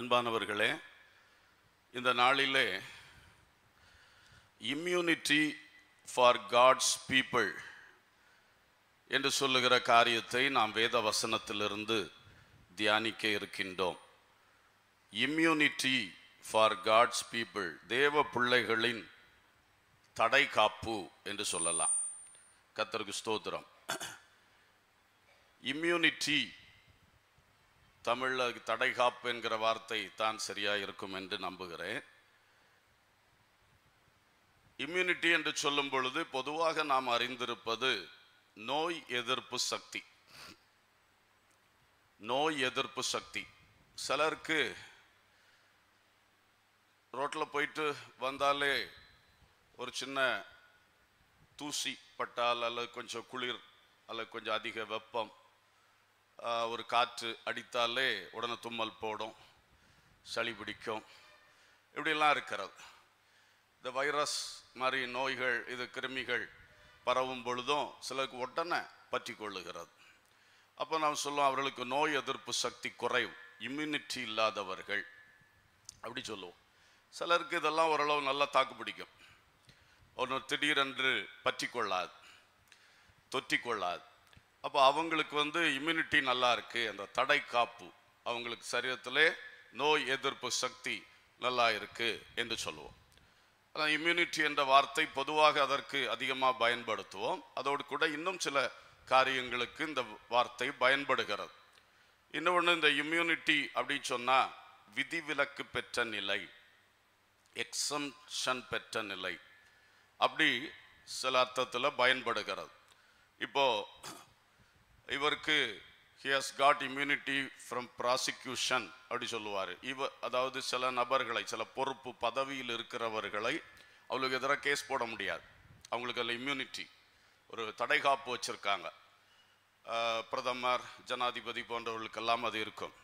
அன்பானவர்களே இந்த நாளிலே இம்யூனிட்டி ஃபார் காட்ஸ் பீப்புள் என்று சொல்லுகிற காரியத்தை நாம் வேத வசனத்திலிருந்து தியானிக்க இருக்கின்றோம் இம்யூனிட்டி ஃபார் காட்ஸ் பீப்புள் தேவ பிள்ளைகளின் தடை காப்பு என்று சொல்லலாம் கத்தருக்கு ஸ்தோத்திரம் இம்யூனிட்டி தமிழில் தடை காப்பு என்கிற வார்த்தை தான் சரியாக இருக்கும் என்று நம்புகிறேன் இம்யூனிட்டி என்று சொல்லும் பொழுது பொதுவாக நாம் அறிந்திருப்பது நோய் எதிர்ப்பு சக்தி நோய் எதிர்ப்பு சக்தி சிலருக்கு ரோட்டில் போயிட்டு வந்தாலே ஒரு சின்ன தூசி பட்டால் அல்லது கொஞ்சம் குளிர் அல்லது கொஞ்சம் அதிக வெப்பம் ஒரு காற்று அடித்தாலே உடனே தும்மல் போடும் சளி பிடிக்கும் இப்படிலாம் இருக்கிறது இந்த வைரஸ் மாதிரி நோய்கள் இது கிருமிகள் பரவும் பொழுதும் சிலருக்கு உடனே பற்றி கொள்ளுகிறது அப்போ நாம் சொல்லுவோம் அவர்களுக்கு நோய் எதிர்ப்பு சக்தி குறைவு இம்யூனிட்டி இல்லாதவர்கள் அப்படி சொல்லுவோம் சிலருக்கு இதெல்லாம் ஓரளவு நல்லா தாக்கு பிடிக்கும் ஒன்று திடீரென்று பற்றி கொள்ளாது தொற்றிக்கொள்ளாது அப்போ அவங்களுக்கு வந்து இம்யூனிட்டி நல்லா இருக்குது அந்த தடை காப்பு அவங்களுக்கு சரீரத்தில் நோய் எதிர்ப்பு சக்தி நல்லா இருக்குது என்று சொல்லுவோம் அதான் இம்யூனிட்டி என்ற வார்த்தை பொதுவாக அதற்கு அதிகமாக பயன்படுத்துவோம் அதோடு கூட இன்னும் சில காரியங்களுக்கு இந்த வார்த்தை பயன்படுகிறது இன்னொன்று இந்த இம்யூனிட்டி அப்படின்னு சொன்னால் விதிவிலக்கு பெற்ற நிலை எக்ஸம்ஷன் பெற்ற நிலை அப்படி சில அர்த்தத்தில் பயன்படுகிறது இப்போது இவருக்கு he has got immunity from prosecution அப்படி சொல்லுவார் இவ அதாவது சில நபர்களை சில பொறுப்பு பதவியில் இருக்கிறவர்களை அவங்களுக்கு எதிராக கேஸ் போட முடியாது அவங்களுக்கு அதில் இம்யூனிட்டி ஒரு தடைகாப்பு வச்சுருக்காங்க பிரதமர் ஜனாதிபதி போன்றவர்களுக்கெல்லாம் அது இருக்கும்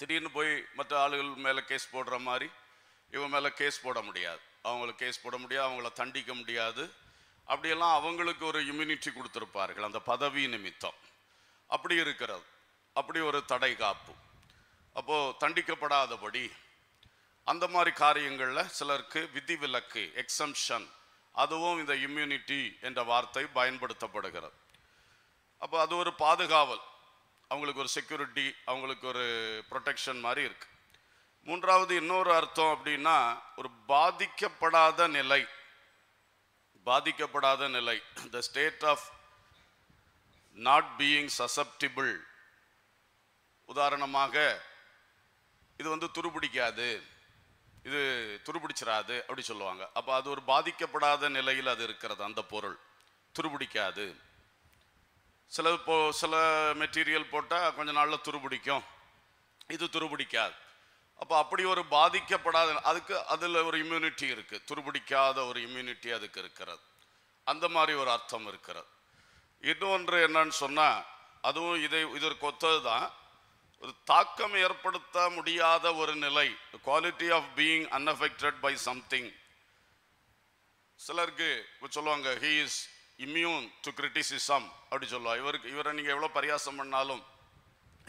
திடீர்னு போய் மற்ற ஆளுகள் மேலே கேஸ் போடுற மாதிரி இவன் மேலே கேஸ் போட முடியாது அவங்கள கேஸ் போட முடியாது அவங்கள தண்டிக்க முடியாது அப்படியெல்லாம் அவங்களுக்கு ஒரு இம்யூனிட்டி கொடுத்துருப்பார்கள் அந்த பதவி நிமித்தம் அப்படி இருக்கிறது அப்படி ஒரு தடை காப்பு அப்போது தண்டிக்கப்படாதபடி அந்த மாதிரி காரியங்களில் சிலருக்கு விதிவிலக்கு எக்ஸம்ஷன் அதுவும் இந்த இம்யூனிட்டி என்ற வார்த்தை பயன்படுத்தப்படுகிறது அப்போ அது ஒரு பாதுகாவல் அவங்களுக்கு ஒரு செக்யூரிட்டி அவங்களுக்கு ஒரு ப்ரொடெக்ஷன் மாதிரி இருக்குது மூன்றாவது இன்னொரு அர்த்தம் அப்படின்னா ஒரு பாதிக்கப்படாத நிலை பாதிக்கப்படாத நிலை the state of not being susceptible உதாரணமாக இது வந்து துருபிடிக்காது இது துருபிடிச்சிடாது அப்படி சொல்லுவாங்க அப்போ அது ஒரு பாதிக்கப்படாத நிலையில் அது இருக்கிறது அந்த பொருள் துருபிடிக்காது சில போ சில மெட்டீரியல் போட்டால் கொஞ்ச நாளில் துருபிடிக்கும் இது துருபிடிக்காது அப்போ அப்படி ஒரு பாதிக்கப்படாத அதுக்கு அதில் ஒரு இம்யூனிட்டி இருக்குது துருபிடிக்காத ஒரு இம்யூனிட்டி அதுக்கு இருக்கிறது அந்த மாதிரி ஒரு அர்த்தம் இருக்கிறது இன்னொன்று என்னன்னு சொன்னால் அதுவும் இதை இதற்கு ஒத்தது தான் ஒரு தாக்கம் ஏற்படுத்த முடியாத ஒரு நிலை quality of being unaffected by something சிலருக்கு இப்போ சொல்லுவாங்க he is immune to criticism அப்படி சொல்லுவாள் இவருக்கு இவரை நீங்கள் எவ்வளோ பரியாசம் பண்ணாலும்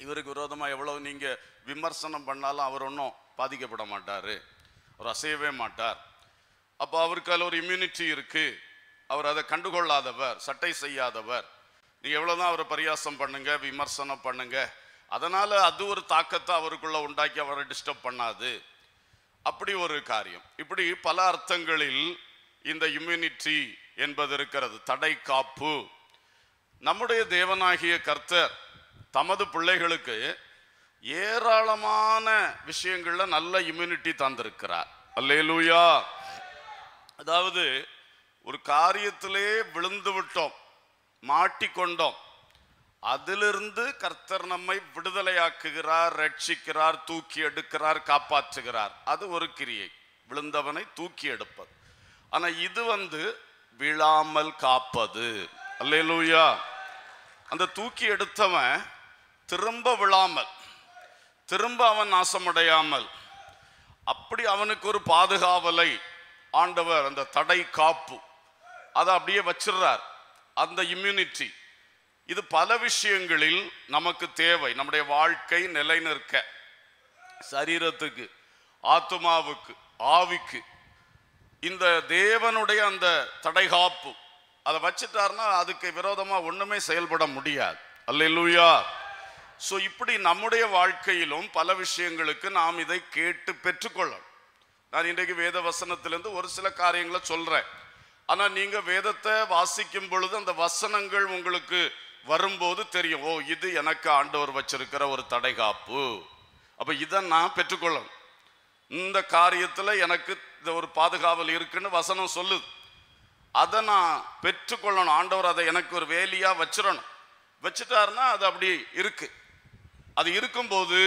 இவருக்கு விரோதமாக எவ்வளோ நீங்கள் விமர்சனம் பண்ணாலும் அவர் ஒன்றும் பாதிக்கப்பட மாட்டார் அவர் அசையவே மாட்டார் அப்போ அவருக்கு அதில் ஒரு இம்யூனிட்டி இருக்குது அவர் அதை கண்டுகொள்ளாதவர் சட்டை செய்யாதவர் நீங்கள் எவ்வளோ தான் அவரை பரியாசம் பண்ணுங்கள் விமர்சனம் பண்ணுங்கள் அதனால் அது ஒரு தாக்கத்தை அவருக்குள்ளே உண்டாக்கி அவரை டிஸ்டர்ப் பண்ணாது அப்படி ஒரு காரியம் இப்படி பல அர்த்தங்களில் இந்த இம்யூனிட்டி என்பது இருக்கிறது தடை காப்பு நம்முடைய தேவனாகிய கர்த்தர் தமது பிள்ளைகளுக்கு ஏராளமான விஷயங்கள்ல நல்ல இம்யூனிட்டி தந்திருக்கிறார் அல்லேலூயா அதாவது ஒரு காரியத்திலே விழுந்து விட்டோம் மாட்டிக்கொண்டோம் அதிலிருந்து கர்த்தர் நம்மை விடுதலையாக்குகிறார் ரட்சிக்கிறார் தூக்கி எடுக்கிறார் காப்பாற்றுகிறார் அது ஒரு கிரியை விழுந்தவனை தூக்கி எடுப்பது ஆனா இது வந்து விழாமல் காப்பது அல்லேலூயா அந்த தூக்கி எடுத்தவன் திரும்ப விழாமல் திரும்ப அவன் நாசமடையாமல் அப்படி அவனுக்கு ஒரு பாதுகாவலை ஆண்டவர் அந்த தடை காப்பு அதை அப்படியே வச்சிடுறார் அந்த இம்யூனிட்டி இது பல விஷயங்களில் நமக்கு தேவை நம்முடைய வாழ்க்கை நிலை நிற்க சரீரத்துக்கு ஆத்மாவுக்கு ஆவிக்கு இந்த தேவனுடைய அந்த தடைகாப்பு அதை வச்சுட்டாருன்னா அதுக்கு விரோதமாக ஒன்றுமே செயல்பட முடியாது அல்ல இல்லையா ஸோ இப்படி நம்முடைய வாழ்க்கையிலும் பல விஷயங்களுக்கு நாம் இதை கேட்டு பெற்றுக்கொள்ளணும் நான் இன்றைக்கு வேத வசனத்திலேருந்து ஒரு சில காரியங்களை சொல்கிறேன் ஆனால் நீங்கள் வேதத்தை வாசிக்கும் பொழுது அந்த வசனங்கள் உங்களுக்கு வரும்போது தெரியும் ஓ இது எனக்கு ஆண்டவர் வச்சிருக்கிற ஒரு தடைகாப்பு அப்போ இதை நான் பெற்றுக்கொள்ளணும் இந்த காரியத்தில் எனக்கு இந்த ஒரு பாதுகாவல் இருக்குன்னு வசனம் சொல்லுது அதை நான் பெற்றுக்கொள்ளணும் ஆண்டவர் அதை எனக்கு ஒரு வேலியாக வச்சிடணும் வச்சுட்டாருன்னா அது அப்படி இருக்குது அது இருக்கும்போது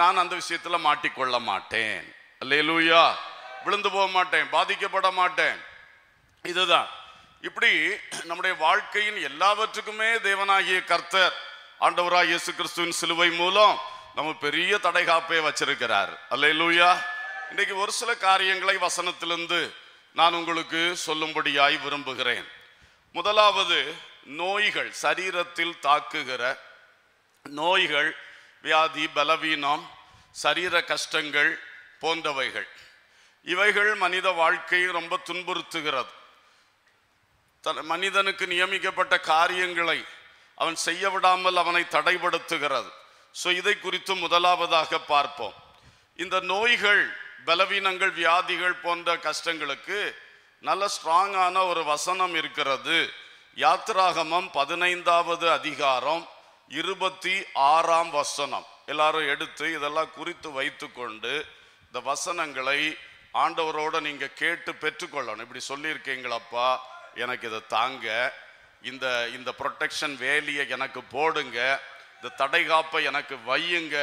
நான் அந்த விஷயத்தில் மாட்டிக்கொள்ள மாட்டேன் லூயா விழுந்து போக மாட்டேன் பாதிக்கப்பட மாட்டேன் இதுதான் இப்படி நம்முடைய வாழ்க்கையின் எல்லாவற்றுக்குமே தேவனாகிய கர்த்தர் ஆண்டவராக இயேசு கிறிஸ்துவின் சிலுவை மூலம் நம்ம பெரிய காப்பே வச்சிருக்கிறார் லூயா இன்றைக்கு ஒரு சில காரியங்களை வசனத்திலிருந்து நான் உங்களுக்கு சொல்லும்படியாய் விரும்புகிறேன் முதலாவது நோய்கள் சரீரத்தில் தாக்குகிற நோய்கள் வியாதி பலவீனம் சரீர கஷ்டங்கள் போன்றவைகள் இவைகள் மனித வாழ்க்கையை ரொம்ப துன்புறுத்துகிறது மனிதனுக்கு நியமிக்கப்பட்ட காரியங்களை அவன் செய்ய விடாமல் அவனை தடைபடுத்துகிறது ஸோ இதை குறித்து முதலாவதாக பார்ப்போம் இந்த நோய்கள் பலவீனங்கள் வியாதிகள் போன்ற கஷ்டங்களுக்கு நல்ல ஸ்ட்ராங்கான ஒரு வசனம் இருக்கிறது யாத்ராகமம் பதினைந்தாவது அதிகாரம் இருபத்தி ஆறாம் வசனம் எல்லாரும் எடுத்து இதெல்லாம் குறித்து வைத்துக்கொண்டு இந்த வசனங்களை ஆண்டவரோட நீங்கள் கேட்டு பெற்றுக்கொள்ளணும் இப்படி சொல்லியிருக்கீங்களப்பா எனக்கு இதை தாங்க இந்த இந்த ப்ரொட்டெக்ஷன் வேலியை எனக்கு போடுங்க இந்த தடைகாப்பை எனக்கு வையுங்க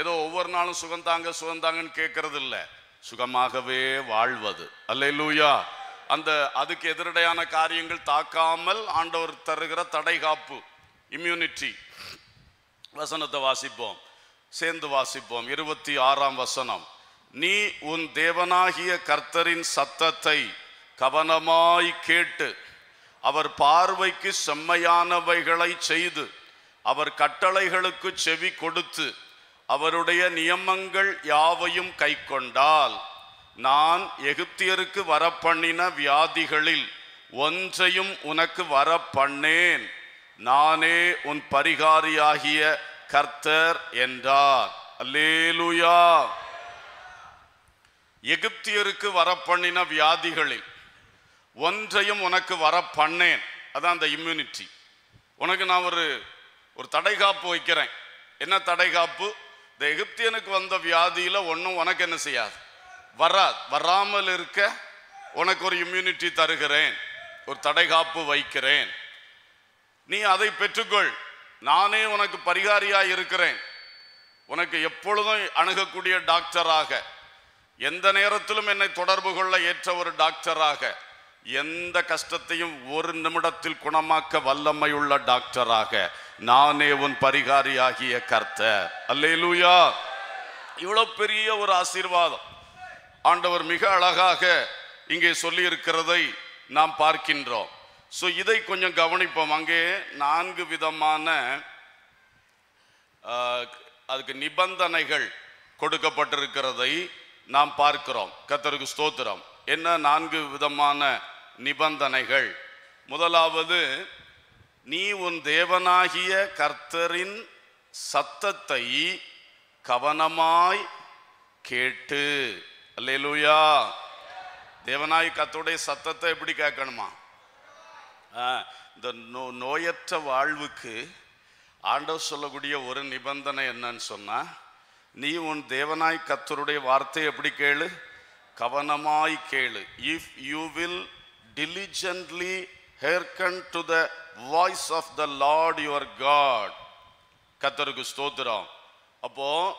ஏதோ ஒவ்வொரு நாளும் சுகந்தாங்க சுகந்தாங்கன்னு கேட்கறது இல்லை சுகமாகவே வாழ்வது அல்ல லூயா அந்த அதுக்கு எதிரடையான காரியங்கள் தாக்காமல் ஆண்டவர் தருகிற தடை காப்பு இம்யூனிட்டி வசனத்தை வாசிப்போம் சேர்ந்து வாசிப்போம் இருபத்தி ஆறாம் வசனம் நீ உன் தேவனாகிய கர்த்தரின் சத்தத்தை கவனமாய் கேட்டு அவர் பார்வைக்கு செம்மையானவைகளை செய்து அவர் கட்டளைகளுக்கு செவி கொடுத்து அவருடைய நியமங்கள் யாவையும் கை கொண்டால் நான் எகிப்தியருக்கு வரப்பண்ணின வியாதிகளில் ஒன்றையும் உனக்கு வரப்பண்ணேன் நானே உன் பரிகாரியாகிய கர்த்தர் என்றார் அல்லேலுயா எகிப்தியருக்கு வரப்பண்ணின வியாதிகளில் ஒன்றையும் உனக்கு வர பண்ணேன் அதான் அந்த இம்யூனிட்டி உனக்கு நான் ஒரு ஒரு தடை காப்பு வைக்கிறேன் என்ன தடை காப்பு இந்த எகிப்தியனுக்கு வந்த வியாதியில் ஒன்றும் உனக்கு என்ன செய்யாது வரா வராமல் இருக்க உனக்கு ஒரு இம்யூனிட்டி தருகிறேன் ஒரு தடை காப்பு வைக்கிறேன் நீ அதை பெற்றுக்கொள் நானே உனக்கு பரிகாரியாக இருக்கிறேன் உனக்கு எப்பொழுதும் அணுகக்கூடிய டாக்டராக எந்த நேரத்திலும் என்னை தொடர்பு கொள்ள ஏற்ற ஒரு டாக்டராக எந்த கஷ்டத்தையும் ஒரு நிமிடத்தில் குணமாக்க உள்ள டாக்டராக நானே உன் பரிகாரியாகிய கர்த்த அல்லேலூயா இவ்வளோ பெரிய ஒரு ஆசீர்வாதம் ஆண்டவர் மிக அழகாக இங்கே சொல்லியிருக்கிறதை நாம் பார்க்கின்றோம் ஸோ இதை கொஞ்சம் கவனிப்போம் அங்கே நான்கு விதமான அதுக்கு நிபந்தனைகள் கொடுக்கப்பட்டிருக்கிறதை நாம் பார்க்கிறோம் கத்தருக்கு ஸ்தோத்திரம் என்ன நான்கு விதமான நிபந்தனைகள் முதலாவது நீ உன் தேவனாகிய கர்த்தரின் சத்தத்தை கவனமாய் கேட்டு அல்லேலூயா தேவனாய் கத்தோடைய சத்தத்தை எப்படி கேட்கணுமா இந்த நோ நோயற்ற வாழ்வுக்கு ஆண்டவர் சொல்லக்கூடிய ஒரு நிபந்தனை என்னன்னு சொன்னால் நீ உன் தேவனாய் கத்தருடைய வார்த்தை எப்படி கேளு கவனமாய் கேளு if you will diligently hearken to the voice of the Lord your God கத்தருக்கு ஸ்தோத்திரம் அப்போது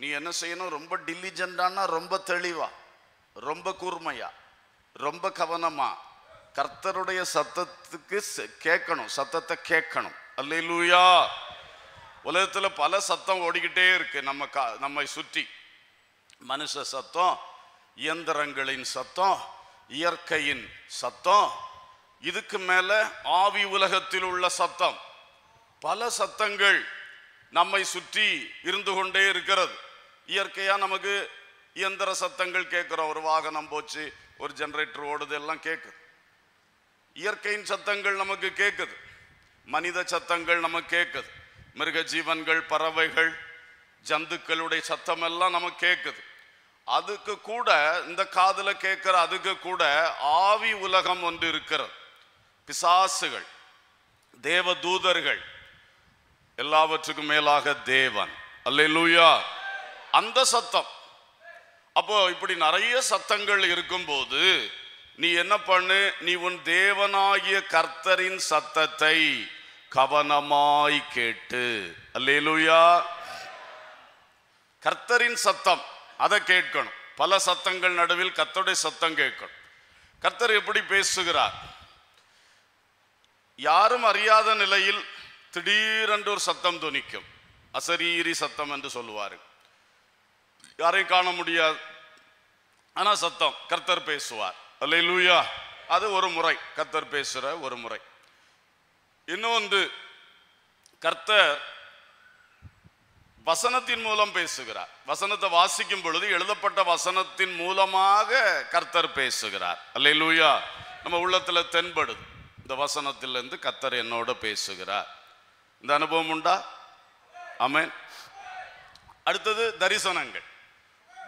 நீ என்ன செய்யணும் ரொம்ப டிலிஜென்டானா ரொம்ப தெளிவாக ரொம்ப கூர்மையாக ரொம்ப கவனமாக கர்த்தருடைய சத்தத்துக்கு கேட்கணும் சத்தத்தை கேட்கணும் அல்லூயா உலகத்தில் பல சத்தம் ஓடிக்கிட்டே இருக்கு நம்ம க நம்மை சுற்றி மனுஷ சத்தம் இயந்திரங்களின் சத்தம் இயற்கையின் சத்தம் இதுக்கு மேலே ஆவி உலகத்தில் உள்ள சத்தம் பல சத்தங்கள் நம்மை சுற்றி இருந்து கொண்டே இருக்கிறது இயற்கையாக நமக்கு இயந்திர சத்தங்கள் கேட்குறோம் ஒரு வாகனம் போச்சு ஒரு ஜென்ரேட்டர் ஓடுது எல்லாம் கேட்குது இயற்கையின் சத்தங்கள் நமக்கு கேட்குது மனித சத்தங்கள் நமக்கு கேட்குது மிருக ஜீவன்கள் பறவைகள் ஜந்துக்களுடைய சத்தமெல்லாம் நமக்கு கேட்குது அதுக்கு கூட இந்த காதில் கேட்குற அதுக்கு கூட ஆவி உலகம் ஒன்று இருக்கிறது பிசாசுகள் தேவ தூதர்கள் எல்லாவற்றுக்கும் மேலாக தேவன் அல்லூயா அந்த சத்தம் அப்போ இப்படி நிறைய சத்தங்கள் இருக்கும்போது நீ என்ன பண்ணு நீ உன் தேவனாகிய கர்த்தரின் சத்தத்தை கவனமாய் கேட்டு அல்லேலுயா கர்த்தரின் சத்தம் அதை கேட்கணும் பல சத்தங்கள் நடுவில் கர்த்தருடைய சத்தம் கேட்கணும் கர்த்தர் எப்படி பேசுகிறார் யாரும் அறியாத நிலையில் திடீரென்று ஒரு சத்தம் துணிக்கும் அசரீரி சத்தம் என்று சொல்லுவார் யாரையும் காண முடியாது ஆனால் சத்தம் கர்த்தர் பேசுவார் அல்ல லூயா அது ஒரு முறை கர்த்தர் பேசுகிற ஒரு முறை இன்னொன்று கர்த்தர் வசனத்தின் மூலம் பேசுகிறார் வசனத்தை வாசிக்கும் பொழுது எழுதப்பட்ட வசனத்தின் மூலமாக கர்த்தர் பேசுகிறார் அல்ல லூயா நம்ம உள்ளத்தில் தென்படுது இந்த வசனத்திலிருந்து கர்த்தர் என்னோட பேசுகிறார் இந்த அனுபவம் உண்டா அமேன் அடுத்தது தரிசனங்கள்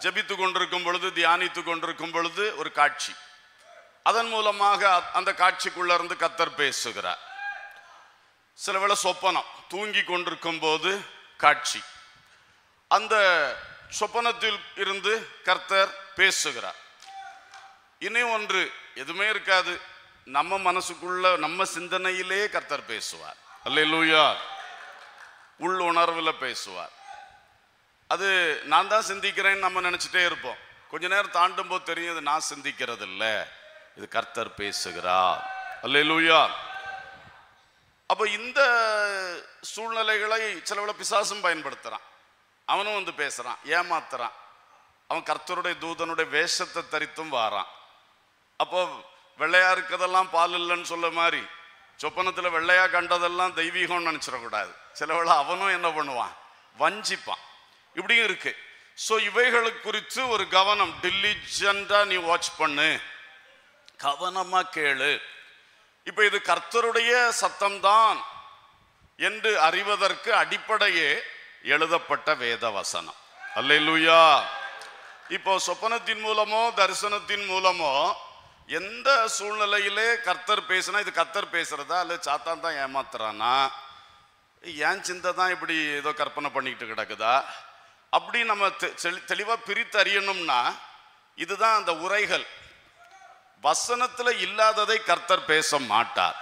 ஜபித்து கொண்டிருக்கும் பொழுது தியானித்து கொண்டிருக்கும் பொழுது ஒரு காட்சி அதன் மூலமாக அந்த காட்சிக்குள்ள இருந்து கத்தர் பேசுகிறார் சில வேளை சொப்பனம் தூங்கி கொண்டிருக்கும் போது காட்சி அந்த சொப்பனத்தில் இருந்து கர்த்தர் பேசுகிறார் இனி ஒன்று எதுவுமே இருக்காது நம்ம மனசுக்குள்ள நம்ம சிந்தனையிலே கர்த்தர் பேசுவார் அல்ல உள் உணர்வில் பேசுவார் அது நான் தான் சிந்திக்கிறேன்னு நம்ம நினச்சிட்டே இருப்போம் கொஞ்ச நேரம் தாண்டும் போது தெரியும் நான் சிந்திக்கிறது இல்லை இது கர்த்தர் பேசுகிறார் அல்லா அப்ப இந்த சூழ்நிலைகளை சிலவில் பிசாசும் பயன்படுத்துறான் அவனும் வந்து பேசுறான் ஏமாத்துறான் அவன் கர்த்தருடைய தூதனுடைய வேஷத்தை தரித்தும் வாரான் அப்போ வெள்ளையா இருக்கிறதெல்லாம் பால் இல்லைன்னு சொல்ல மாதிரி சொப்பனத்தில் வெள்ளையா கண்டதெல்லாம் தெய்வீகம்னு நினச்சிடக்கூடாது சிலவள அவனும் என்ன பண்ணுவான் வஞ்சிப்பான் இப்படியும் இருக்கு ஸோ இவைகளுக்கு குறித்து ஒரு கவனம் டில்லிஜென்ட்டாக நீ வாட்ச் பண்ணு கவனமாக கேளு இப்போ இது கர்த்தருடைய சத்தம்தான் என்று அறிவதற்கு அடிப்படையே எழுதப்பட்ட வேத வசனம் இல்லையா இப்போ சொப்பனத்தின் மூலமோ தரிசனத்தின் மூலமோ எந்த சூழ்நிலையிலே கர்த்தர் பேசுனா இது கர்த்தர் பேசுறதா அல்ல சாத்தான் தான் ஏமாத்துறானா ஏன் சிந்தை தான் இப்படி ஏதோ கற்பனை பண்ணிக்கிட்டு கிடக்குதா அப்படி நம்ம தெளிவாக பிரித்து அறியணும்னா இதுதான் அந்த உரைகள் வசனத்தில் இல்லாததை கர்த்தர் பேச மாட்டார்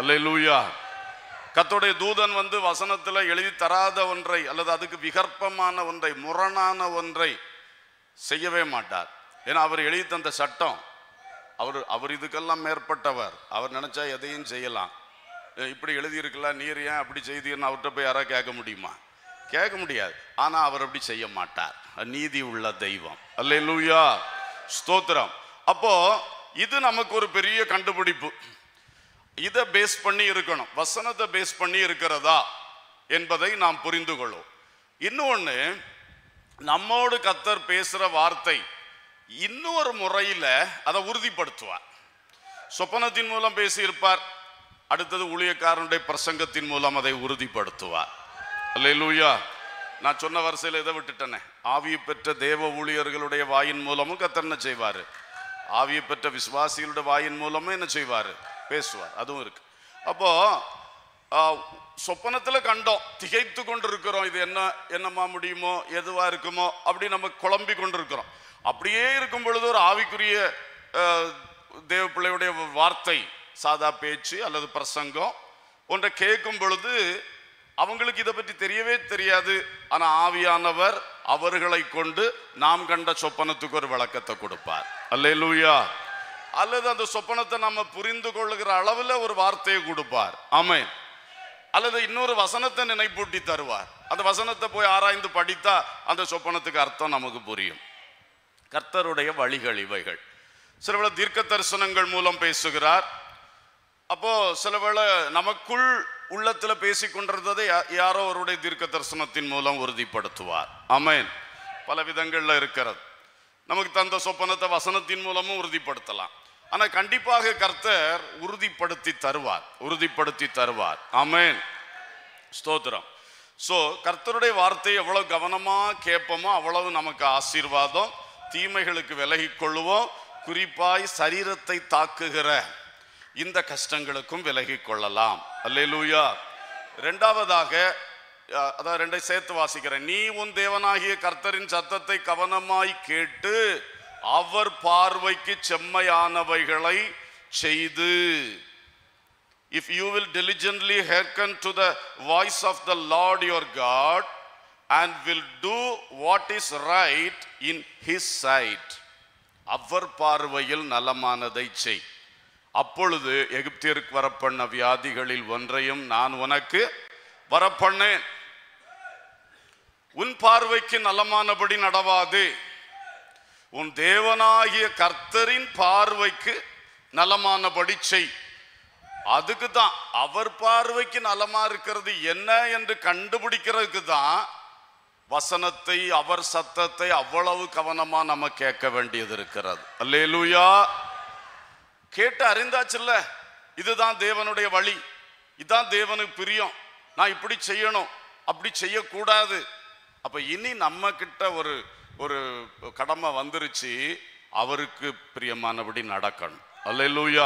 அல்ல லூயா கத்தோடைய தூதன் வந்து வசனத்தில் எழுதி தராத ஒன்றை அல்லது அதுக்கு விகற்பமான ஒன்றை முரணான ஒன்றை செய்யவே மாட்டார் ஏன்னா அவர் எழுதி தந்த சட்டம் அவர் அவர் இதுக்கெல்லாம் மேற்பட்டவர் அவர் நினச்சா எதையும் செய்யலாம் இப்படி எழுதியிருக்கலாம் நீர் ஏன் அப்படி செய்தீர்னு அவர்கிட்ட போய் யாராவது கேட்க முடியுமா கேட்க முடியாது ஆனால் அவர் அப்படி செய்ய மாட்டார் நீதி உள்ள தெய்வம் அல்ல லூயா ஸ்தோத்திரம் அப்போது இது நமக்கு ஒரு பெரிய கண்டுபிடிப்பு இதை பேஸ் பண்ணி இருக்கணும் வசனத்தை பேஸ் பண்ணி இருக்கிறதா என்பதை நாம் புரிந்து கொள்ளும் இன்னொன்று நம்மோடு கத்தர் பேசுகிற வார்த்தை இன்னொரு முறையில் அதை உறுதிப்படுத்துவார் சொப்பனத்தின் மூலம் பேசியிருப்பார் அடுத்தது ஊழியக்காரனுடைய பிரசங்கத்தின் மூலம் அதை உறுதிப்படுத்துவார் அல்லையா நான் சொன்ன வரிசையில் இதை விட்டுட்டேனே ஆவி பெற்ற தேவ ஊழியர்களுடைய வாயின் மூலமும் கத்தர்ன செய்வார் ஆவிய பெற்ற விசுவாசிகளோட வாயின் மூலமும் என்ன செய்வார் பேசுவார் அதுவும் இருக்கு அப்போ சொப்பனத்தில் கண்டோம் திகைத்து கொண்டிருக்கிறோம் இது என்ன என்னம்மா முடியுமோ எதுவாக இருக்குமோ அப்படி நம்ம குழம்பி கொண்டிருக்கிறோம் அப்படியே இருக்கும் பொழுது ஒரு ஆவிக்குரிய தேவ பிள்ளையுடைய வார்த்தை சாதா பேச்சு அல்லது பிரசங்கம் ஒன்றை கேட்கும் பொழுது அவங்களுக்கு இதை பற்றி தெரியவே தெரியாது ஆனால் ஆவியானவர் அவர்களை கொண்டு நாம் கண்ட சொப்பனத்துக்கு ஒரு விளக்கத்தை கொடுப்பார் அல்லா அல்லது அந்த சொப்பனத்தை நம்ம புரிந்து கொள்ளுகிற அளவில் ஒரு வார்த்தையை கொடுப்பார் ஆமே அல்லது இன்னொரு வசனத்தை நினைப்பூட்டி தருவார் அந்த வசனத்தை போய் ஆராய்ந்து படித்தா அந்த சொப்பனத்துக்கு அர்த்தம் நமக்கு புரியும் கர்த்தருடைய வழிகள் இவைகள் சிலவேளை தீர்க்க தரிசனங்கள் மூலம் பேசுகிறார் அப்போ சிலவேளை நமக்குள் உள்ளத்தில் பேசி கொண்டிருந்ததை யாரோ அவருடைய தீர்க்க தரிசனத்தின் மூலம் உறுதிப்படுத்துவார் அமேன் பல விதங்களில் இருக்கிறது நமக்கு தந்த சொப்பனத்தை வசனத்தின் மூலமும் உறுதிப்படுத்தலாம் ஆனால் கண்டிப்பாக கர்த்தர் உறுதிப்படுத்தி தருவார் உறுதிப்படுத்தி தருவார் ஆமேன் ஸ்தோத்திரம் ஸோ கர்த்தருடைய வார்த்தையை எவ்வளோ கவனமாக கேட்போமோ அவ்வளவு நமக்கு ஆசீர்வாதம் தீமைகளுக்கு விலகி கொள்வோம் குறிப்பாய் சரீரத்தை தாக்குகிற இந்த கஷ்டங்களுக்கும் விலகி கொள்ளலாம் லூயா ரெண்டாவதாக அதான் ரெண்டை சேர்த்து வாசிக்கிறேன் நீ உன் தேவனாகிய கர்த்தரின் சத்தத்தை கவனமாய் கேட்டு அவர் பார்வைக்கு செம்மையானவைகளை செய்து if you will diligently hearken to the voice of the Lord your God and will do what is right in his sight அவர் பார்வையில் நலமானதை செய் அப்பொழுது எகிப்தியருக்கு வரப்பண்ண வியாதிகளில் ஒன்றையும் நான் உனக்கு வரப்பண்ணேன் உன் பார்வைக்கு நலமானபடி நடவாது உன் தேவனாகிய கர்த்தரின் பார்வைக்கு நலமானபடி செய் அதுக்கு தான் அவர் பார்வைக்கு நலமா இருக்கிறது என்ன என்று கண்டுபிடிக்கிறதுக்கு தான் வசனத்தை அவர் சத்தத்தை அவ்வளவு கவனமா நம்ம கேட்க வேண்டியது இருக்கிறது அல்லேலூயா கேட்டு அறிந்தாச்சுல்ல இதுதான் தேவனுடைய வழி இதுதான் தேவனுக்கு பிரியம் நான் இப்படி செய்யணும் அப்படி செய்யக்கூடாது அப்போ இனி நம்ம கிட்ட ஒரு ஒரு கடமை வந்துருச்சு அவருக்கு பிரியமானபடி நடக்கணும் அல்ல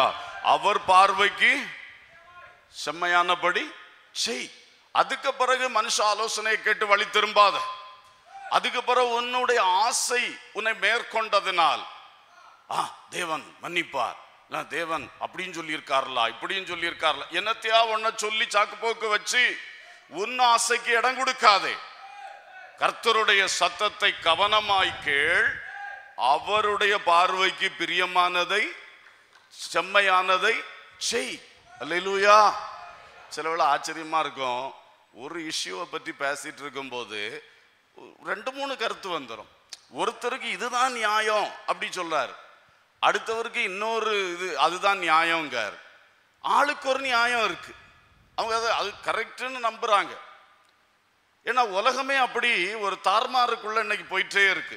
அவர் பார்வைக்கு செம்மையானபடி செய் அதுக்கு பிறகு மனுஷ ஆலோசனையை கேட்டு வழி திரும்பாத அதுக்கு பிறகு உன்னுடைய ஆசை உன்னை மேற்கொண்டதினால் ஆ தேவன் மன்னிப்பார் நான் தேவன் அப்படின்னு சொல்லியிருக்காருலா இப்படின்னு சொல்லியிருக்காருல என்னத்தையா ஒன்ன சொல்லி சாக்கு போக்கு வச்சு உன் ஆசைக்கு இடம் கொடுக்காதே கர்த்தருடைய சத்தத்தை கவனமாய் கேள் அவருடைய பார்வைக்கு பிரியமானதை செம்மையானதை செய் அல்லா சிலவில் ஆச்சரியமா இருக்கும் ஒரு இஷ்யூவை பற்றி பேசிட்டு இருக்கும்போது ரெண்டு மூணு கருத்து வந்துடும் ஒருத்தருக்கு இதுதான் நியாயம் அப்படி சொல்றாரு அடுத்தவருக்கு இன்னொரு இது அதுதான் நியாயங்கார் ஆளுக்கு ஒரு நியாயம் இருக்கு அவங்க அது அது கரெக்டுன்னு நம்புறாங்க ஏன்னா உலகமே அப்படி ஒரு தார்மாருக்குள்ள இன்னைக்கு போயிட்டே இருக்கு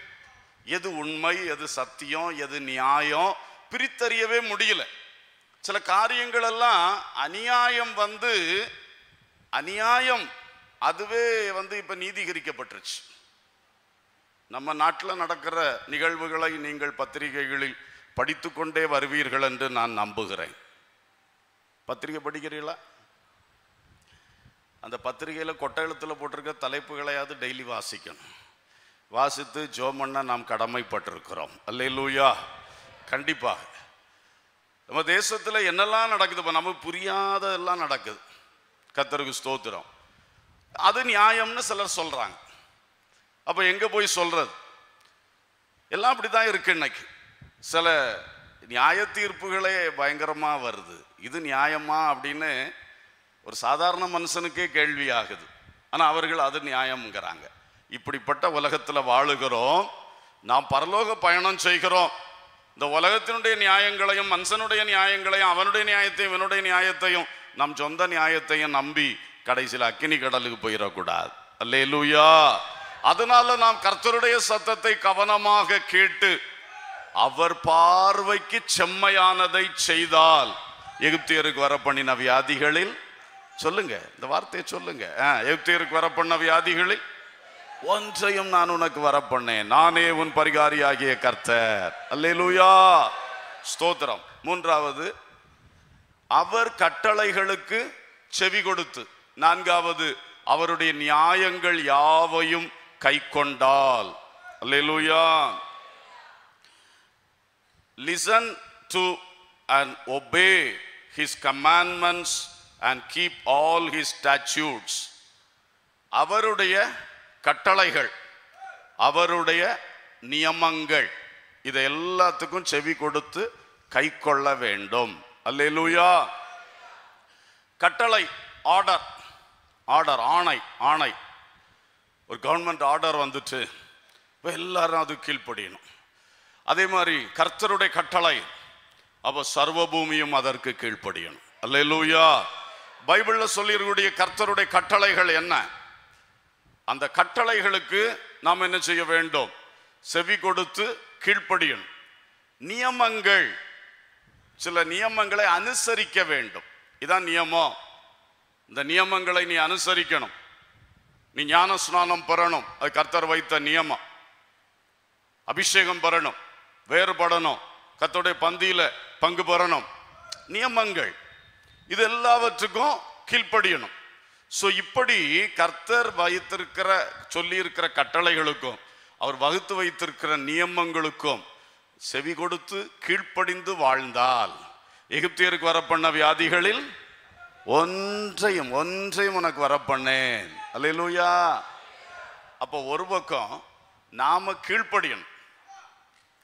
எது உண்மை எது சத்தியம் எது நியாயம் பிரித்தறியவே முடியல சில காரியங்கள் எல்லாம் அநியாயம் வந்து அநியாயம் அதுவே வந்து இப்போ நீதிகரிக்கப்பட்டுருச்சு நம்ம நாட்டில் நடக்கிற நிகழ்வுகளை நீங்கள் பத்திரிகைகளில் படித்து கொண்டே வருவீர்கள் என்று நான் நம்புகிறேன் பத்திரிகை படிக்கிறீங்களா அந்த பத்திரிகையில் கொட்டை எழுத்தில் போட்டிருக்க தலைப்புகளையாவது டெய்லி வாசிக்கணும் வாசித்து ஜோமண்ணா நாம் கடமைப்பட்டிருக்கிறோம் அல்ல லூயா கண்டிப்பாக நம்ம தேசத்தில் என்னெல்லாம் நடக்குது இப்போ நமக்கு புரியாததெல்லாம் நடக்குது கத்தருக்கு ஸ்தோத்திரம் அது நியாயம்னு சிலர் சொல்கிறாங்க அப்போ எங்கே போய் சொல்கிறது எல்லாம் அப்படி தான் இருக்குது இன்னைக்கு சில நியாய தீர்ப்புகளே பயங்கரமாக வருது இது நியாயமா அப்படின்னு ஒரு சாதாரண மனுஷனுக்கே கேள்வி ஆகுது ஆனால் அவர்கள் அது நியாயம்ங்கிறாங்க இப்படிப்பட்ட உலகத்தில் வாழுகிறோம் நாம் பரலோக பயணம் செய்கிறோம் இந்த உலகத்தினுடைய நியாயங்களையும் மனுஷனுடைய நியாயங்களையும் அவனுடைய நியாயத்தையும் இவனுடைய நியாயத்தையும் நம் சொந்த நியாயத்தையும் நம்பி கடைசியில் அக்கினி கடலுக்கு போயிடக்கூடாது அல்லே லூயா அதனால நாம் கர்த்தருடைய சத்தத்தை கவனமாக கேட்டு அவர் பார்வைக்கு செம்மையானதை செய்தால் எகிப்தியருக்கு வரப்பண்ணின வியாதிகளில் சொல்லுங்க இந்த வார்த்தையை சொல்லுங்க எகிப்தியருக்கு வரப்பண்ண வியாதிகளில் ஒன்றையும் நான் உனக்கு வரப்பண்ணேன் நானே உன் பரிகாரி ஆகிய கர்த்தர் அல்லேலூயா ஸ்தோத்திரம் மூன்றாவது அவர் கட்டளைகளுக்கு செவி கொடுத்து நான்காவது அவருடைய நியாயங்கள் யாவையும் கை கொண்டால் அல்லேலூயா Listen to and obey his commandments and keep all his statutes. அவருடைய கட்டளைகள் அவருடைய நியமங்கள் இதை எல்லாத்துக்கும் செவி கொடுத்து கை கொள்ள வேண்டும் அல்லேலூயா கட்டளை ஆர்டர் ஆர்டர் ஆணை ஆணை ஒரு கவர்மெண்ட் ஆர்டர் வந்துட்டு இப்போ எல்லாரும் அது கீழ்ப்படியணும் அதே மாதிரி கர்த்தருடைய கட்டளை அப்போ சர்வபூமியும் அதற்கு கீழ்ப்படியணும் அல்ல லூயா பைபிளில் சொல்லியிருக்கூடிய கர்த்தருடைய கட்டளைகள் என்ன அந்த கட்டளைகளுக்கு நாம் என்ன செய்ய வேண்டும் செவி கொடுத்து கீழ்ப்படியணும் நியமங்கள் சில நியமங்களை அனுசரிக்க வேண்டும் இதான் நியமம் இந்த நியமங்களை நீ அனுசரிக்கணும் நீ ஞான ஸ்நானம் பெறணும் அது கர்த்தர் வைத்த நியமம் அபிஷேகம் பெறணும் வேறுபடணும் கத்தோடைய பந்தியில பங்கு பெறணும் நியமங்கள் இது எல்லாவற்றுக்கும் கீழ்ப்படியணும் ஸோ இப்படி கர்த்தர் வைத்திருக்கிற சொல்லியிருக்கிற கட்டளைகளுக்கும் அவர் வகுத்து வைத்திருக்கிற நியமங்களுக்கும் செவி கொடுத்து கீழ்ப்படிந்து வாழ்ந்தால் எகிப்தியருக்கு வரப்பண்ண வியாதிகளில் ஒன்றையும் ஒன்றையும் உனக்கு வரப்பண்ணேன் அல்லையிலூயா அப்போ ஒரு பக்கம் நாம் கீழ்ப்படியணும்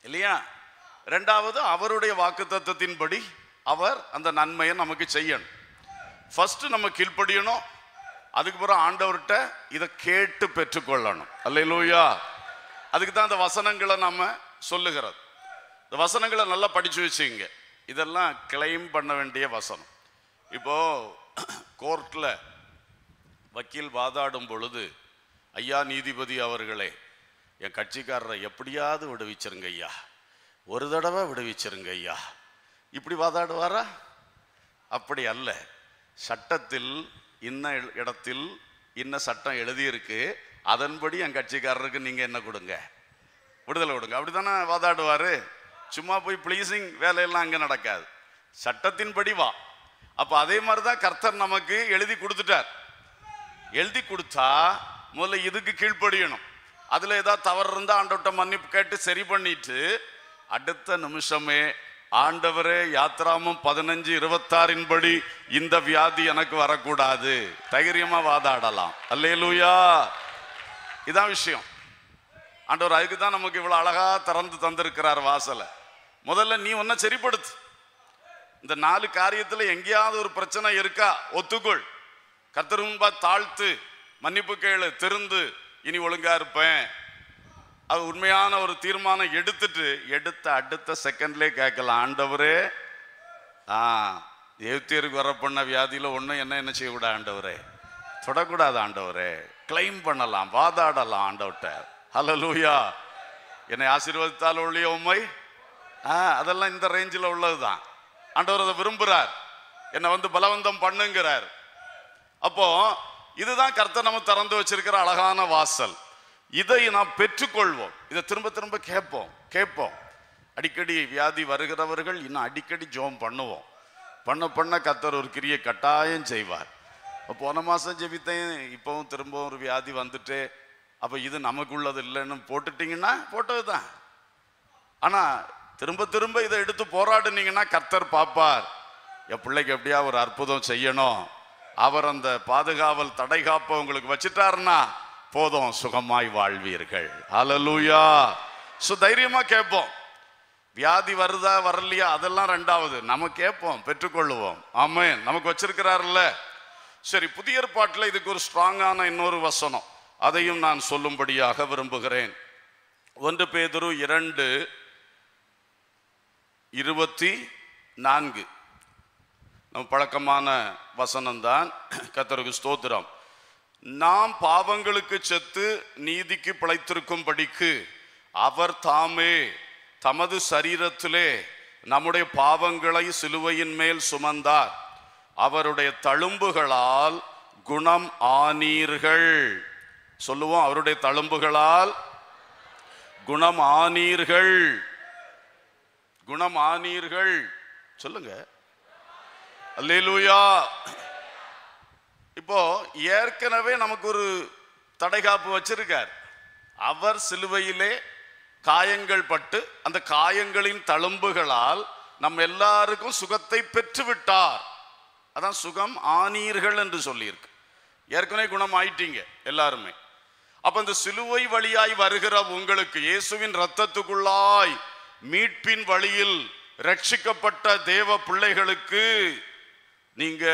இல்லையா ரெண்டாவது அவருடைய வாக்கு தத்துவத்தின்படி அவர் அந்த நன்மையை நமக்கு செய்யணும் ஃபஸ்ட்டு நம்ம கீழ்படியணும் அதுக்கப்புறம் ஆண்டவர்கிட்ட இதை கேட்டு பெற்றுக்கொள்ளணும் அல்ல அதுக்கு தான் இந்த வசனங்களை நம்ம சொல்லுகிறது இந்த வசனங்களை நல்லா படித்து வச்சுங்க இதெல்லாம் கிளைம் பண்ண வேண்டிய வசனம் இப்போ கோர்ட்டில் வக்கீல் வாதாடும் பொழுது ஐயா நீதிபதி அவர்களே என் கட்சிக்காரரை எப்படியாவது விடுவிச்சிருங்க ஐயா ஒரு தடவை விடுவிச்சிருங்க ஐயா இப்படி வாதாடுவாரா அப்படி அல்ல சட்டத்தில் இன்ன இடத்தில் இன்ன சட்டம் எழுதியிருக்கு அதன்படி என் கட்சிக்காரருக்கு நீங்கள் என்ன கொடுங்க விடுதலை கொடுங்க அப்படி தானே வாதாடுவார் சும்மா போய் ப்ளீஸிங் வேலையெல்லாம் அங்கே நடக்காது சட்டத்தின்படி வா அப்போ அதே மாதிரி தான் கர்த்தர் நமக்கு எழுதி கொடுத்துட்டார் எழுதி கொடுத்தா முதல்ல இதுக்கு கீழ்ப்படியணும் அதில் ஏதாவது தவறு இருந்தால் ஆண்டவர்கிட்ட மன்னிப்பு கேட்டு சரி பண்ணிட்டு அடுத்த நிமிஷமே ஆண்டவரே யாத்ராமும் பதினஞ்சு இருபத்தாறின் படி இந்த வியாதி எனக்கு வரக்கூடாது தைரியமா வாதாடலாம் லூயா இதான் விஷயம் ஆண்டவர் அதுக்கு தான் நமக்கு இவ்வளோ அழகா திறந்து தந்திருக்கிறார் வாசலை முதல்ல நீ ஒன்ன சரிப்படுத்து இந்த நாலு காரியத்தில் எங்கேயாவது ஒரு பிரச்சனை இருக்கா ஒத்துக்கொள் கத்திரும்பா தாழ்த்து மன்னிப்பு கேளு திருந்து இனி ஒழுங்காக இருப்பேன் அது உண்மையான ஒரு தீர்மானம் எடுத்துட்டு எடுத்த அடுத்த செகண்ட்லேயே கேட்கலாம் ஆண்டவரே ஆ எவுத்தியருக்கு வர பண்ண வியாதியில் ஒன்றும் என்ன என்ன செய்யக்கூடாது ஆண்டவரே தொடக்கூடாது ஆண்டவரே கிளைம் பண்ணலாம் வாதாடலாம் ஆண்டவர்கிட்ட ஹலோ லூயா என்னை ஆசீர்வதித்தால் ஒழிய உண்மை ஆ அதெல்லாம் இந்த ரேஞ்சில் உள்ளது தான் ஆண்டவர் அதை விரும்புகிறார் என்னை வந்து பலவந்தம் பண்ணுங்கிறார் அப்போது இதுதான் கர்த்தர் நம்ம திறந்து வச்சிருக்கிற அழகான வாசல் இதை நாம் பெற்றுக்கொள்வோம் இதை திரும்ப திரும்ப கேட்போம் கேட்போம் அடிக்கடி வியாதி வருகிறவர்கள் இன்னும் அடிக்கடி ஜோம் பண்ணுவோம் பண்ண பண்ண கத்தர் ஒரு கிரிய கட்டாயம் செய்வார் போன மாதம் ஜெபித்தேன் இப்போவும் திரும்பவும் ஒரு வியாதி வந்துட்டு அப்போ இது நமக்குள்ளது இல்லைன்னு போட்டுட்டிங்கன்னா போட்டது தான் ஆனால் திரும்ப திரும்ப இதை எடுத்து போராடுனீங்கன்னா கர்த்தர் பார்ப்பார் என் பிள்ளைக்கு எப்படியா ஒரு அற்புதம் செய்யணும் அவர் அந்த பாதுகாவல் தடை காப்ப உங்களுக்கு வச்சுட்டாருன்னா போதும் சுகமாய் வாழ்வீர்கள் அலலூயா ஸோ தைரியமாக கேட்போம் வியாதி வருதா வரலையா அதெல்லாம் ரெண்டாவது நம்ம கேட்போம் பெற்றுக்கொள்ளுவோம் ஆமே நமக்கு வச்சிருக்கிறாருல்ல சரி புதிய பாட்டில் இதுக்கு ஒரு ஸ்ட்ராங்கான இன்னொரு வசனம் அதையும் நான் சொல்லும்படியாக விரும்புகிறேன் ஒன்று பேதுரு இரண்டு இருபத்தி நான்கு பழக்கமான வசனம்தான் கத்தருக்கு ஸ்தோத்திரம் நாம் பாவங்களுக்கு செத்து நீதிக்கு பிழைத்திருக்கும் படிக்கு அவர் தாமே தமது சரீரத்திலே நம்முடைய பாவங்களை சிலுவையின் மேல் சுமந்தார் அவருடைய தழும்புகளால் குணம் ஆனீர்கள் சொல்லுவோம் அவருடைய தழும்புகளால் குணம் ஆனீர்கள் குணம் ஆனீர்கள் சொல்லுங்க அல்லேலூயா இப்போ ஏற்கனவே நமக்கு ஒரு தடைகாப்பு வச்சிருக்கார் அவர் சிலுவையிலே காயங்கள் பட்டு அந்த காயங்களின் தழும்புகளால் நம் எல்லாருக்கும் சுகத்தை பெற்றுவிட்டார் அதான் சுகம் ஆனீர்கள் என்று சொல்லியிருக்கு ஏற்கனவே குணம் ஆயிட்டீங்க எல்லாருமே அப்ப இந்த சிலுவை வழியாய் வருகிற உங்களுக்கு இயேசுவின் ரத்தத்துக்குள்ளாய் மீட்பின் வழியில் ரட்சிக்கப்பட்ட தேவ பிள்ளைகளுக்கு நீங்க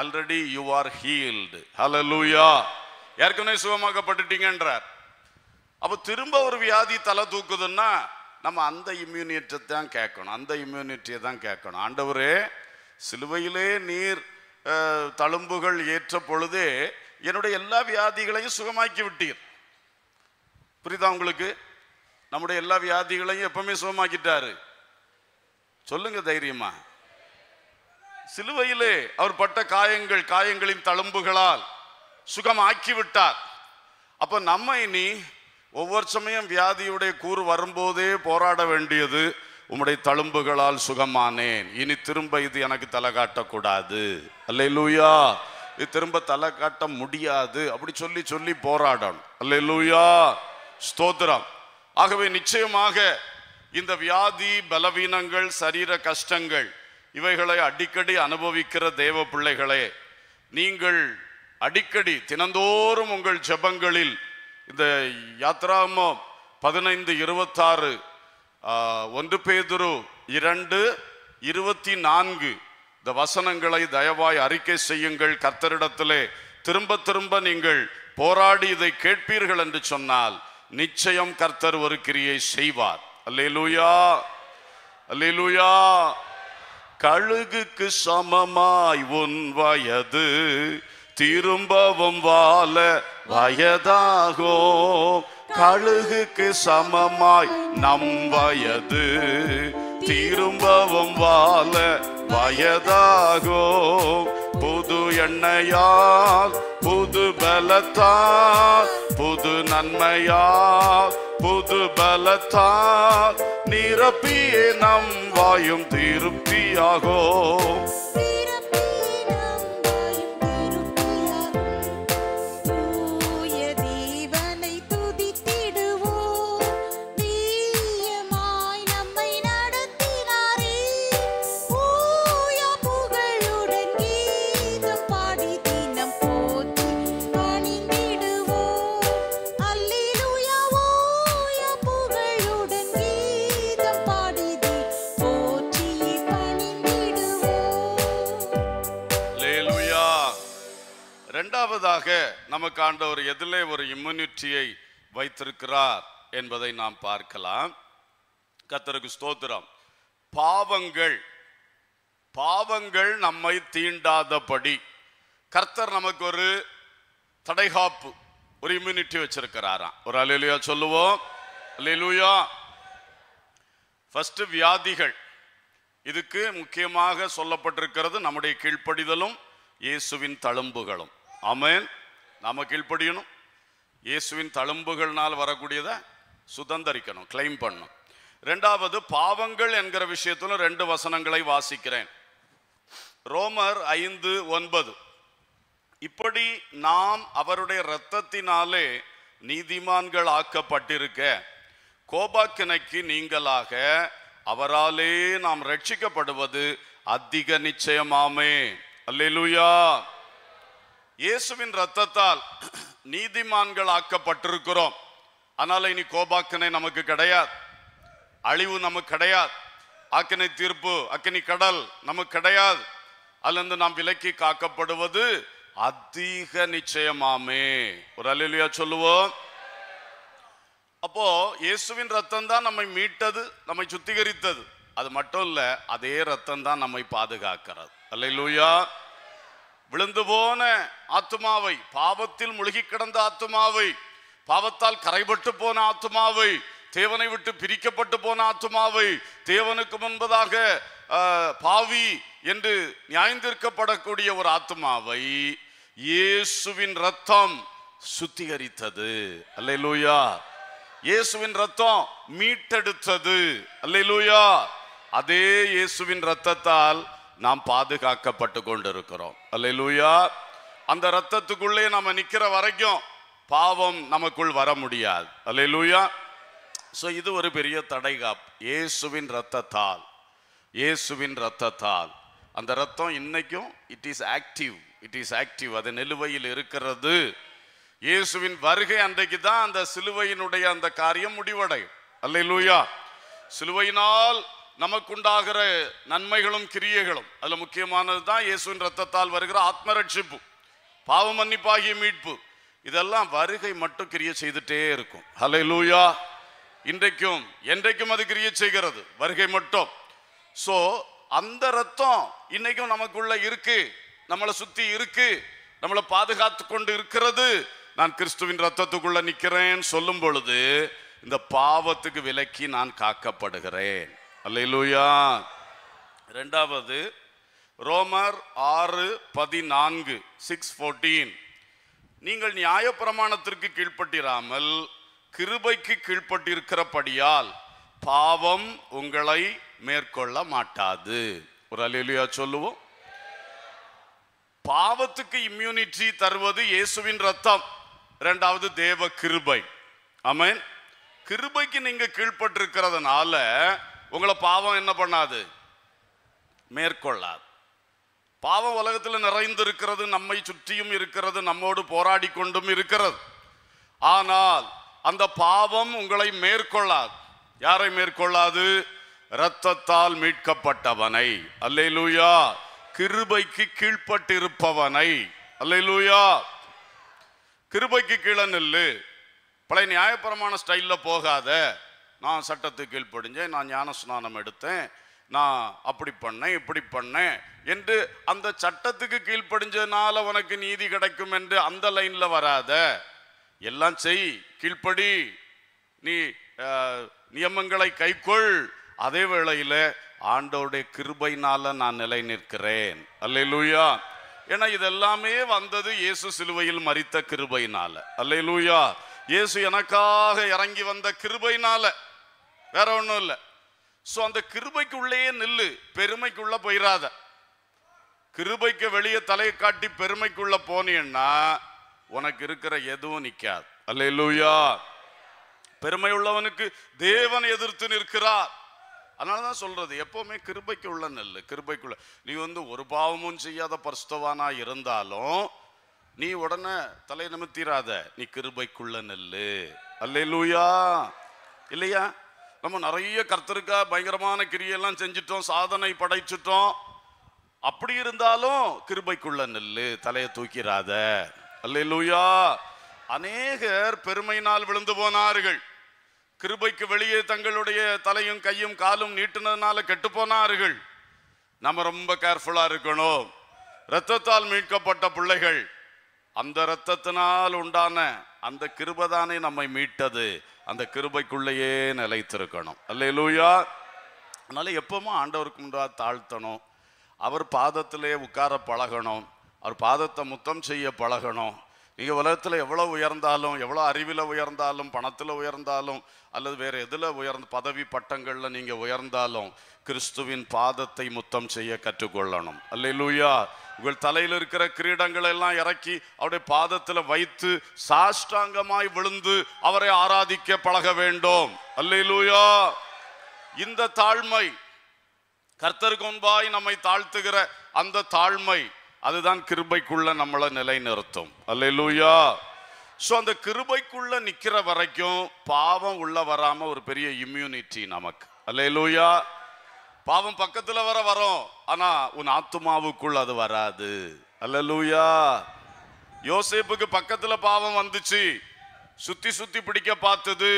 already you are healed hallelujah ஏற்கனவே சுகமாக்கப்பட்டுட்டீங்கன்றார் அப்போ திரும்ப ஒரு வியாதி தலை தூக்குதுன்னா நம்ம அந்த இம்யூனிட்டியை தான் கேட்கணும் அந்த இம்யூனிட்டியை தான் கேட்கணும் ஆண்டவரே சிலுவையிலே நீர் தழும்புகள் ஏற்ற பொழுதே என்னுடைய எல்லா வியாதிகளையும் சுகமாக்கி விட்டீர் புரியுதா உங்களுக்கு நம்முடைய எல்லா வியாதிகளையும் எப்பவுமே சுகமாக்கிட்டாரு சொல்லுங்க தைரியமா சிலுவையிலே அவர் பட்ட காயங்கள் காயங்களின் தழும்புகளால் சுகமாக்கிவிட்டார் அப்போ நம்ம இனி ஒவ்வொரு சமயம் வியாதியுடைய கூறு வரும்போதே போராட வேண்டியது உம்முடைய தழும்புகளால் சுகமானேன் இனி திரும்ப இது எனக்கு தலை காட்டக்கூடாது அல்ல லூயா இது திரும்ப தலை காட்ட முடியாது அப்படி சொல்லி சொல்லி போராடணும் அல்ல லூயா ஸ்தோத்திரம் ஆகவே நிச்சயமாக இந்த வியாதி பலவீனங்கள் சரீர கஷ்டங்கள் இவைகளை அடிக்கடி அனுபவிக்கிற தேவ பிள்ளைகளே நீங்கள் அடிக்கடி தினந்தோறும் உங்கள் ஜபங்களில் இந்த யாத்ராமோ பதினைந்து இருபத்தாறு ஒன்று பேதுரு இரண்டு இருபத்தி நான்கு இந்த வசனங்களை தயவாய் அறிக்கை செய்யுங்கள் கர்த்தரிடத்திலே திரும்ப திரும்ப நீங்கள் போராடி இதை கேட்பீர்கள் என்று சொன்னால் நிச்சயம் கர்த்தர் ஒரு கிரியை செய்வார் அல்லேலூயா அல்லேலூயா கழுகுக்கு சமமாய் உன் வயது திரும்பவும் வாழ வயதாகோ கழுகுக்கு சமமாய் நம் வயது திரும்பவும் வாழ வயதாகோ புது எண்ணையால் புது பலத்தால் புது நன்மையால் புது பலத்தால் நிரப்பிய நம் வாயும் திருப்தியாகோ முழுவதாக நமக்கு ஆண்டவர் எதிலே ஒரு இம்யூனிட்டியை வைத்திருக்கிறார் என்பதை நாம் பார்க்கலாம் கத்தருக்கு ஸ்தோத்திரம் பாவங்கள் பாவங்கள் நம்மை தீண்டாதபடி கர்த்தர் நமக்கு ஒரு தடைகாப்பு ஒரு இம்யூனிட்டி வச்சிருக்கிறாராம் ஒரு அலிலுயா சொல்லுவோம் அலிலுயா ஃபஸ்ட்டு வியாதிகள் இதுக்கு முக்கியமாக சொல்லப்பட்டிருக்கிறது நம்முடைய கீழ்ப்படிதலும் இயேசுவின் தழும்புகளும் அமேன் நாம கீழ்படியணும் இயேசுவின் தழும்புகள்னால் வரக்கூடியதை சுதந்திரிக்கணும் கிளைம் பண்ணும் ரெண்டாவது பாவங்கள் என்கிற விஷயத்திலும் ரெண்டு வசனங்களை வாசிக்கிறேன் ரோமர் ஐந்து ஒன்பது இப்படி நாம் அவருடைய இரத்தத்தினாலே நீதிமான்கள் ஆக்கப்பட்டிருக்க கோபாக்கிணைக்கு நீங்களாக அவராலே நாம் ரட்சிக்கப்படுவது அதிக நிச்சயமாமே அல்லேலூயா இயேசுவின் ரத்தத்தால் நீதிமான்கள் ஆக்கப்பட்டிருக்கிறோம் ஆனால இனி கோபாக்கனை நமக்கு கிடையாது அழிவு நமக்கு கிடையாது அக்கனை தீர்ப்பு அக்கனி கடல் நமக்கு கிடையாது அதுலேருந்து நாம் விலக்கி காக்கப்படுவது அதிக நிச்சயமாமே ஒரு அலிலியா சொல்லுவோம் அப்போ இயேசுவின் ரத்தம் தான் நம்மை மீட்டது நம்மை சுத்திகரித்தது அது மட்டும் இல்லை அதே ரத்தம் தான் நம்மை பாதுகாக்கிறது லூயா விழுந்து போன ஆத்மாவை பாவத்தில் முழுகி கிடந்த ஆத்மாவை பாவத்தால் கரைபட்டு போன ஆத்மாவை தேவனை விட்டு பிரிக்கப்பட்டு போன ஆத்மாவை தேவனுக்கு முன்பதாக பாவி என்று நியாயந்திருக்கப்படக்கூடிய ஒரு ஆத்மாவை இயேசுவின் ரத்தம் சுத்திகரித்தது அல்லை லூயா இயேசுவின் ரத்தம் மீட்டெடுத்தது அல்ல லூயா அதே இயேசுவின் ரத்தத்தால் நாம் பாதுகாக்கப்பட்டு கொண்டிருக்கிறோம் அல்லா அந்த ரத்தத்துக்குள்ளே நம்ம நிற்கிற வரைக்கும் பாவம் நமக்குள் வர முடியாது அல்லா ஸோ இது ஒரு பெரிய தடை காப்பு இயேசுவின் ரத்தத்தால் இயேசுவின் ரத்தத்தால் அந்த ரத்தம் இன்னைக்கும் it is active it is active அது நிலுவையில் இருக்கிறது இயேசுவின் வருகை அன்றைக்கு தான் அந்த சிலுவையினுடைய அந்த காரியம் முடிவடையும் அல்ல லூயா சிலுவையினால் நமக்குண்டாகிற நன்மைகளும் கிரியைகளும் அதில் முக்கியமானது தான் இயேசுவின் ரத்தத்தால் வருகிற ஆத்ம ரட்சிப்பு பாவ மன்னிப்பாகிய மீட்பு இதெல்லாம் வருகை மட்டும் கிரிய செய்துட்டே இருக்கும் ஹலை லூயா இன்றைக்கும் என்றைக்கும் அது கிரிய செய்கிறது வருகை மட்டும் ஸோ அந்த ரத்தம் இன்னைக்கும் நமக்குள்ள இருக்கு நம்மளை சுற்றி இருக்கு நம்மளை பாதுகாத்து கொண்டு இருக்கிறது நான் கிறிஸ்துவின் ரத்தத்துக்குள்ள நிற்கிறேன் சொல்லும் பொழுது இந்த பாவத்துக்கு விலக்கி நான் காக்கப்படுகிறேன் அல்லையிலூயா ரெண்டாவது ரோமர் ஆறு பதினான்கு சிக்ஸ் ஃபோர்டீன் நீங்கள் நியாயப்பிரமாணத்திற்கு கீழ்ப்பட்டிராமல் கிருபைக்கு கீழ்ப்பட்டிருக்கிறபடியால் பாவம் உங்களை மேற்கொள்ள மாட்டாது ஒரு அலையிலையா சொல்லுவோம் பாவத்துக்கு இம்யூனிட்டி தருவது இயேசுவின் ரத்தம் ரெண்டாவது தேவ கிருபை அமேன் கிருபைக்கு நீங்க கீழ்பட்டிருக்கிறதுனால உங்களை பாவம் என்ன பண்ணாது மேற்கொள்ளாது பாவம் உலகத்தில் நிறைந்திருக்கிறது நம்மை சுற்றியும் இருக்கிறது நம்மோடு போராடி கொண்டும் இருக்கிறது ஆனால் அந்த பாவம் உங்களை மேற்கொள்ளாது யாரை மேற்கொள்ளாது இரத்தத்தால் மீட்கப்பட்டவனை லூயா கிருபைக்கு கீழ்ப்பட்டிருப்பவனை லூயா கிருபைக்கு கீழே நெல்லு பழைய நியாயப்பிரமான ஸ்டைலில் போகாத நான் சட்டத்தை கீழ்ப்படிஞ்சேன் நான் ஞான ஸ்நானம் எடுத்தேன் நான் அப்படி பண்ணேன் இப்படி பண்ணேன் என்று அந்த சட்டத்துக்கு கீழ்ப்படிஞ்சதுனால உனக்கு நீதி கிடைக்கும் என்று அந்த லைனில் வராத எல்லாம் செய் கீழ்ப்படி நீ நியமங்களை கைக்கொள் அதே வேளையில் ஆண்டோடைய கிருபைனால நான் நிலை நிற்கிறேன் லூயா ஏன்னா இதெல்லாமே வந்தது இயேசு சிலுவையில் மறித்த கிருபைனால லூயா இயேசு எனக்காக இறங்கி வந்த கிருபைனால வேற ஒன்றும் இல்லை ஸோ அந்த கிருபைக்குள்ளேயே நில்லு பெருமைக்குள்ள போயிடாத கிருபைக்கு வெளியே தலையை காட்டி பெருமைக்குள்ள போனீன்னா உனக்கு இருக்கிற எதுவும் நிற்காது அல்ல பெருமை உள்ளவனுக்கு தேவன் எதிர்த்து நிற்கிறார் அதனால தான் சொல்றது எப்பவுமே கிருபைக்கு உள்ள நெல் கிருபைக்குள்ள நீ வந்து ஒரு பாவமும் செய்யாத பரிசுத்தவானா இருந்தாலும் நீ உடனே தலை நிமித்திராத நீ கிருபைக்குள்ள நெல் அல்ல இல்லையா நம்ம நிறைய கர்த்தருக்கா பயங்கரமான கிரியெல்லாம் செஞ்சிட்டோம் சாதனை படைச்சிட்டோம் அப்படி இருந்தாலும் கிருபைக்குள்ள நெல்லு தலையை தூக்கிறாத அல்லா அநேகர் பெருமையினால் விழுந்து போனார்கள் கிருபைக்கு வெளியே தங்களுடைய தலையும் கையும் காலும் நீட்டினதுனால கெட்டு போனார்கள் நம்ம ரொம்ப கேர்ஃபுல்லா இருக்கணும் இரத்தத்தால் மீட்கப்பட்ட பிள்ளைகள் அந்த இரத்தத்தினால் உண்டான அந்த கிருபதானே நம்மை மீட்டது அந்த கிருபைக்குள்ளேயே நிலைத்திருக்கணும் லூயா அதனால் எப்பவுமே ஆண்டவருக்கு முன்பாக தாழ்த்தணும் அவர் பாதத்திலே உட்கார பழகணும் அவர் பாதத்தை முத்தம் செய்ய பழகணும் நீங்கள் உலகத்தில் எவ்வளோ உயர்ந்தாலும் எவ்வளோ அறிவில் உயர்ந்தாலும் பணத்தில் உயர்ந்தாலும் அல்லது வேறு எதில் உயர்ந்த பதவி பட்டங்களில் நீங்கள் உயர்ந்தாலும் கிறிஸ்துவின் பாதத்தை முத்தம் செய்ய கற்றுக்கொள்ளணும் அல்ல லூயா உங்கள் தலையில் இருக்கிற கிரீடங்கள் எல்லாம் இறக்கி அவருடைய பாதத்தில் வைத்து சாஷ்டாங்கமாய் விழுந்து அவரை ஆராதிக்க பழக வேண்டும் அல்லையிலூயா இந்த தாழ்மை கர்த்தருக்கு முன்பாய் நம்மை தாழ்த்துகிற அந்த தாழ்மை அதுதான் கிருபைக்குள்ள நம்மளை நிலைநிறுத்தும் அல்லையிலூயா ஸோ அந்த கிருபைக்குள்ள நிற்கிற வரைக்கும் பாவம் உள்ள வராம ஒரு பெரிய இம்யூனிட்டி நமக்கு அல்லையிலூயா பாவம் பக்கத்துல வர வரும் ஆனா உன் ஆத்மாவுக்குள் அது வராது அல்ல லூயா யோசேப்புக்கு பக்கத்துல பாவம் வந்துச்சு சுத்தி சுத்தி பிடிக்க பார்த்தது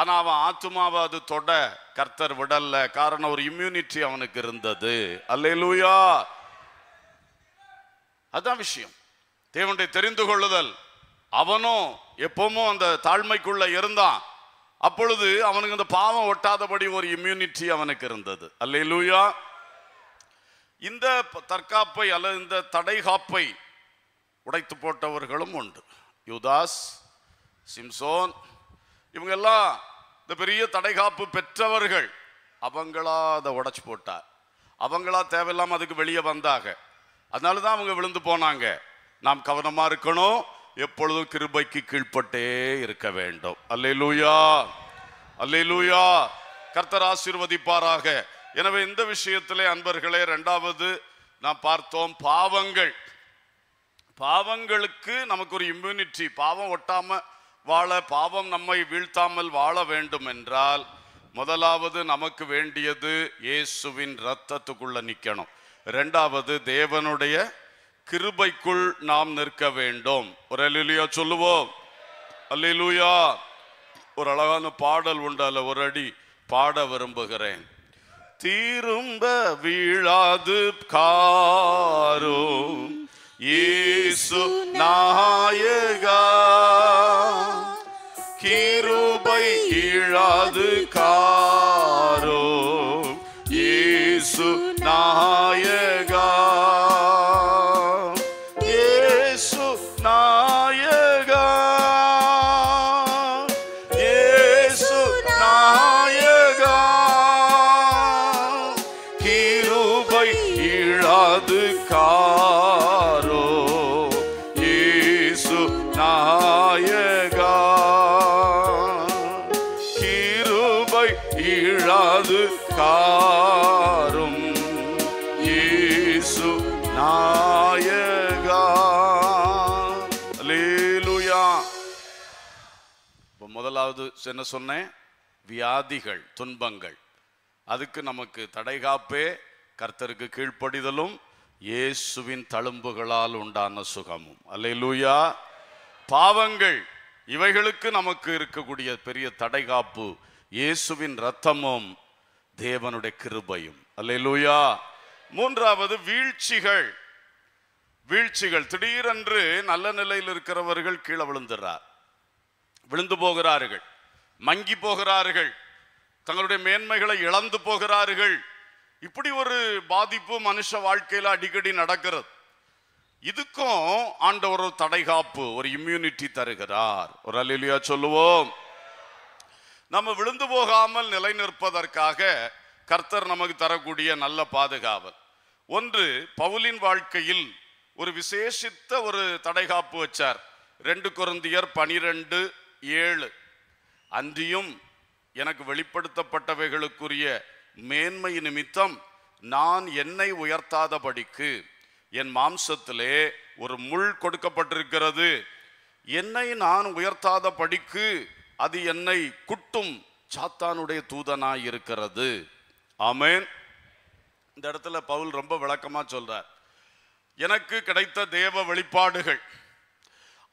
ஆனா அவன் ஆத்துமாவை அது தொட கர்த்தர் விடல்ல காரணம் ஒரு இம்யூனிட்டி அவனுக்கு இருந்தது அல்ல லூயா அதுதான் விஷயம் தேவனுடைய தெரிந்து கொள்ளுதல் அவனும் எப்பவும் அந்த தாழ்மைக்குள்ள இருந்தான் அப்பொழுது அவனுக்கு அந்த பாவம் ஒட்டாதபடி ஒரு இம்யூனிட்டி அவனுக்கு இருந்தது அல்லையிலூயா இந்த தற்காப்பை அல்லது இந்த தடைகாப்பை உடைத்து போட்டவர்களும் உண்டு யுதாஸ் சிம்சோன் இவங்க எல்லாம் இந்த பெரிய தடைகாப்பு பெற்றவர்கள் அவங்களா அதை உடைச்சி போட்டார் அவங்களா தேவையில்லாமல் அதுக்கு வெளியே வந்தாங்க அதனால தான் அவங்க விழுந்து போனாங்க நாம் கவனமாக இருக்கணும் எப்பொழுதும் கிருபைக்கு கீழ்ப்பட்டே இருக்க வேண்டும் அல்லேலூயா லூயா கர்த்தர் ஆசீர்வதிப்பாராக எனவே இந்த விஷயத்திலே அன்பர்களே ரெண்டாவது நாம் பார்த்தோம் பாவங்கள் பாவங்களுக்கு நமக்கு ஒரு இம்யூனிட்டி பாவம் ஒட்டாம வாழ பாவம் நம்மை வீழ்த்தாமல் வாழ வேண்டும் என்றால் முதலாவது நமக்கு வேண்டியது இயேசுவின் ரத்தத்துக்குள்ள நிற்கணும் ரெண்டாவது தேவனுடைய கிருபைக்குள் நாம் நிற்க வேண்டும் ஒரு அலிலுயா சொல்லுவோம் அல்லூயா ஒரு அழகான பாடல் உண்டு அல்ல ஒரு அடி பாட விரும்புகிறேன் தீரும்ப வீழாது காரும் ஏசு நாயகா கிருபை கீழாது கா என்ன சொன்னேன் வியாதிகள் துன்பங்கள் அதுக்கு நமக்கு தடைகாப்பே கர்த்தருக்கு கீழ்ப்படிதலும் இயேசுவின் தழும்புகளால் உண்டான சுகமும் அல்ல லூயா பாவங்கள் இவைகளுக்கு நமக்கு இருக்கக்கூடிய பெரிய தடைகாப்பு இயேசுவின் ரத்தமும் தேவனுடைய கிருபையும் அல்ல லூயா மூன்றாவது வீழ்ச்சிகள் வீழ்ச்சிகள் திடீரென்று நல்ல நிலையில் இருக்கிறவர்கள் கீழே விழுந்துறார் விழுந்து போகிறார்கள் மங்கி போகிறார்கள் தங்களுடைய மேன்மைகளை இழந்து போகிறார்கள் இப்படி ஒரு பாதிப்பு மனுஷ வாழ்க்கையில் அடிக்கடி நடக்கிறது இதுக்கும் ஆண்டவர் ஒரு தடைகாப்பு ஒரு இம்யூனிட்டி தருகிறார் ஒரு அலிலியா சொல்லுவோம் நம்ம விழுந்து போகாமல் நிலை நிற்பதற்காக கர்த்தர் நமக்கு தரக்கூடிய நல்ல பாதுகாவல் ஒன்று பவுலின் வாழ்க்கையில் ஒரு விசேஷித்த ஒரு தடைகாப்பு வச்சார் ரெண்டு குருந்தியர் பனிரெண்டு ஏழு அன்றியும் எனக்கு வெளிப்படுத்தப்பட்டவைகளுக்குரிய மேன்மை நிமித்தம் நான் என்னை உயர்த்தாதபடிக்கு என் மாம்சத்திலே ஒரு முள் கொடுக்கப்பட்டிருக்கிறது என்னை நான் உயர்த்தாத படிக்கு அது என்னை குட்டும் சாத்தானுடைய தூதனாய் இருக்கிறது ஆமேன் இந்த இடத்துல பவுல் ரொம்ப விளக்கமாக சொல்றார் எனக்கு கிடைத்த தேவ வெளிப்பாடுகள்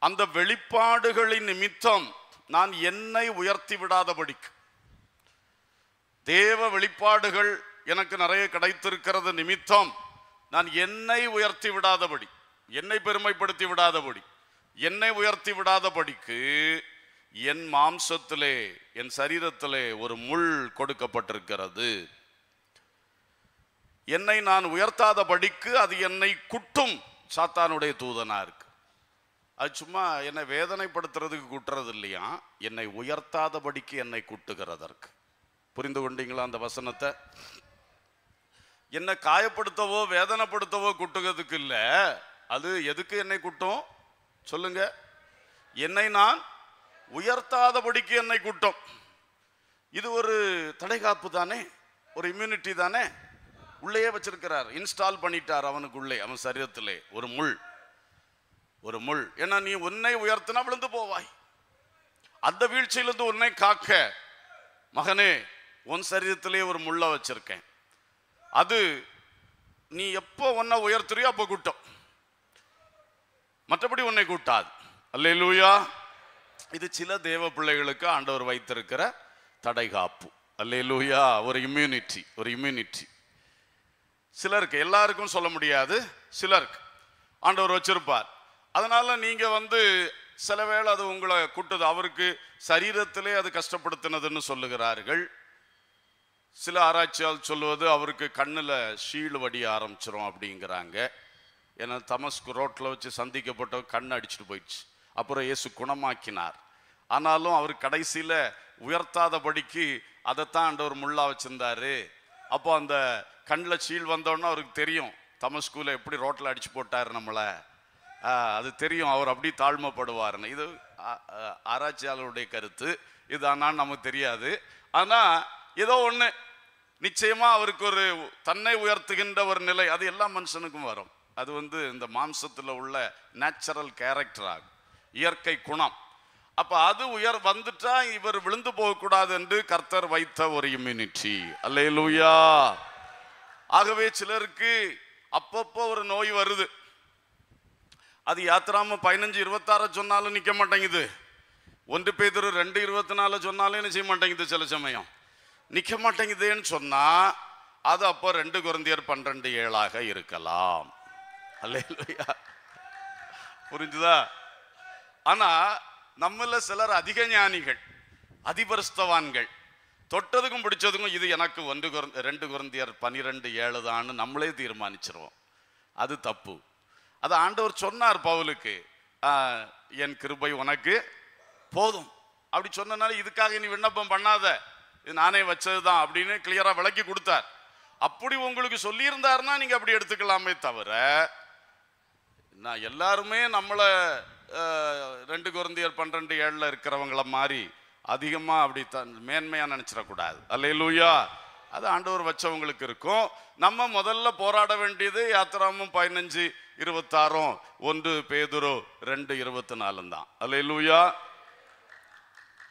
அந்த வெளிப்பாடுகளின் நிமித்தம் நான் என்னை உயர்த்தி விடாதபடிக்கு தேவ வெளிப்பாடுகள் எனக்கு நிறைய கிடைத்திருக்கிறது நிமித்தம் நான் என்னை உயர்த்தி விடாதபடி என்னை பெருமைப்படுத்தி விடாதபடி என்னை உயர்த்தி விடாதபடிக்கு என் மாம்சத்திலே என் சரீரத்திலே ஒரு முள் கொடுக்கப்பட்டிருக்கிறது என்னை நான் உயர்த்தாத படிக்கு அது என்னை குட்டும் சாத்தானுடைய தூதனா இருக்கு அது சும்மா என்னை வேதனைப்படுத்துறதுக்கு குட்டுறது இல்லையா என்னை உயர்த்தாதபடிக்கு என்னை குட்டுகிறதற்கு புரிந்து கொண்டீங்களா அந்த வசனத்தை என்னை காயப்படுத்தவோ வேதனைப்படுத்தவோ குட்டுகிறதுக்கு இல்லை அது எதுக்கு என்னை குட்டும் சொல்லுங்க என்னை நான் உயர்த்தாதபடிக்கு என்னை குட்டும் இது ஒரு தடைகாப்பு தானே ஒரு இம்யூனிட்டி தானே உள்ளேயே வச்சிருக்கிறார் இன்ஸ்டால் பண்ணிட்டார் அவனுக்குள்ளே அவன் சரீரத்திலே ஒரு முள் ஒரு முள் ஏன்னா நீ உன்னை உயர்த்தினா விழுந்து போவாய் அந்த வீழ்ச்சியிலிருந்து உன்னை காக்க மகனே உன் சரீரத்திலே ஒரு முள்ளை வச்சிருக்கேன் அது நீ எப்போ உன்னை உயர்த்துறியோ அப்போ கூட்டம் மற்றபடி உன்னை கூட்டாது அல்ல லூயா இது சில தேவ பிள்ளைகளுக்கு ஆண்டவர் வைத்திருக்கிற தடைகாப்பு அல்ல லூயா ஒரு இம்யூனிட்டி ஒரு இம்யூனிட்டி சிலருக்கு எல்லாருக்கும் சொல்ல முடியாது சிலருக்கு ஆண்டவர் வச்சிருப்பார் அதனால் நீங்கள் வந்து சில வேளை அது உங்களை கூட்டது அவருக்கு சரீரத்திலே அது கஷ்டப்படுத்தினதுன்னு சொல்லுகிறார்கள் சில ஆராய்ச்சியால் சொல்லுவது அவருக்கு கண்ணில் ஷீல் வடிய ஆரம்பிச்சிரும் அப்படிங்கிறாங்க ஏன்னா தமஸ்கு ரோட்டில் வச்சு சந்திக்கப்பட்ட கண் அடிச்சுட்டு போயிடுச்சு அப்புறம் இயேசு குணமாக்கினார் ஆனாலும் அவர் கடைசியில் உயர்த்தாதபடிக்கு அதைத்தான் ஒரு முள்ளா வச்சுருந்தாரு அப்போ அந்த கண்ணில் சீல் வந்தோன்னா அவருக்கு தெரியும் தமஸ்குவில் எப்படி ரோட்டில் அடிச்சு போட்டார் நம்மளை அது தெரியும் அவர் அப்படி தாழ்மைப்படுவார்னு இது ஆராய்ச்சியாளருடைய கருத்து இது ஆனால் நமக்கு தெரியாது ஆனால் ஏதோ ஒன்று நிச்சயமாக அவருக்கு ஒரு தன்னை உயர்த்துகின்ற ஒரு நிலை அது எல்லா மனுஷனுக்கும் வரும் அது வந்து இந்த மாம்சத்தில் உள்ள நேச்சுரல் கேரக்டர் ஆகும் இயற்கை குணம் அப்போ அது உயர் வந்துட்டா இவர் விழுந்து போகக்கூடாது என்று கர்த்தர் வைத்த ஒரு இம்யூனிட்டி அல்லே ஆகவே சிலருக்கு அப்பப்போ ஒரு நோய் வருது அது யாத்திராம பதினஞ்சு இருபத்தாறு சொன்னாலும் நிற்க மாட்டேங்குது ஒன்று பேதர் ரெண்டு இருபத்தி நாலு சொன்னாலும் என்ன செய்ய மாட்டேங்குது சில சமயம் நிற்க மாட்டேங்குதுன்னு சொன்னால் அது அப்போ ரெண்டு குழந்தையர் பன்னெண்டு ஏழாக இருக்கலாம் அல்லையா புரிஞ்சுதா ஆனால் நம்மள சிலர் அதிக ஞானிகள் அதிபரிஸ்தவான்கள் தொட்டதுக்கும் பிடிச்சதுக்கும் இது எனக்கு ஒன்று குரந்த ரெண்டு குரந்தியர் பனிரெண்டு ஏழு நம்மளே தீர்மானிச்சிருவோம் அது தப்பு அது ஆண்டவர் சொன்னார் பவுலுக்கு என் கிருபை உனக்கு போதும் அப்படி சொன்னனால இதுக்காக நீ விண்ணப்பம் பண்ணாத இது நானே வச்சது தான் அப்படின்னு கிளியராக விளக்கி கொடுத்தார் அப்படி உங்களுக்கு சொல்லியிருந்தாருன்னா நீங்கள் அப்படி எடுத்துக்கலாமே தவிர நான் எல்லாருமே நம்மளை ரெண்டு குருந்தியர் பன்னெண்டு ஏழில் இருக்கிறவங்கள மாதிரி அதிகமாக அப்படி த மேன்மையாக நினச்சிடக்கூடாது அல்ல லூயா அது ஆண்டவர் வச்சவங்களுக்கு இருக்கும் நம்ம முதல்ல போராட வேண்டியது யாத்திராமும் பதினஞ்சு இருபத்தாறும் ஒன்று பேதுரு ரெண்டு இருபத்தி நாலும் தான் அல்ல லூயா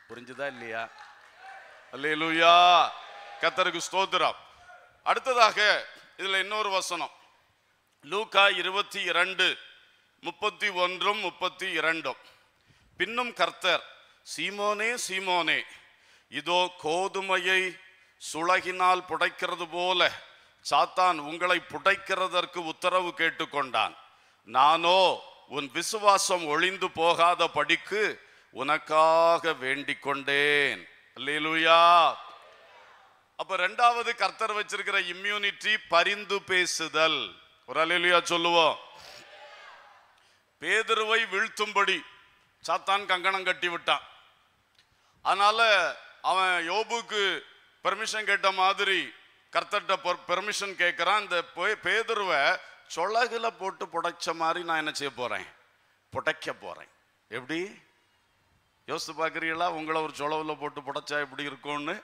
புரிஞ்சுதா இல்லையா அல்ல லூயா கத்தருக்கு ஸ்தோத்திரம் அடுத்ததாக இதில் இன்னொரு வசனம் லூக்கா இருபத்தி இரண்டு முப்பத்தி ஒன்றும் முப்பத்தி இரண்டும் பின்னும் கர்த்தர் சீமோனே சீமோனே இதோ கோதுமையை சுலகினால் புடைக்கிறது போல சாத்தான் உங்களை புடைக்கிறதற்கு உத்தரவு கேட்டுக்கொண்டான் நானோ உன் விசுவாசம் ஒளிந்து போகாத படிக்கு உனக்காக வேண்டிக் கொண்டேன் அப்ப ரெண்டாவது கர்த்தர் வச்சிருக்கிற இம்யூனிட்டி பரிந்து பேசுதல் ஒரு அலிலுயா சொல்லுவோம் பேதருவை வீழ்த்தும்படி சாத்தான் கங்கணம் கட்டி விட்டான் அதனால அவன் யோபுக்கு பெர்மிஷன் கேட்ட மாதிரி கர்த்தர்கிட்ட பெர்மிஷன் கேட்குறான் இந்த பேதுருவை சொலகுல போட்டு புடைச்ச மாதிரி நான் என்ன செய்ய போகிறேன் புடைக்க போகிறேன் எப்படி யோசித்து பார்க்குறீங்களா உங்களை ஒரு சொலவில் போட்டு புடைச்சா எப்படி இருக்கும்னு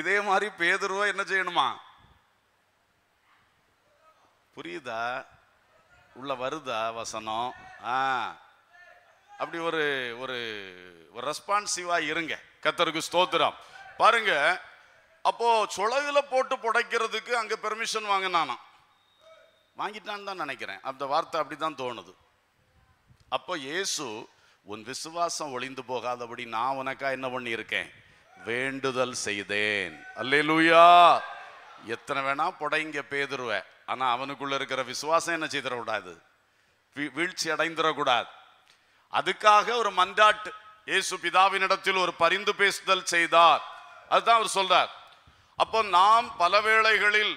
இதே மாதிரி பேதுருவை என்ன செய்யணுமா புரியுதா உள்ள வருதா வசனம் ஆ அப்படி ஒரு ஒரு ரெஸ்பான்சிவாக இருங்க கத்தருக்கு ஸ்தோத்திரம் பாருங்கள் அப்போ சுளகுல போட்டு புடைக்கிறதுக்கு அங்கே பெர்மிஷன் வாங்கினானா வாங்கிட்டான்னு தான் நினைக்கிறேன் அந்த வார்த்தை அப்படிதான் தோணுது அப்போ இயேசு உன் விசுவாசம் ஒளிந்து போகாதபடி நான் உனக்கா என்ன பண்ணியிருக்கேன் வேண்டுதல் செய்தேன் அல்லே லூயா எத்தனை வேணா புடைங்க பேதுருவ ஆனால் அவனுக்குள்ள இருக்கிற விசுவாசம் என்ன செய்திடக்கூடாது வீழ்ச்சி அடைந்துடக்கூடாது அதுக்காக ஒரு மன்றாட்டு இயேசு பிதாவினிடத்தில் ஒரு பரிந்து பேசுதல் செய்தார் அதுதான் அவர் சொல்றார் அப்போ நாம் பல வேளைகளில்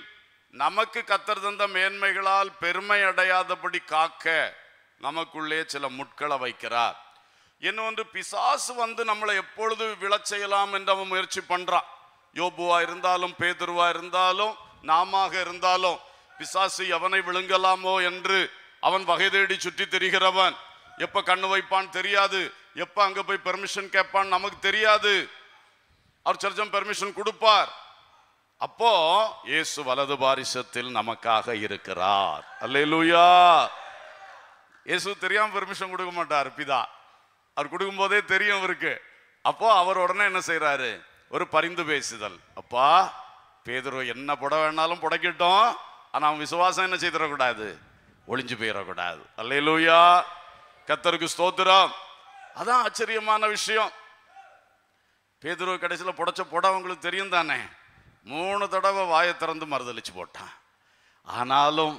நமக்கு கத்தர் தந்த மேன்மைகளால் பெருமை அடையாதபடி காக்க நமக்குள்ளே சில முட்களை வைக்கிறார் இன்னொன்று பிசாசு வந்து நம்மளை எப்பொழுது விழச் செய்யலாம் என்று அவன் முயற்சி பண்றான் யோபுவா இருந்தாலும் பேதுருவா இருந்தாலும் நாம இருந்தாலும் பிசாசு எவனை விழுங்கலாமோ என்று அவன் வகை தேடி சுற்றி தெரிகிறவன் எப்போ கண்ணு வைப்பான் தெரியாது எப்போ அங்கே போய் பெர்மிஷன் கேட்பான் நமக்கு தெரியாது அவர் சர்ச்சம் பெர்மிஷன் கொடுப்பார் அப்போ இயேசு வலது பாரிசத்தில் நமக்காக இருக்கிறார் அல்லூயா இயேசு தெரியாம பெர்மிஷன் கொடுக்க மாட்டார் பிதா அவர் கொடுக்கும் போதே தெரியும் இருக்கு அப்போ அவர் உடனே என்ன செய்யறாரு ஒரு பரிந்து பேசுதல் அப்பா பேதுரு என்ன புட வேணாலும் புடைக்கட்டும் ஆனா அவன் விசுவாசம் என்ன செய்திடக்கூடாது ஒளிஞ்சு போயிடக்கூடாது அல்லையிலூயா கத்தருக்கு ஸ்தோத்திரம் அதான் ஆச்சரியமான விஷயம் பேதுரு கடைசியில் புடைச்ச புடம் உங்களுக்கு தெரியும் தானே மூணு தடவை வாயை திறந்து மறுதளிச்சு போட்டான் ஆனாலும்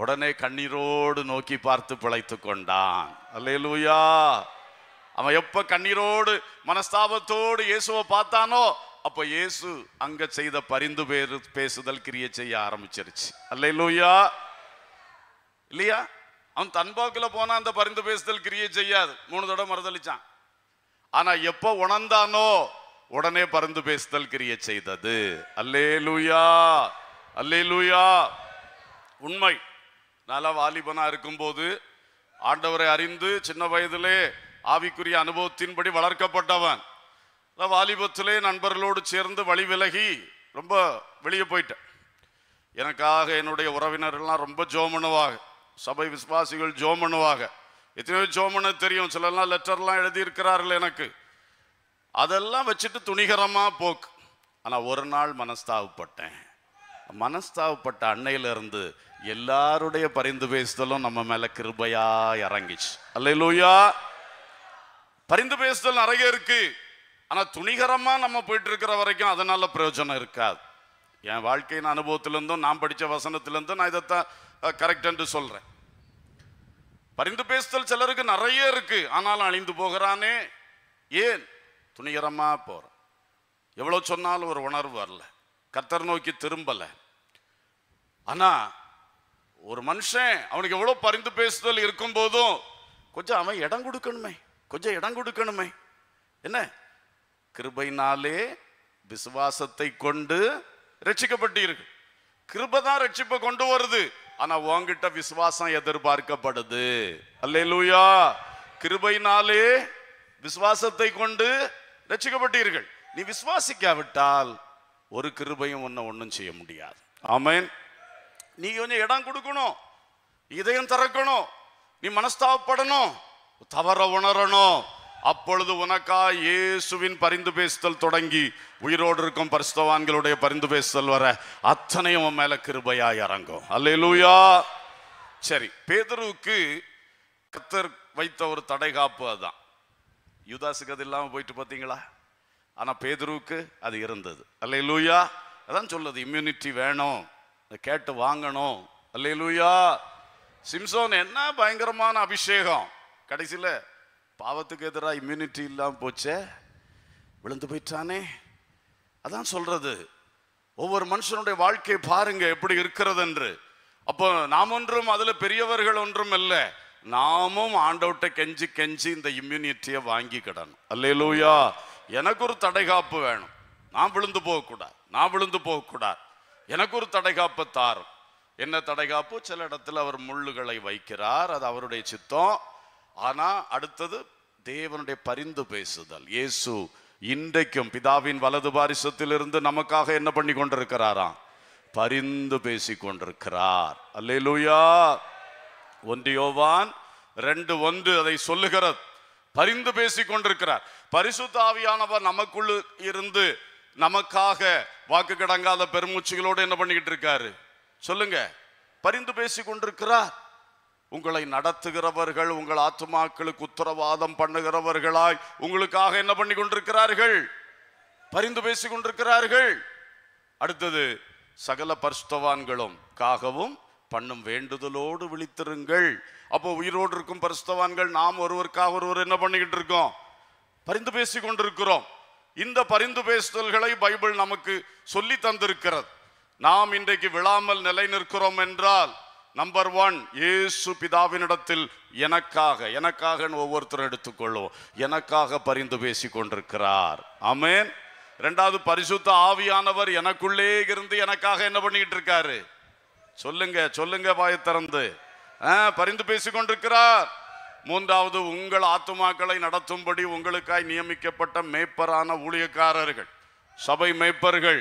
உடனே கண்ணீரோடு நோக்கி பார்த்து பிழைத்து கொண்டான் லூயா அவன் எப்ப கண்ணீரோடு மனஸ்தாபத்தோடு இயேசுவை பார்த்தானோ அப்ப இயேசு அங்க செய்த பரிந்து பேரு பேசுதல் கிரிய செய்ய ஆரம்பிச்சிருச்சு லூயா இல்லையா அவன் தன்போக்கில் போனா அந்த பரிந்து பேசுதல் கிரியை செய்யாது மூணு தடவை மறுதளிச்சான் ஆனா எப்போ உணர்ந்தானோ உடனே பறந்து பேசுதல் கிரிய செய்தது அல்லே லூயா அல்லே லூயா உண்மை நல்லா வாலிபனா இருக்கும்போது ஆண்டவரை அறிந்து சின்ன வயதிலே ஆவிக்குரிய அனுபவத்தின்படி வளர்க்கப்பட்டவன் வாலிபத்திலே நண்பர்களோடு சேர்ந்து வழி விலகி ரொம்ப வெளியே போயிட்டேன் எனக்காக என்னுடைய உறவினர்கள்லாம் ரொம்ப ஜோமனுவாக சபை விசுவாசிகள் ஜோமனுவாக எத்தனையோ ஜோமனு தெரியும் சிலர்லாம் லெட்டர்லாம் எழுதியிருக்கிறார்கள் எனக்கு அதெல்லாம் வச்சுட்டு துணிகரமாக போக்கு ஆனால் ஒரு நாள் மனஸ்தாவப்பட்டேன் மனஸ்தாவப்பட்ட அன்னையிலிருந்து எல்லாருடைய பரிந்து பேசுதலும் நம்ம மேலே கிருபையா இறங்கிச்சு அல்ல லூயா பரிந்து பேசுதல் நிறைய இருக்கு ஆனால் துணிகரமாக நம்ம போயிட்டு இருக்கிற வரைக்கும் அதனால பிரயோஜனம் இருக்காது என் வாழ்க்கையின் அனுபவத்திலிருந்தும் நான் படித்த வசனத்திலிருந்தும் நான் இதைத்தான் கரெக்டன்ட்டு சொல்கிறேன் பரிந்து பேசுதல் சிலருக்கு நிறைய இருக்கு ஆனாலும் அழிந்து போகிறானே ஏன் துணிகரமாக போகிறோம் எவ்வளோ சொன்னாலும் ஒரு உணர்வு வரல கத்தர் நோக்கி திரும்பலை ஆனால் ஒரு மனுஷன் அவனுக்கு எவ்வளோ பரிந்து பேசுதல் இருக்கும் போதும் கொஞ்சம் அவன் இடம் கொடுக்கணுமே கொஞ்சம் இடம் கொடுக்கணுமே என்ன கிருபைனாலே விசுவாசத்தை கொண்டு ரட்சிக்கப்பட்டிருக்கு கிருபை தான் ரட்சிப்பை கொண்டு வருது ஆனா உங்ககிட்ட விசுவாசம் எதிர்பார்க்கப்படுது அல்ல லூயா கிருபைனாலே விசுவாசத்தை கொண்டு ரட்சிக்கப்பட்டீர்கள் நீ விசுவாசிக்காவிட்டால் ஒரு கிருபையும் ஒன்ன ஒன்றும் செய்ய முடியாது ஆமேன் நீ கொஞ்சம் இடம் கொடுக்கணும் இதயம் திறக்கணும் நீ மனஸ்தாபப்படணும் தவற உணரணும் அப்பொழுது உனக்கா இயேசுவின் பரிந்து பேசுதல் தொடங்கி உயிரோடு இருக்கும் பரிசுத்தவான்களுடைய பரிந்து பேசுதல் வர அத்தனையும் உன் மேல கிருபையாய் இறங்கும் அல்லேலூயா சரி பேதருவுக்கு கத்தர் வைத்த ஒரு தடை காப்பு அதுதான் யூதாஸுக்கு அது இல்லாமல் போயிட்டு பார்த்தீங்களா ஆனால் பேதுருவுக்கு அது இருந்தது அல்லே லூயா அதான் சொல்லுது இம்யூனிட்டி வேணும் கேட்டு வாங்கணும் அல்லே லூயா சிம்சோன் என்ன பயங்கரமான அபிஷேகம் கடைசியில் பாவத்துக்கு எதிராக இம்யூனிட்டி இல்லாமல் போச்சே விழுந்து போயிட்டானே அதான் சொல்றது ஒவ்வொரு மனுஷனுடைய வாழ்க்கை பாருங்க எப்படி இருக்கிறது என்று அப்போ நாம் ஒன்றும் அதில் பெரியவர்கள் ஒன்றும் இல்லை நாமும் ஆண்டவுட்ட கெஞ்சி கெஞ்சி இந்த இம்யூனிட்டியை வாங்கிக்கிடணும் அல்லையிலூயா எனக்கு ஒரு தடைகாப்பு வேணும் நான் விழுந்து போகக்கூடாது நான் விழுந்து போகக்கூடாது எனக்கு ஒரு தடைகாப்பு தாரும் என்ன தடைகாப்பு சில இடத்துல அவர் முள்ளுகளை வைக்கிறார் அது அவருடைய சித்தம் ஆனால் அடுத்தது தேவனுடைய பரிந்து பேசுதல் இயேசு இன்றைக்கும் பிதாவின் வலது பாரிசத்திலிருந்து நமக்காக என்ன பண்ணி கொண்டிருக்கிறாராம் பரிந்து பேசி கொண்டிருக்கிறார் அல்லேலூயா ஒன்று யோவான் ரெண்டு ஒன்று அதை சொல்லுகிறது பரிந்து பேசி கொண்டிருக்கிறார் பரிசுத்தாவியானவர் நமக்குள்ள இருந்து நமக்காக வாக்கு கிடங்காத பெருமூச்சிகளோடு என்ன பண்ணிக்கிட்டு இருக்காரு சொல்லுங்க பரிந்து பேசி கொண்டிருக்கிறார் உங்களை நடத்துகிறவர்கள் உங்கள் ஆத்மாக்களுக்கு உத்தரவாதம் பண்ணுகிறவர்களாய் உங்களுக்காக என்ன பண்ணி கொண்டிருக்கிறார்கள் பரிந்து பேசி கொண்டிருக்கிறார்கள் அடுத்தது சகல பரிசுத்தவான்களும் காகவும் பண்ணும் வேண்டுதலோடு விழித்திருங்கள் அப்போ உயிரோடு இருக்கும் பரிசுத்தவான்கள் நாம் ஒருவருக்காக ஒருவர் என்ன பண்ணிக்கிட்டு இருக்கோம் பரிந்து பேசி கொண்டிருக்கிறோம் இந்த பரிந்து பேசுதல்களை பைபிள் நமக்கு சொல்லி தந்திருக்கிறது நாம் இன்றைக்கு விழாமல் நிலை நிற்கிறோம் என்றால் நம்பர் ஒன் இயேசு பிதாவினிடத்தில் எனக்காக எனக்காக ஒவ்வொருத்தரும் எடுத்துக்கொள்வோம் எனக்காக பரிந்து பேசி கொண்டிருக்கிறார் ஆமேன் ரெண்டாவது பரிசுத்த ஆவியானவர் எனக்குள்ளே இருந்து எனக்காக என்ன பண்ணிக்கிட்டு இருக்காரு சொல்லுங்க சொல்லுங்க வாய திறந்து பரிந்து பேசிக் கொண்டிருக்கிறார் மூன்றாவது உங்கள் ஆத்துமாக்களை நடத்தும்படி உங்களுக்காய் நியமிக்கப்பட்ட மேய்ப்பரான ஊழியக்காரர்கள் சபை மேய்ப்பர்கள்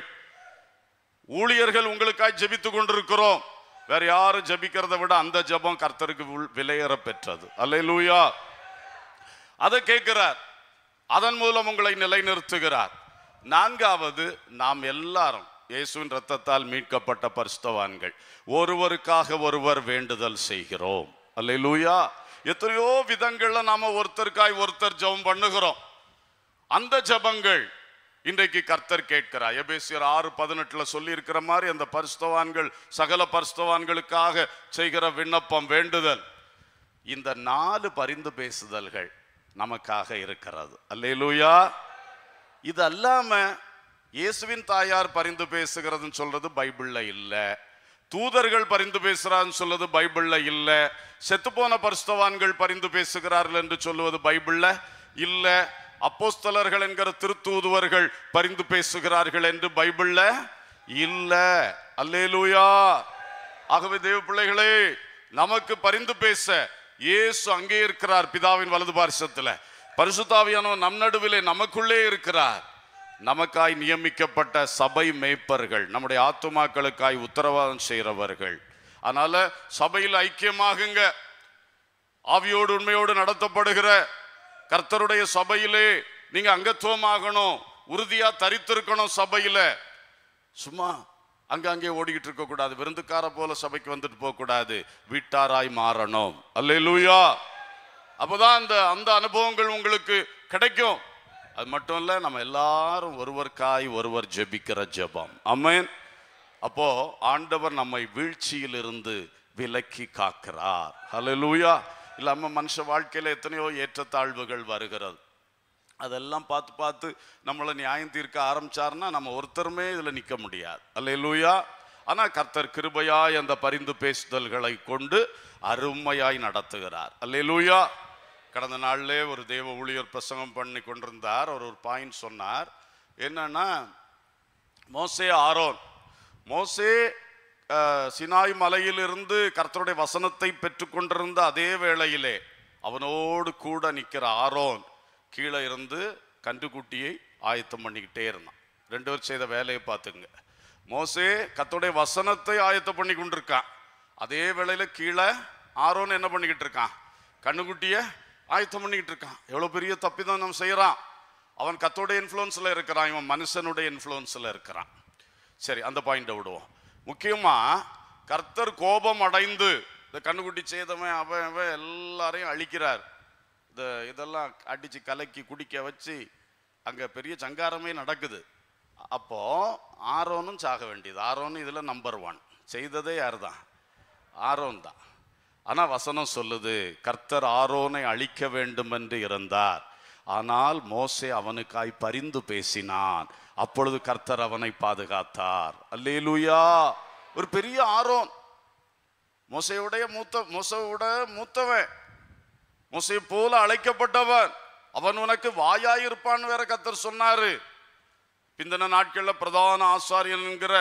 ஊழியர்கள் உங்களுக்காய் ஜெபித்து கொண்டிருக்கிறோம் வேற யாரும் ஜபிக்கிறத விட அந்த ஜபம் கர்த்தருக்கு விலையேற பெற்றது அல்ல லூயா அதை கேட்கிறார் அதன் மூலம் உங்களை நிலைநிறுத்துகிறார் நான்காவது நாம் எல்லாரும் இயேசுவின் ரத்தத்தால் மீட்கப்பட்ட பரிசுத்தவான்கள் ஒருவருக்காக ஒருவர் வேண்டுதல் செய்கிறோம் அல்ல லூயா எத்தனையோ விதங்களில் நாம் ஒருத்தருக்காய் ஒருத்தர் ஜபம் பண்ணுகிறோம் அந்த ஜபங்கள் இன்றைக்கு கர்த்தர் கேட்கிறார் எபேசியர் ஆறு பதினெட்டில் சொல்லியிருக்கிற மாதிரி அந்த பரிசுத்தவான்கள் சகல பரிசுத்தவான்களுக்காக செய்கிற விண்ணப்பம் வேண்டுதல் இந்த நாலு பரிந்து பேசுதல்கள் நமக்காக இருக்கிறது அல்லேலூயா இது அல்லாமல் இயேசுவின் தாயார் பரிந்து பேசுகிறதுன்னு சொல்றது பைபிள்ல இல்லை தூதர்கள் பரிந்து பேசுகிறான்னு சொல்றது பைபிள்ல இல்லை செத்துப்போன பரிசுத்தவான்கள் பரிந்து பேசுகிறார்கள் என்று சொல்லுவது பைபிள்ல இல்லை அப்போஸ்தலர்கள் என்கிற திருத்தூதுவர்கள் பரிந்து பேசுகிறார்கள் என்று பைபிள்ல இல்லை அல்லேலூயா ஆகவே தேவ பிள்ளைகளே நமக்கு பரிந்து பேச இயேசு அங்கே இருக்கிறார் பிதாவின் வலது பாரிசத்துல பரிசுத்தாவியானவர் நம் நடுவிலே நமக்குள்ளே இருக்கிறார் நமக்காய் நியமிக்கப்பட்ட சபை மேய்ப்பர்கள் நம்முடைய ஆத்துமாக்களுக்காய் உத்தரவாதம் செய்கிறவர்கள் அதனால சபையில் ஐக்கியமாகுங்க ஆவியோடு உண்மையோடு நடத்தப்படுகிற கர்த்தருடைய சபையிலே நீங்க அங்கத்துவமாகணும் உறுதியா தரித்திருக்கணும் சபையில சும்மா அங்கே ஓடிக்கிட்டு இருக்க கூடாது விருந்துக்கார போல சபைக்கு வந்துட்டு போக கூடாது வீட்டாராய் மாறணும் அல்ல லூயா அப்போதான் அந்த அந்த அனுபவங்கள் உங்களுக்கு கிடைக்கும் அது மட்டும் இல்லை நம்ம எல்லாரும் ஒருவருக்காய் ஒருவர் ஜெபிக்கிற ஜெபம் அம்மேன் அப்போ ஆண்டவர் நம்மை வீழ்ச்சியிலிருந்து விலக்கி காக்கிறார் ஹலோ லூயா இல்லாமல் மனுஷ வாழ்க்கையில் எத்தனையோ ஏற்றத்தாழ்வுகள் வருகிறது அதெல்லாம் பார்த்து பார்த்து நம்மளை நியாயம் தீர்க்க ஆரம்பிச்சார்னா நம்ம ஒருத்தருமே இதில் நிற்க முடியாது அல்ல லூயா ஆனால் கர்த்தர் கிருபையாய் அந்த பரிந்து பேசுதல்களை கொண்டு அருமையாய் நடத்துகிறார் அல்ல லூயா கடந்த நாளிலே ஒரு தெய்வ ஊழியர் பிரசங்கம் பண்ணி கொண்டிருந்தார் அவர் ஒரு பாயிண்ட் சொன்னார் என்னன்னா மோசே ஆரோன் மோசே சினாய் மலையிலிருந்து கர்த்தருடைய வசனத்தை பெற்றுக்கொண்டிருந்த அதே வேளையிலே அவனோடு கூட நிற்கிற ஆரோன் கீழே இருந்து கன்றுக்குட்டியை ஆயத்தம் பண்ணிக்கிட்டே இருந்தான் ரெண்டு பேர் செய்த வேலையை பார்த்துங்க மோசே கத்தோடைய வசனத்தை ஆயத்தம் பண்ணி கொண்டிருக்கான் அதே வேளையில் கீழே ஆரோன் என்ன பண்ணிக்கிட்டு இருக்கான் கண்ணுக்குட்டியை ஆயத்தம் பண்ணிக்கிட்டு இருக்கான் எவ்வளோ பெரிய தப்பிதான் நம்ம செய்கிறான் அவன் கத்தோட இன்ஃப்ளூன்ஸில் இருக்கிறான் இவன் மனுஷனுடைய இன்ஃப்ளூன்ஸில் இருக்கிறான் சரி அந்த பாயிண்ட்டை விடுவோம் முக்கியமாக கர்த்தர் கோபம் அடைந்து இந்த கண்ணுக்குட்டி செய்தவன் அவன் அவன் எல்லாரையும் அழிக்கிறார் இந்த இதெல்லாம் அடித்து கலக்கி குடிக்க வச்சு அங்கே பெரிய சங்காரமே நடக்குது அப்போது ஆரோனும் சாக வேண்டியது ஆரோனும் இதில் நம்பர் ஒன் செய்ததே யார் தான் ஆரோன் தான் ஆனால் வசனம் சொல்லுது கர்த்தர் ஆரோனை அழிக்க வேண்டும் என்று இருந்தார் ஆனால் மோசே அவனுக்காய் பரிந்து பேசினான் அப்பொழுது கர்த்தர் அவனை பாதுகாத்தார் அல்லேலூயா ஒரு பெரிய ஆரோன் மோசையுடைய மூத்த மோசையோட மூத்தவன் மோசை போல அழைக்கப்பட்டவன் அவன் உனக்கு வாயாயிருப்பான் வேற கத்தர் சொன்னாரு பிந்தின நாட்களில் பிரதான ஆசாரியன் என்கிற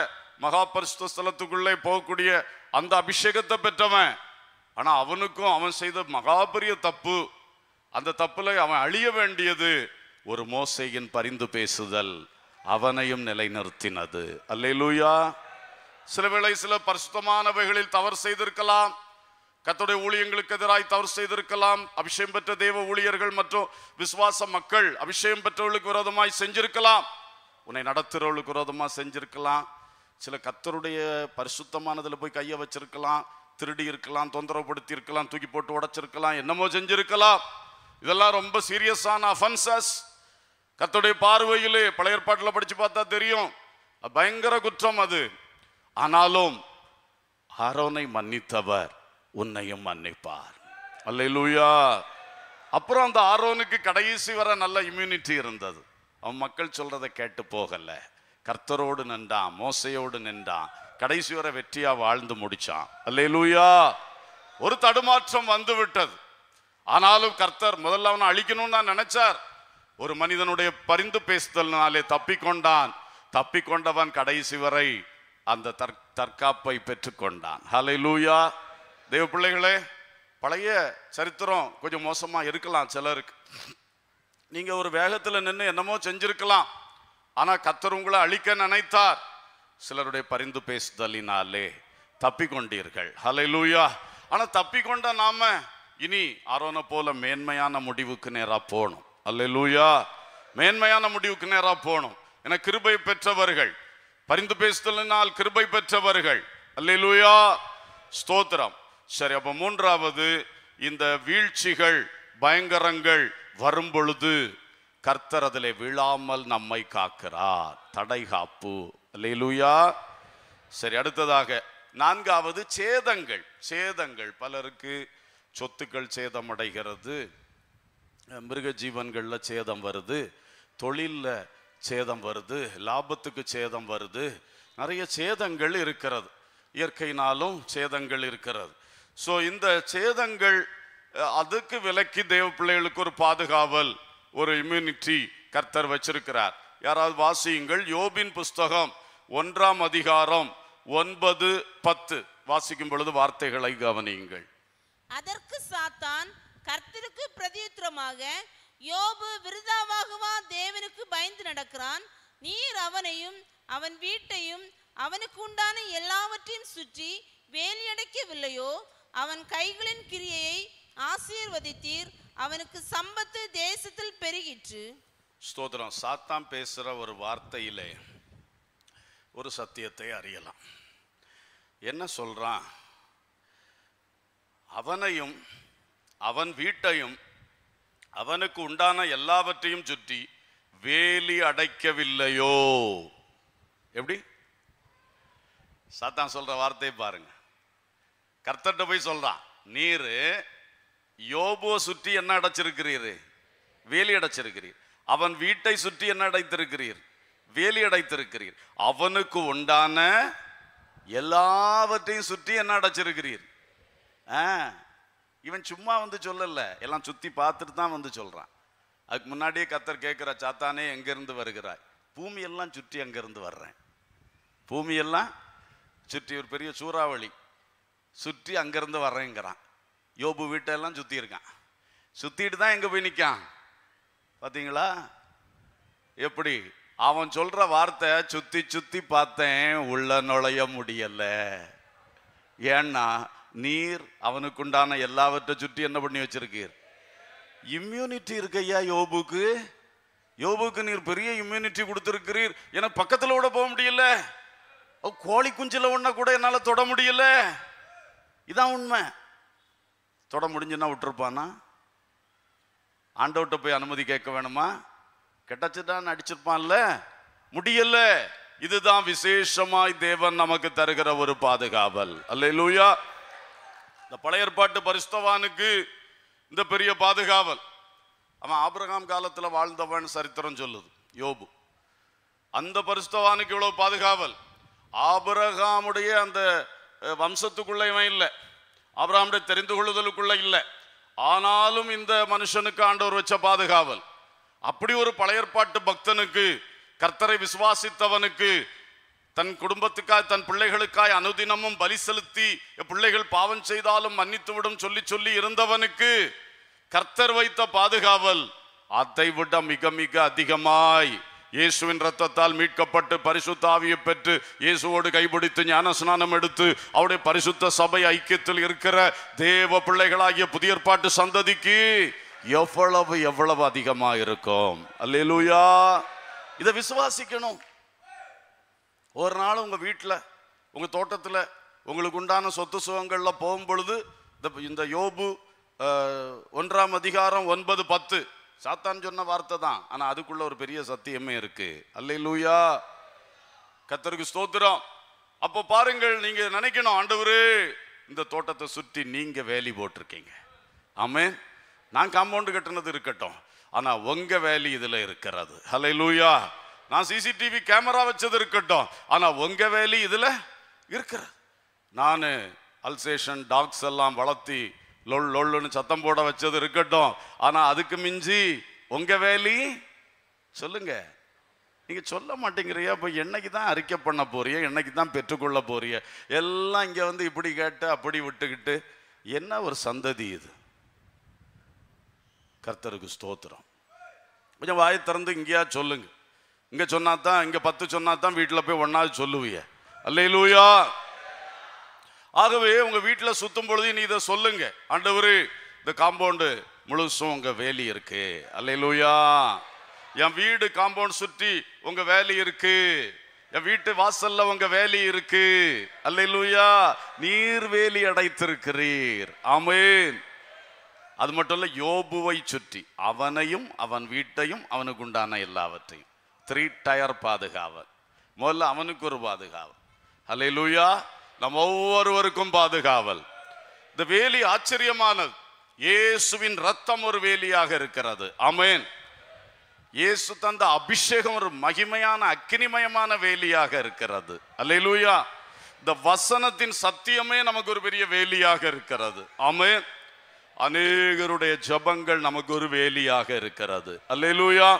மகாபரிஸ்தலத்துக்குள்ளே போகக்கூடிய அந்த அபிஷேகத்தை பெற்றவன் ஆனால் அவனுக்கும் அவன் செய்த மகாபெரிய தப்பு அந்த தப்புல அவன் அழிய வேண்டியது ஒரு மோசையின் பரிந்து பேசுதல் அவனையும் நிலைநிறுத்தினது அல்லேலூயா சில வேளை சில பரிசுத்தமானவைகளில் தவறு செய்திருக்கலாம் கத்துடைய ஊழியங்களுக்கு எதிராக தவறு செய்திருக்கலாம் அபிஷேகம் பெற்ற தேவ ஊழியர்கள் மற்றும் விசுவாச மக்கள் அபிஷேகம் பெற்றவர்களுக்கு விரோதமாய் செஞ்சிருக்கலாம் உன்னை நடத்துகிறவர்களுக்கு விரோதமாக செஞ்சிருக்கலாம் சில கத்தருடைய பரிசுத்தமானதில் போய் கையை வச்சிருக்கலாம் திருடி இருக்கலாம் தொந்தரவுப்படுத்தி இருக்கலாம் தூக்கி போட்டு உடைச்சிருக்கலாம் என்னமோ செஞ்சிருக்கலாம் இதெல்லாம் ரொம்ப சீரியஸான அஃபன்சஸ் கத்துடைய பார்வையிலே பழைய ஏற்பாட்டில் படித்து பார்த்தா தெரியும் பயங்கர குற்றம் அது ஆனாலும் ஆரோனை மன்னித்தவர் உன்னையும் மன்னிப்பார் அல்லையிலூயா அப்புறம் அந்த ஆரோனுக்கு கடைசி வர நல்ல இம்யூனிட்டி இருந்தது அவன் மக்கள் சொல்றதை கேட்டு போகல கர்த்தரோடு நின்றான் மோசையோடு நின்றான் கடைசி வரை வெற்றியா வாழ்ந்து முடிச்சான் லூயா ஒரு தடுமாற்றம் வந்து விட்டது ஆனாலும் கர்த்தர் முதல்ல அவனை அழிக்கணும்னு தான் நினைச்சார் ஒரு மனிதனுடைய பரிந்து பேசுதல்னாலே தப்பிக்கொண்டான் தப்பிக்கொண்டவன் கடைசி வரை அந்த தற் தற்காப்பை பெற்றுக்கொண்டான் ஹலை லூயா தெய்வ பிள்ளைகளே பழைய சரித்திரம் கொஞ்சம் மோசமாக இருக்கலாம் சிலருக்கு நீங்கள் ஒரு வேகத்தில் நின்று என்னமோ செஞ்சிருக்கலாம் ஆனால் கத்தர் உங்களை அழிக்க நினைத்தார் சிலருடைய பரிந்து பேசுதலினாலே தப்பிக்கொண்டீர்கள் ஆனா ஆனால் தப்பிக்கொண்ட நாம இனி ஆரோனை போல மேன்மையான முடிவுக்கு நேராக போகணும் அல்ல மேன்மையான முடிவுக்கு நேராக போகணும் என கிருபை பெற்றவர்கள் பரிந்து பேசுதலினால் கிருபை பெற்றவர்கள் அல்ல ஸ்தோத்திரம் சரி அப்போ மூன்றாவது இந்த வீழ்ச்சிகள் பயங்கரங்கள் வரும் பொழுது கர்த்தர் அதில் விழாமல் நம்மை காக்கிறார் தடை காப்பு லூயா சரி அடுத்ததாக நான்காவது சேதங்கள் சேதங்கள் பலருக்கு சொத்துக்கள் சேதம் அடைகிறது மிருக ஜீவன்களில் சேதம் வருது தொழிலில் சேதம் வருது லாபத்துக்கு சேதம் வருது நிறைய சேதங்கள் இருக்கிறது இயற்கையினாலும் சேதங்கள் இருக்கிறது ஸோ இந்த சேதங்கள் அதுக்கு விலக்கி தேவ பிள்ளைகளுக்கு ஒரு பாதுகாவல் ஒரு இம்யூனிட்டி கர்த்தர் வச்சிருக்கிறார் யாராவது வாசியுங்கள் யோபின் புஸ்தகம் ஒன்றாம் அதிகாரம் ஒன்பது பத்து வாசிக்கும் பொழுது வார்த்தைகளை கவனியுங்கள் அதற்கு சாத்தான் கர்த்தருக்கு பிரதியுத்திரமாக யோபு விருதாவாகவா தேவனுக்கு பயந்து நடக்கிறான் நீர் அவனையும் அவன் வீட்டையும் அவனுக்கு உண்டான எல்லாவற்றையும் சுற்றி வேலியடைக்கவில்லையோ அவன் கைகளின் கிரியையை ஆசீர்வதித்தீர் அவனுக்கு சம்பத்து தேசத்தில் பெருகிற்று ஸ்தோத்திரம் சாத்தான் பேசுகிற ஒரு வார்த்தையிலே ஒரு சத்தியத்தை அறியலாம் என்ன சொல்கிறான் அவனையும் அவன் வீட்டையும் அவனுக்கு உண்டான எல்லாவற்றையும் சுற்றி வேலி அடைக்கவில்லையோ எப்படி சாத்தான் சொல்ற வார்த்தையை பாருங்க கர்த்தட்ட போய் சொல்றான் நீர் யோபோ சுற்றி என்ன அடைச்சிருக்கிறீர் வேலி அடைச்சிருக்கிறீர் அவன் வீட்டை சுற்றி என்ன அடைத்திருக்கிறீர் வேலி அடைத்திருக்கிறீர் அவனுக்கு உண்டான எல்லாவற்றையும் சுற்றி என்ன அடைச்சிருக்கிறீர் ஆ இவன் சும்மா வந்து சொல்லல எல்லாம் சுற்றி பார்த்துட்டு தான் வந்து சொல்கிறான் அதுக்கு முன்னாடியே கத்தர் கேட்குற சாத்தானே எங்கேருந்து வருகிறாய் பூமியெல்லாம் சுற்றி அங்கிருந்து வர்றேன் பூமியெல்லாம் சுற்றி ஒரு பெரிய சூறாவளி சுற்றி அங்கேருந்து வர்றேங்கிறான் யோபு எல்லாம் சுத்தி இருக்கான் சுற்றிட்டு தான் எங்கே போய் நிற்கான் பார்த்தீங்களா எப்படி அவன் சொல்ற வார்த்தை சுத்தி சுத்தி பார்த்தேன் உள்ள நுழைய முடியல ஏன்னா நீர் அவனுக்குண்டான எல்லாவற்றை சுற்றி என்ன பண்ணி வச்சிருக்கீர் இம்யூனிட்டி இருக்கையா யோபுக்கு யோபுக்கு நீர் பெரிய இம்யூனிட்டி கொடுத்துருக்கிறீர் ஏன்னா பக்கத்தில் கூட போக முடியல கோழி குஞ்சில் ஒன்றை கூட என்னால் தொட முடியல இதான் உண்மை தொட முடிஞ்சுன்னா விட்டுருப்பானா ஆண்டவர்கிட்ட போய் அனுமதி கேட்க வேணுமா கிடச்சிட்டான்னு அடிச்சிருப்பான்ல முடியல இதுதான் விசேஷமாய் தேவன் நமக்கு தருகிற ஒரு பாதுகாவல் அல்ல லூயா இந்த பழைய பரிஸ்தவானுக்கு இந்த பெரிய பாதுகாவல் அவன் ஆபிரகாம் காலத்தில் வாழ்ந்தவன் சரித்திரம் சொல்லுது யோபு அந்த பரிஸ்தவானுக்கு இவ்வளோ பாதுகாவல் ஆபிரகாமுடைய அந்த வம்சத்துக்குள்ளே இவன் இல்லை ஆபிரகாமுடைய தெரிந்து கொள்ளுதலுக்குள்ளே இல்லை ஆனாலும் இந்த மனுஷனுக்கு ஆண்டவர் வச்ச பாதுகாவல் அப்படி ஒரு பழையற்பாட்டு பக்தனுக்கு கர்த்தரை விசுவாசித்தவனுக்கு தன் குடும்பத்துக்காய் தன் பிள்ளைகளுக்காய் அனுதினமும் பலி செலுத்தி பிள்ளைகள் பாவம் செய்தாலும் மன்னித்து விடும் சொல்லி சொல்லி இருந்தவனுக்கு கர்த்தர் வைத்த பாதுகாவல் அதை விட மிக மிக அதிகமாய் இயேசுவின் ரத்தத்தால் மீட்கப்பட்டு பரிசுத்த ஆவியை பெற்று இயேசுவோடு கைபிடித்து ஞானஸ்நானம் எடுத்து அவருடைய பரிசுத்த சபை ஐக்கியத்தில் இருக்கிற தேவ பிள்ளைகளாகிய புதிய பாட்டு சந்ததிக்கு எவ்வளவு எவ்வளவு அதிகமா இருக்கும் அல்லேலூயா இதை விசுவாசிக்கணும் ஒரு நாள் உங்க வீட்டில் உங்க தோட்டத்தில் உங்களுக்கு உண்டான சொத்து சுகங்கள்ல போகும் பொழுது இந்த யோபு ஒன்றாம் அதிகாரம் ஒன்பது பத்து சாத்தான் சொன்ன வார்த்தை தான் ஆனால் அதுக்குள்ள ஒரு பெரிய சத்தியமே இருக்கு அல்லை லூயா கத்தருக்கு ஸ்தோத்திரம் அப்போ பாருங்கள் நீங்க நினைக்கணும் ஆண்டவரு இந்த தோட்டத்தை சுற்றி நீங்க வேலி போட்டிருக்கீங்க ஆமே நான் காம்பவுண்ட் கட்டினது இருக்கட்டும் ஆனா உங்க வேலி இதுல இருக்கிறது ஹலை லூயா நான் சிசிடிவி கேமரா வச்சது இருக்கட்டும் ஆனா உங்க வேலி இதுல இருக்கிற நான் அல்சேஷன் டாக்ஸ் எல்லாம் வளர்த்தி லொல் லொல்லுன்னு சத்தம் போட வச்சது இருக்கட்டும் ஆனால் அதுக்கு மிஞ்சி உங்கள் வேலி சொல்லுங்க நீங்கள் சொல்ல மாட்டேங்கிறியா இப்போ என்னைக்கு தான் அறிக்கை பண்ண போறிய என்னைக்கு தான் பெற்றுக்கொள்ள போறிய எல்லாம் இங்கே வந்து இப்படி கேட்டு அப்படி விட்டுக்கிட்டு என்ன ஒரு சந்ததி இது கர்த்தருக்கு ஸ்தோத்திரம் கொஞ்சம் வாய் திறந்து இங்கேயா சொல்லுங்க இங்கே சொன்னா தான் இங்கே பத்து சொன்னா தான் வீட்டில் போய் ஒன்றாவது சொல்லுவிய அல்லையிலூயா ஆகவே உங்கள் வீட்டில் சுற்றும் பொழுது நீ இதை சொல்லுங்க ஆண்டவர் இந்த காம்பவுண்டு முழுசும் உங்கள் வேலி இருக்கு அல்லையிலூயா என் வீடு காம்பவுண்ட் சுற்றி உங்கள் வேலி இருக்கு என் வீட்டு வாசல்ல உங்க வேலி இருக்கு அல்லையிலூயா நீர் வேலி அடைத்திருக்கிறீர் ஆமேன் அது மட்டும் இல்லை யோபுவை சுற்றி அவனையும் அவன் வீட்டையும் அவனுக்கு உண்டான எல்லாவற்றையும் த்ரீ டயர் பாதுகாவல் முதல்ல அவனுக்கு ஒரு பாதுகாவல் அல்லையிலூயா நம் ஒவ்வொருவருக்கும் பாதுகாவல் இந்த வேலி ஆச்சரியமானது இயேசுவின் ரத்தம் ஒரு வேலியாக இருக்கிறது அமேன் இயேசு தந்த அபிஷேகம் ஒரு மகிமையான அக்னிமயமான வேலியாக இருக்கிறது அல்லையிலூயா இந்த வசனத்தின் சத்தியமே நமக்கு ஒரு பெரிய வேலியாக இருக்கிறது அமேன் அநேகருடைய ஜபங்கள் நமக்கு ஒரு வேலியாக இருக்கிறது அல்லையிலூயா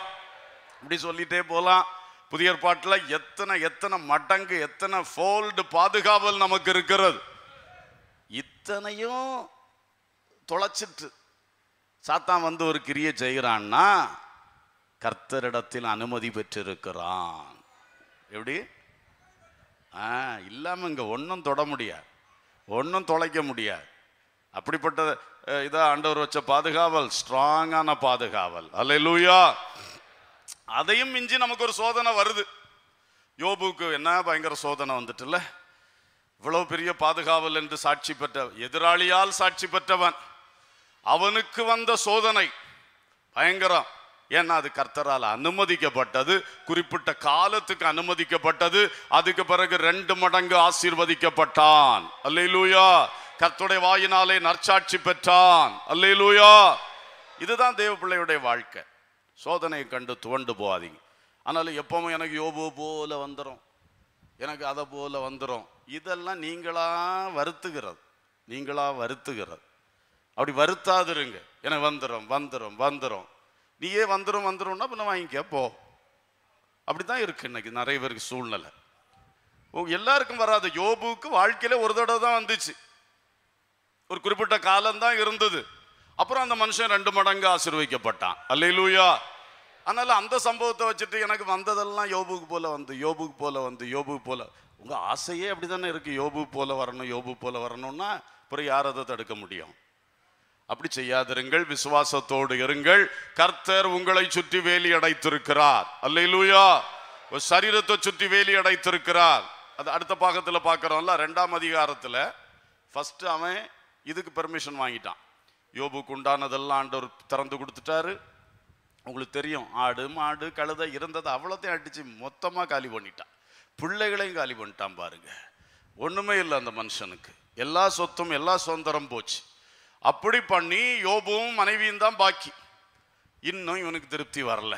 இப்படி சொல்லிட்டே போலாம் புதிய ஏற்பாட்டில் எத்தனை எத்தனை மடங்கு எத்தனை ஃபோல்டு பாதுகாவல் நமக்கு இருக்கிறது இத்தனையும் தொலைச்சிட்டு சாத்தான் வந்து ஒரு கிரியை செய்கிறான்னா கர்த்தரிடத்தில் அனுமதி பெற்றிருக்கிறான் எப்படி ஆ இல்லாமல் இங்கே ஒன்றும் தொட முடியாது ஒன்றும் தொலைக்க முடியாது அப்படிப்பட்ட இதாக ஆண்டவர் வச்ச பாதுகாவல் ஸ்ட்ராங்கான பாதுகாவல் அல்ல லூயா அதையும் மிஞ்சி நமக்கு ஒரு சோதனை வருது யோபுக்கு என்ன பயங்கர சோதனை வந்துட்டுல இவ்வளவு பெரிய பாதுகாவல் என்று சாட்சி பெற்ற எதிராளியால் சாட்சி பெற்றவன் அவனுக்கு வந்த சோதனை பயங்கரம் ஏன்னா அது கர்த்தரால் அனுமதிக்கப்பட்டது குறிப்பிட்ட காலத்துக்கு அனுமதிக்கப்பட்டது அதுக்கு பிறகு ரெண்டு மடங்கு ஆசீர்வதிக்கப்பட்டான் லூயா கர்த்துடைய வாயினாலே நற்சாட்சி பெற்றான் லூயா இதுதான் தேவ பிள்ளையுடைய வாழ்க்கை சோதனையை கண்டு துவண்டு போகாதீங்க அதனால் எப்பவும் எனக்கு யோபு போல வந்துடும் எனக்கு அதை போல வந்துடும் இதெல்லாம் நீங்களாக வருத்துகிறது நீங்களாக வருத்துகிறது அப்படி வருத்தாதிருங்க எனக்கு வந்துடும் வந்துடும் வந்துடும் நீயே வந்துடும் வந்துடும்னா பின்ன வாங்கிக்க போ அப்படி தான் இருக்குது இன்னைக்கு நிறைய பேருக்கு சூழ்நிலை எல்லாருக்கும் வராது யோபுக்கு வாழ்க்கையில் ஒரு தடவை தான் வந்துச்சு ஒரு குறிப்பிட்ட காலம்தான் இருந்தது அப்புறம் அந்த மனுஷன் ரெண்டு மடங்கு ஆசிர்வதிக்கப்பட்டான் அல்லையிலூயா அதனால் அந்த சம்பவத்தை வச்சுட்டு எனக்கு வந்ததெல்லாம் யோபுக்கு போல வந்து யோபுக்கு போல வந்து யோபுக்கு போல உங்கள் ஆசையே அப்படி தானே இருக்குது யோபு போல வரணும் யோபு போல வரணும்னா அப்புறம் யார் அதை தடுக்க முடியும் அப்படி செய்யாதிருங்கள் விசுவாசத்தோடு இருங்கள் கர்த்தர் உங்களை சுற்றி வேலி அடைத்திருக்கிறார் அல்லையிலூயா ஒரு சரீரத்தை சுற்றி வேலி அடைத்திருக்கிறார் அது அடுத்த பாகத்தில் பார்க்குறோம்ல ரெண்டாம் அதிகாரத்தில் ஃபஸ்ட்டு அவன் இதுக்கு பெர்மிஷன் வாங்கிட்டான் யோபுக்கு உண்டானதெல்லாம் ஆண்டவர் திறந்து கொடுத்துட்டாரு உங்களுக்கு தெரியும் ஆடு மாடு கழுதை இருந்ததை அவ்வளோத்தையும் அடித்து மொத்தமாக காலி பண்ணிட்டான் பிள்ளைகளையும் காலி பண்ணிட்டான் பாருங்க ஒன்றுமே இல்லை அந்த மனுஷனுக்கு எல்லா சொத்தும் எல்லா சுதந்திரம் போச்சு அப்படி பண்ணி யோபுவும் மனைவியும் தான் பாக்கி இன்னும் இவனுக்கு திருப்தி வரல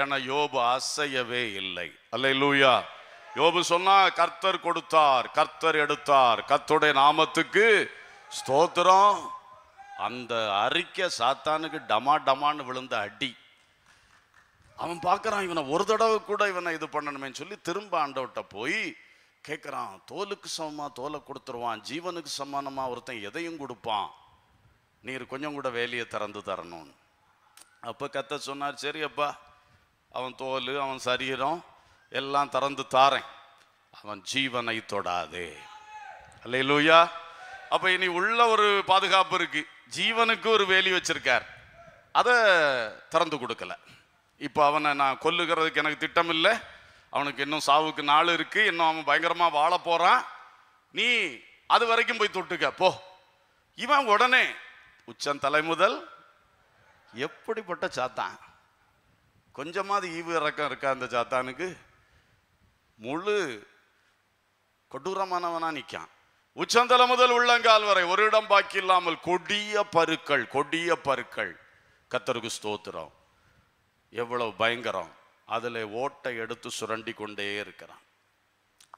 ஏன்னா யோபு அசையவே இல்லை அல்ல லூயா யோபு சொன்னா கர்த்தர் கொடுத்தார் கர்த்தர் எடுத்தார் கர்த்தருடைய நாமத்துக்கு ஸ்தோத்திரம் அந்த அறிக்கை சாத்தானுக்கு டமா டமான்னு விழுந்த அடி அவன் பார்க்குறான் இவனை ஒரு தடவை கூட இவனை இது பண்ணணுமே சொல்லி திரும்ப ஆண்டவட்ட போய் கேட்குறான் தோலுக்கு சமமாக தோலை கொடுத்துருவான் ஜீவனுக்கு சமானமாக ஒருத்தன் எதையும் கொடுப்பான் நீர் கொஞ்சம் கூட வேலையை திறந்து தரணும்னு அப்போ கத்த சொன்னார் சரி அப்பா அவன் தோல் அவன் சரீரம் எல்லாம் திறந்து தாரேன் அவன் ஜீவனை தொடாது அல்லையா அப்போ இனி உள்ள ஒரு பாதுகாப்பு இருக்குது ஜீவனுக்கு ஒரு வேலி வச்சிருக்கார் அதை திறந்து கொடுக்கல இப்போ அவனை நான் கொல்லுகிறதுக்கு எனக்கு திட்டம் இல்லை அவனுக்கு இன்னும் சாவுக்கு நாள் இருக்கு இன்னும் அவன் பயங்கரமாக வாழ போகிறான் நீ அது வரைக்கும் போய் தொட்டுக்க போ இவன் உடனே உச்சம் முதல் எப்படிப்பட்ட சாத்தான் கொஞ்சமாவது ஈவு இறக்கம் இருக்கா அந்த சாத்தானுக்கு முழு கொடூரமானவனாக நிற்கான் உச்சந்தலை முதல் உள்ளங்கால் வரை ஒரு இடம் பாக்கி இல்லாமல் கொடிய பருக்கள் கொடிய பருக்கள் கத்தருக்கு ஸ்தோத்திரம் எவ்வளவு பயங்கரம் அதில் ஓட்டை எடுத்து சுரண்டி கொண்டே இருக்கிறான்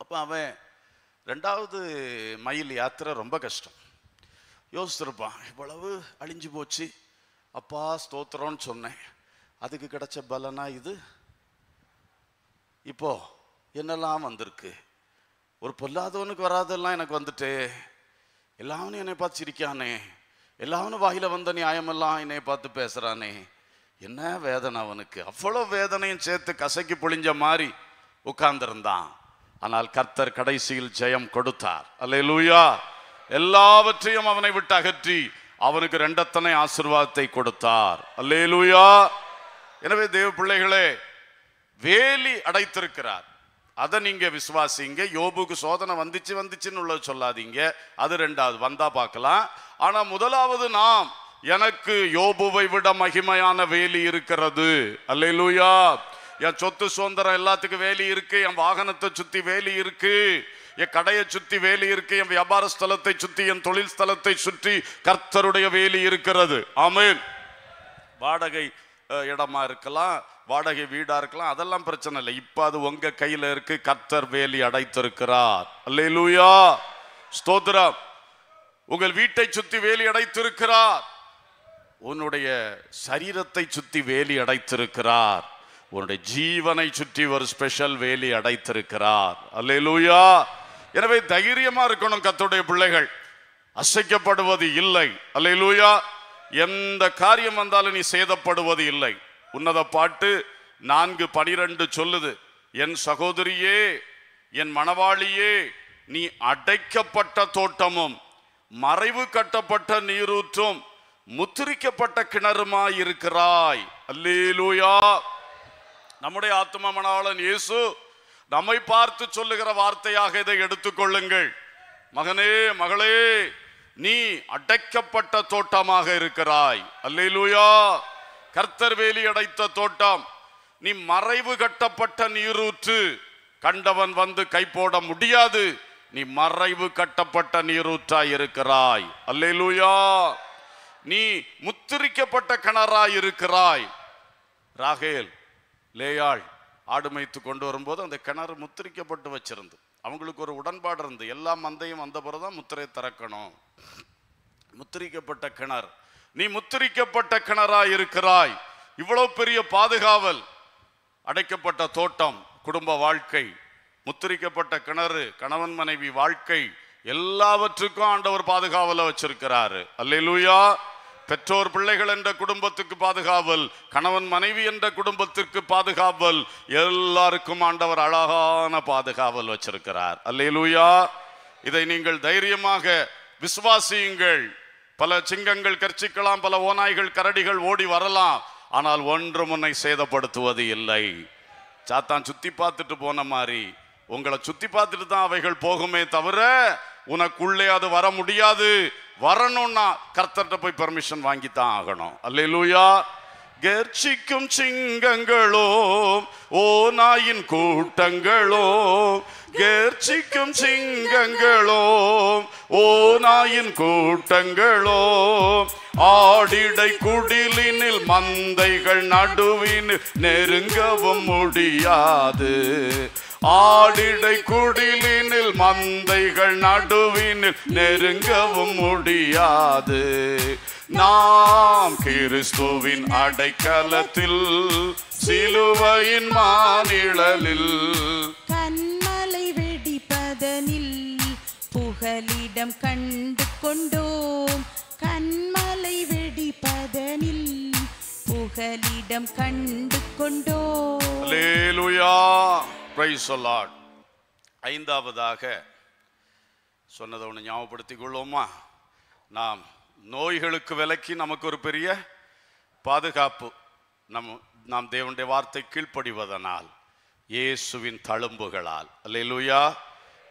அப்போ அவன் ரெண்டாவது மயில் யாத்திரை ரொம்ப கஷ்டம் யோசிச்சிருப்பான் இவ்வளவு அழிஞ்சு போச்சு அப்பா ஸ்தோத்திரம்னு சொன்னேன் அதுக்கு கிடைச்ச பலனா இது இப்போ என்னெல்லாம் வந்திருக்கு ஒரு பொல்லாதவனுக்கு வராதெல்லாம் எனக்கு வந்துட்டு எல்லாவனும் என்னை பார்த்து சிரிக்கானே எல்லாவனும் வாயில் வந்த நியாயமெல்லாம் என்னை பார்த்து பேசுகிறானே என்ன வேதனை அவனுக்கு அவ்வளோ வேதனையும் சேர்த்து கசக்கி பொழிஞ்ச மாதிரி உட்கார்ந்திருந்தான் ஆனால் கர்த்தர் கடைசியில் ஜெயம் கொடுத்தார் அல்லே லூயா எல்லாவற்றையும் அவனை விட்டு அகற்றி அவனுக்கு ரெண்டத்தனை ஆசிர்வாதத்தை கொடுத்தார் அல்லே லூயா எனவே தேவ பிள்ளைகளே வேலி அடைத்திருக்கிறார் அதை நீங்கள் விசுவாசிங்க யோபுக்கு சோதனை வந்துச்சு வந்துச்சுன்னு உள்ளது சொல்லாதீங்க அது ரெண்டாவது வந்தால் பார்க்கலாம் ஆனால் முதலாவது நாம் எனக்கு யோபுவை விட மகிமையான வேலி இருக்கிறது அல்லையிலூயா என் சொத்து சுதந்திரம் எல்லாத்துக்கும் வேலி இருக்கு என் வாகனத்தை சுற்றி வேலி இருக்கு என் கடையை சுற்றி வேலி இருக்கு என் வியாபார ஸ்தலத்தை சுற்றி என் தொழில் ஸ்தலத்தை சுற்றி கர்த்தருடைய வேலி இருக்கிறது ஆமேன் வாடகை இடமா இருக்கலாம் வாடகை வீடா இருக்கலாம் அதெல்லாம் பிரச்சனை இல்லை இப்போ அது உங்க கையில இருக்கு கத்தர் வேலி அடைத்திருக்கிறார் அல்லையிலூயா ஸ்தோத்ரம் உங்கள் வீட்டை சுத்தி வேலி அடைத்திருக்கிறார் உன்னுடைய சரீரத்தை சுத்தி வேலி அடைத்திருக்கிறார் உன்னுடைய ஜீவனை சுற்றி ஒரு ஸ்பெஷல் வேலி அடைத்திருக்கிறார் அல்லையிலூயா எனவே தைரியமா இருக்கணும் கத்துடைய பிள்ளைகள் அசைக்கப்படுவது இல்லை அல்லையிலூயா எந்த காரியம் வந்தாலும் நீ சேதப்படுவது இல்லை உன்னத பாட்டு நான்கு பனிரெண்டு சொல்லுது என் சகோதரியே என் மணவாளியே நீ அடைக்கப்பட்ட தோட்டமும் மறைவு கட்டப்பட்ட நீரூற்றும் முத்திரிக்கப்பட்ட கிணறுமாய் இருக்கிறாய் அல்லேலூயா நம்முடைய ஆத்மா மணவாளன் இயேசு நம்மை பார்த்து சொல்லுகிற வார்த்தையாக இதை எடுத்துக்கொள்ளுங்கள் மகனே மகளே நீ அடைக்கப்பட்ட தோட்டமாக இருக்கிறாய் அல்லையிலூயா கர்த்தர் வேலி அடைத்த தோட்டம் நீ மறைவு கட்டப்பட்ட நீரூற்று கண்டவன் வந்து கைப்போட முடியாது நீ மறைவு கட்டப்பட்ட நீரூற்றாய் இருக்கிறாய் அல்லையிலூயா நீ முத்திரிக்கப்பட்ட கிணறாய் இருக்கிறாய் ராகேல் லேயாள் ஆடு மேய்த்து கொண்டு வரும்போது அந்த கிணறு முத்திரிக்கப்பட்டு வச்சிருந்து அவங்களுக்கு ஒரு உடன்பாடு இருந்து எல்லா மந்தையும் வந்த பிறகு தான் முத்திரை திறக்கணும் முத்திரிக்கப்பட்ட கிணறு நீ முத்திரிக்கப்பட்ட கிணறாய் இருக்கிறாய் இவ்வளவு பெரிய பாதுகாவல் அடைக்கப்பட்ட தோட்டம் குடும்ப வாழ்க்கை முத்திரிக்கப்பட்ட கிணறு கணவன் மனைவி வாழ்க்கை எல்லாவற்றுக்கும் ஆண்டவர் பாதுகாவலை வச்சிருக்கிறாரு அல்லையிலூயா பெற்றோர் பிள்ளைகள் என்ற குடும்பத்துக்கு பாதுகாவல் கணவன் மனைவி என்ற குடும்பத்திற்கு பாதுகாவல் எல்லாருக்கும் ஆண்டவர் அழகான பாதுகாவல் வச்சிருக்கிறார் அல்லையிலூயா இதை நீங்கள் தைரியமாக விசுவாசியுங்கள் பல சிங்கங்கள் கர்ச்சிக்கலாம் பல ஓநாய்கள் கரடிகள் ஓடி வரலாம் ஆனால் ஒன்று முன்னை சேதப்படுத்துவது இல்லை சாத்தான் சுத்தி பார்த்துட்டு போன மாதிரி உங்களை சுத்தி பார்த்துட்டு தான் அவைகள் போகுமே தவிர உனக்குள்ளே அது வர முடியாது வரணும்னா கர்த்தர்கிட்ட போய் பர்மிஷன் வாங்கி தான் ஆகணும் அல்லையிலூயா கர்ச்சிக்கும் சிங்கங்களோ ஓ நாயின் கூட்டங்களோ கர்ச்சிக்கும் சிங்கங்களோ ஓ நாயின் கூட்டங்களோ ஆடிடை குடிலினில் மந்தைகள் நடுவின் நெருங்கவும் முடியாது ஆடிடை குடிலினில் மந்தைகள் நடுவினில் நெருங்கவும் முடியாது நாம் கிறிஸ்துவின் அடைக்கலத்தில் சிலுவையின் மாநிழலில் கண்மலை வெடிப்பதனில் புகலிடம் கண்டு கொண்டோம் கண்மலை வெடிப்பதனில் புகலிடம் கண்டு கொண்டோம் லேலுயா பிரைஸ் சொல்லாட் ஐந்தாவதாக சொன்னதை ஒன்று ஞாபகப்படுத்திக் கொள்வோமா நாம் நோய்களுக்கு விலக்கி நமக்கு ஒரு பெரிய பாதுகாப்பு நம் நாம் தேவனுடைய வார்த்தை கீழ்ப்படிவதனால் இயேசுவின் தழும்புகளால் அல்லா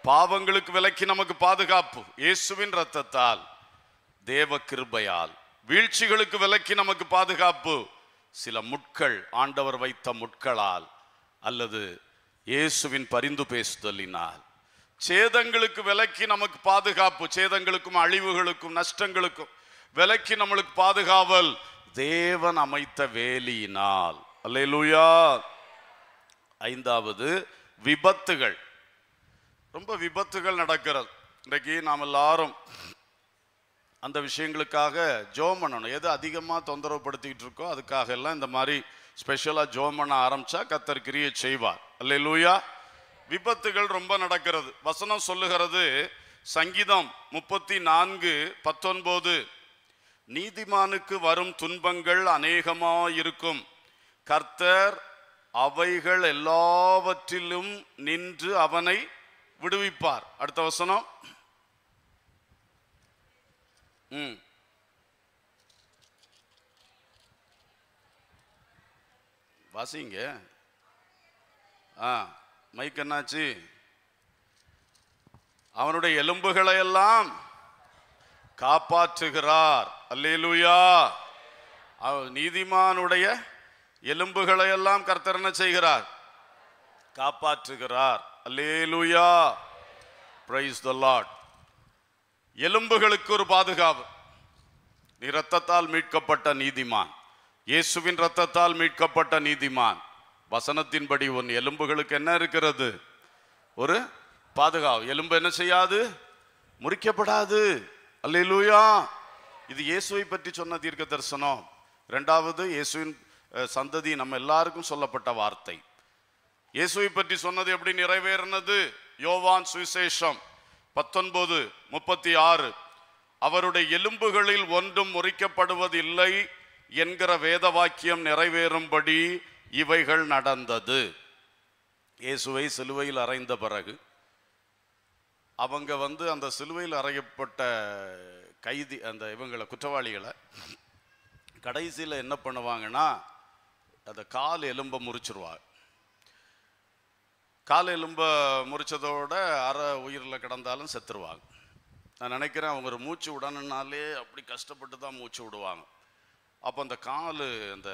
பாவங்களுக்கு விலக்கி நமக்கு பாதுகாப்பு இயேசுவின் ரத்தத்தால் தேவ கிருபையால் வீழ்ச்சிகளுக்கு விலக்கி நமக்கு பாதுகாப்பு சில முட்கள் ஆண்டவர் வைத்த முட்களால் அல்லது இயேசுவின் பரிந்து பேசுதலினால் சேதங்களுக்கு விலக்கி நமக்கு பாதுகாப்பு சேதங்களுக்கும் அழிவுகளுக்கும் நஷ்டங்களுக்கும் விலக்கி நம்மளுக்கு பாதுகாவல் தேவன் அமைத்த வேலியினால் அல்லேலூயா ஐந்தாவது விபத்துகள் ரொம்ப விபத்துகள் நடக்கிறது இன்றைக்கு நாம் எல்லாரும் அந்த விஷயங்களுக்காக ஜோம் பண்ணணும் எது அதிகமாக தொந்தரவுப்படுத்திக்கிட்டு இருக்கோ அதுக்காக எல்லாம் இந்த மாதிரி ஸ்பெஷலாக ஜோம் பண்ண ஆரம்பித்தா கத்தர் கிரியை செய்வார் அல்ல லூயா விபத்துகள் ரொம்ப நடக்கிறது வசனம் சொல்லுகிறது சங்கீதம் முப்பத்தி நான்கு பத்தொன்பது நீதிமானுக்கு வரும் துன்பங்கள் அநேகமாயிருக்கும் கர்த்தர் அவைகள் எல்லாவற்றிலும் நின்று அவனை விடுவிப்பார் அடுத்த வசனம் ம் வாசிங்க ஆ மைக் என்னாச்சு அவனுடைய எலும்புகளை எல்லாம் காப்பாற்றுகிறார் அல்லேலூயா நீதிமானுடைய எலும்புகளை எல்லாம் கர்த்தரனை செய்கிறார் காப்பாற்றுகிறார் அல்லேலூயா பிரைஸ் த லாட் எலும்புகளுக்கு ஒரு பாதுகாப்பு நீ ரத்தத்தால் மீட்கப்பட்ட நீதிமான் இயேசுவின் ரத்தத்தால் மீட்கப்பட்ட நீதிமான் வசனத்தின்படி உன் எலும்புகளுக்கு என்ன இருக்கிறது ஒரு பாதுகாப்பு எலும்பு என்ன செய்யாது முறிக்கப்படாது அல்லூயா இது இயேசுவை பற்றி சொன்ன தீர்க்க தரிசனம் ரெண்டாவது இயேசுவின் சந்ததி நம்ம எல்லாருக்கும் சொல்லப்பட்ட வார்த்தை இயேசுவை பற்றி சொன்னது எப்படி நிறைவேறினது யோவான் சுவிசேஷம் பத்தொன்பது முப்பத்தி ஆறு அவருடைய எலும்புகளில் ஒன்றும் முறிக்கப்படுவதில்லை என்கிற வேத வாக்கியம் நிறைவேறும்படி இவைகள் நடந்தது இயேசுவை சிலுவையில் அறைந்த பிறகு அவங்க வந்து அந்த சிலுவையில் அறையப்பட்ட கைதி அந்த இவங்களை குற்றவாளிகளை கடைசியில் என்ன பண்ணுவாங்கன்னா அந்த கால் எலும்பை முறிச்சிருவாங்க கால் எலும்பை முறிச்சதோட அற உயிரில் கிடந்தாலும் செத்துருவாங்க நான் நினைக்கிறேன் அவங்க ஒரு மூச்சு விடணுன்னாலே அப்படி கஷ்டப்பட்டு தான் மூச்சு விடுவாங்க அப்போ அந்த கால் அந்த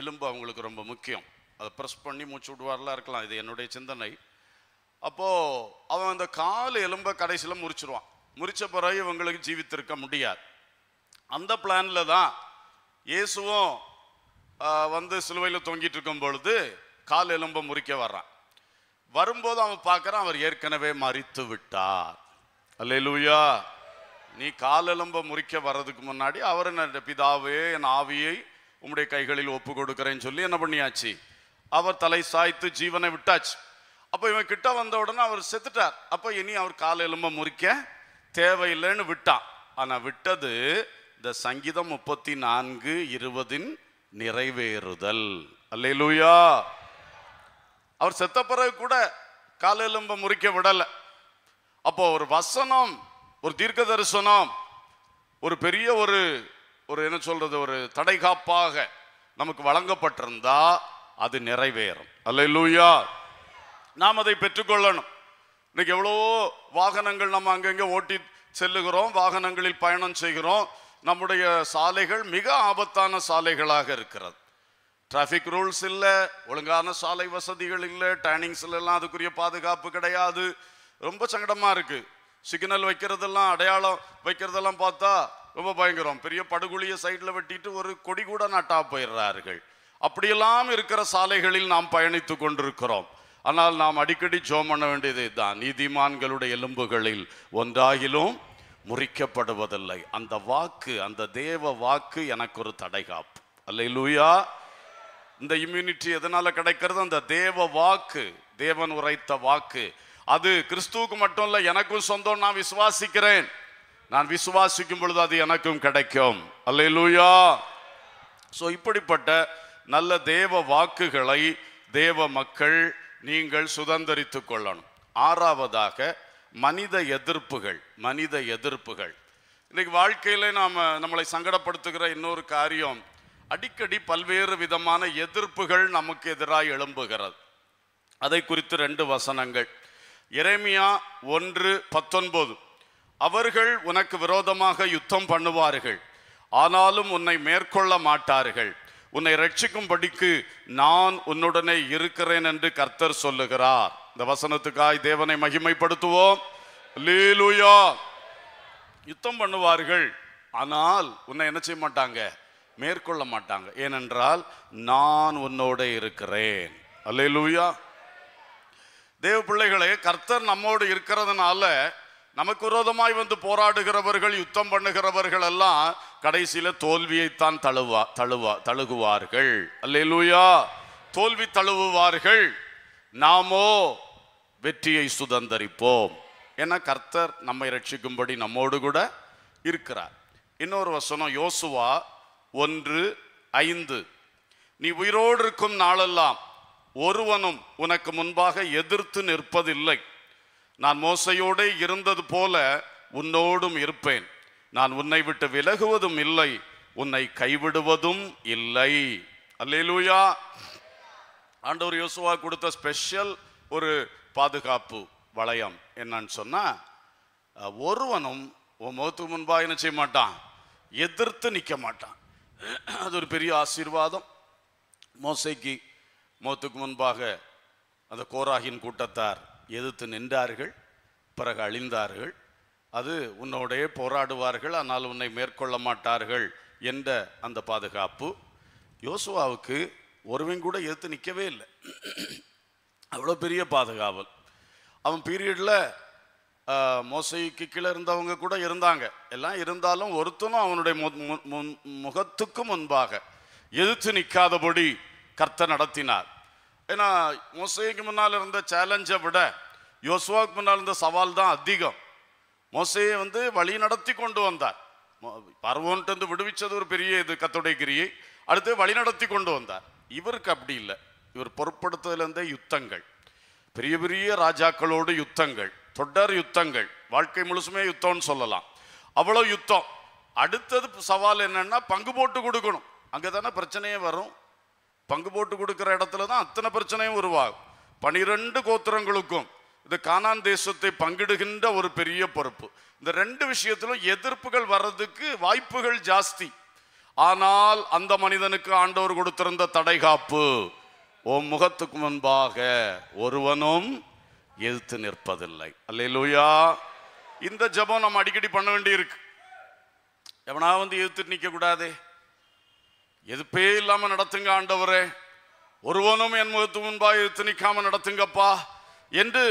எலும்பு அவங்களுக்கு ரொம்ப முக்கியம் அதை ப்ரெஸ் பண்ணி மூச்சு விடுவாரெலாம் இருக்கலாம் இது என்னுடைய சிந்தனை அப்போது அவன் அந்த கால் எலும்பை கடைசியில் முறிச்சிருவான் முறித்த பிறகு இவங்களுக்கு ஜீவித்திருக்க முடியாது அந்த பிளானில் தான் இயேசுவும் வந்து சிலுவையில் தொங்கிட்டு இருக்கும் பொழுது கால் எலும்பை முறிக்க வர்றான் வரும்போது அவன் பார்க்குறான் அவர் ஏற்கனவே மறித்து விட்டார் அல்ல லூயா நீ காலெலும்ப முறிக்க வர்றதுக்கு முன்னாடி அவர் என்ன பிதாவே என் ஆவியை உம்முடைய கைகளில் ஒப்பு கொடுக்குறேன்னு சொல்லி என்ன பண்ணியாச்சு அவர் தலை சாய்த்து ஜீவனை விட்டாச்சு அப்போ இவன் கிட்ட வந்த உடனே அவர் செத்துட்டார் அப்போ இனி அவர் கால எலும்ப முறிக்க தேவையில்லைன்னு விட்டான் ஆனால் விட்டது இந்த சங்கீதம் முப்பத்தி நான்கு இருபதின் நிறைவேறுதல் அல்லையிலூயா அவர் செத்த பிறகு கூட கால எலும்ப முறிக்க விடலை அப்போ ஒரு வசனம் ஒரு தீர்க்க தரிசனம் ஒரு பெரிய ஒரு ஒரு என்ன சொல்றது ஒரு தடைகாப்பாக நமக்கு வழங்கப்பட்டிருந்தா அது நிறைவேறும் அல்ல லூயா நாம் அதை பெற்றுக்கொள்ளணும் இன்னைக்கு எவ்வளவோ வாகனங்கள் நம்ம அங்கங்கே ஓட்டி செல்லுகிறோம் வாகனங்களில் பயணம் செய்கிறோம் நம்முடைய சாலைகள் மிக ஆபத்தான சாலைகளாக இருக்கிறது டிராஃபிக் ரூல்ஸ் இல்லை ஒழுங்கான சாலை வசதிகள் இல்லை டேர்னிங்ஸ்லாம் அதுக்குரிய பாதுகாப்பு கிடையாது ரொம்ப சங்கடமாக இருக்குது சிக்னல் வைக்கிறதெல்லாம் அடையாளம் வைக்கிறதெல்லாம் பார்த்தா ரொம்ப பயங்கரம் பெரிய படுகொலிய சைட்ல வெட்டிட்டு ஒரு கொடி கூட நட்டா போயிடுறார்கள் அப்படியெல்லாம் இருக்கிற சாலைகளில் நாம் பயணித்து கொண்டிருக்கிறோம் ஆனால் நாம் அடிக்கடி ஜோம் பண்ண வேண்டியது தான் நீதிமான்களுடைய எலும்புகளில் ஒன்றாகிலும் முறிக்கப்படுவதில்லை அந்த வாக்கு அந்த தேவ வாக்கு எனக்கு ஒரு தடைகாப்பு அல்ல லூயா இந்த இம்யூனிட்டி எதனால் கிடைக்கிறது அந்த தேவ வாக்கு தேவன் உரைத்த வாக்கு அது கிறிஸ்துவுக்கு மட்டும் இல்லை எனக்கும் சொந்தம் நான் விசுவாசிக்கிறேன் நான் விசுவாசிக்கும் பொழுது அது எனக்கும் கிடைக்கும் அல்ல ஸோ இப்படிப்பட்ட நல்ல தேவ வாக்குகளை தேவ மக்கள் நீங்கள் சுதந்திரித்து கொள்ளணும் ஆறாவதாக மனித எதிர்ப்புகள் மனித எதிர்ப்புகள் இன்னைக்கு வாழ்க்கையில் நாம் நம்மளை சங்கடப்படுத்துகிற இன்னொரு காரியம் அடிக்கடி பல்வேறு விதமான எதிர்ப்புகள் நமக்கு எதிராக எழும்புகிறது அதை குறித்து ரெண்டு வசனங்கள் இறைமையா ஒன்று பத்தொன்பது அவர்கள் உனக்கு விரோதமாக யுத்தம் பண்ணுவார்கள் ஆனாலும் உன்னை மேற்கொள்ள மாட்டார்கள் உன்னை ரட்சிக்கும்படிக்கு நான் உன்னுடனே இருக்கிறேன் என்று கர்த்தர் சொல்லுகிறார் இந்த வசனத்துக்காய் தேவனை மகிமைப்படுத்துவோம் லீலுயா யுத்தம் பண்ணுவார்கள் ஆனால் உன்னை என்ன செய்ய மாட்டாங்க மேற்கொள்ள மாட்டாங்க ஏனென்றால் நான் உன்னோட இருக்கிறேன் அல்லேலூயா தேவ பிள்ளைகளே கர்த்தர் நம்மோடு இருக்கிறதுனால நமக்கு விரோதமாய் வந்து போராடுகிறவர்கள் யுத்தம் பண்ணுகிறவர்கள் எல்லாம் கடைசியில தோல்வியைத்தான் தழுவா தழுவா தழுகுவார்கள் அல்லூயா தோல்வி தழுவுவார்கள் நாமோ வெற்றியை சுதந்திரிப்போம் ஏன்னா கர்த்தர் நம்மை ரட்சிக்கும்படி நம்மோடு கூட இருக்கிறார் இன்னொரு வசனம் யோசுவா ஒன்று ஐந்து நீ உயிரோடு இருக்கும் நாளெல்லாம் ஒருவனும் உனக்கு முன்பாக எதிர்த்து நிற்பதில்லை நான் மோசையோடே இருந்தது போல உன்னோடும் இருப்பேன் நான் உன்னை விட்டு விலகுவதும் இல்லை உன்னை கைவிடுவதும் இல்லை அல்லேலூயா ஆண்டவர் யோசுவா கொடுத்த ஸ்பெஷல் ஒரு பாதுகாப்பு வளையம் என்னன்னு சொன்னால் ஒருவனும் உன் முகத்துக்கு முன்பாக என்ன செய்ய மாட்டான் எதிர்த்து நிற்க மாட்டான் அது ஒரு பெரிய ஆசீர்வாதம் மோசைக்கு மோத்துக்கு முன்பாக அந்த கோராகின் கூட்டத்தார் எதிர்த்து நின்றார்கள் பிறகு அழிந்தார்கள் அது உன்னோடைய போராடுவார்கள் ஆனால் உன்னை மேற்கொள்ள மாட்டார்கள் என்ற அந்த பாதுகாப்பு யோசுவாவுக்கு ஒருவன் கூட எதிர்த்து நிற்கவே இல்லை அவ்வளோ பெரிய பாதுகாவல் அவன் பீரியடில் மோசைக்கு கீழே இருந்தவங்க கூட இருந்தாங்க எல்லாம் இருந்தாலும் ஒருத்தனும் அவனுடைய முகத்துக்கு முன்பாக எதிர்த்து நிற்காதபடி கர்த்த நடத்தினார் ஏன்னா மொசைக்கு முன்னால் இருந்த சேலஞ்சை விட யோசுவாவுக்கு முன்னால் இருந்த சவால் தான் அதிகம் மொசையை வந்து வழி நடத்தி கொண்டு வந்தார் பருவோன்ட்டு வந்து விடுவிச்சது ஒரு பெரிய இது கத்தோடைய கிரியை அடுத்து வழி நடத்தி கொண்டு வந்தார் இவருக்கு அப்படி இல்லை இவர் பொருட்படுத்துதலேருந்தே யுத்தங்கள் பெரிய பெரிய ராஜாக்களோடு யுத்தங்கள் தொடர் யுத்தங்கள் வாழ்க்கை முழுசுமே யுத்தம்னு சொல்லலாம் அவ்வளோ யுத்தம் அடுத்தது சவால் என்னென்னா பங்கு போட்டு கொடுக்கணும் அங்கே தானே பிரச்சனையே வரும் பங்கு போட்டு கொடுக்குற இடத்துல தான் அத்தனை பிரச்சனையும் உருவாகும் பனிரெண்டு கோத்திரங்களுக்கும் இந்த கானான் தேசத்தை பங்கிடுகின்ற ஒரு பெரிய பொறுப்பு இந்த ரெண்டு விஷயத்திலும் எதிர்ப்புகள் வர்றதுக்கு வாய்ப்புகள் ஜாஸ்தி ஆனால் அந்த மனிதனுக்கு ஆண்டவர் கொடுத்திருந்த தடைகாப்பு ஓ முகத்துக்கு முன்பாக ஒருவனும் எதிர்த்து நிற்பதில்லை அல்லையிலூயா இந்த ஜபம் நம்ம அடிக்கடி பண்ண வேண்டியிருக்கு எவனா வந்து எதிர்த்துட்டு நிற்கக்கூடாதே எதுப்பே இல்லாமல் நடத்துங்க ஆண்டவரே ஒருவனும் என் முகத்து முன்பாக திணிக்காமல் நடத்துங்கப்பா என்று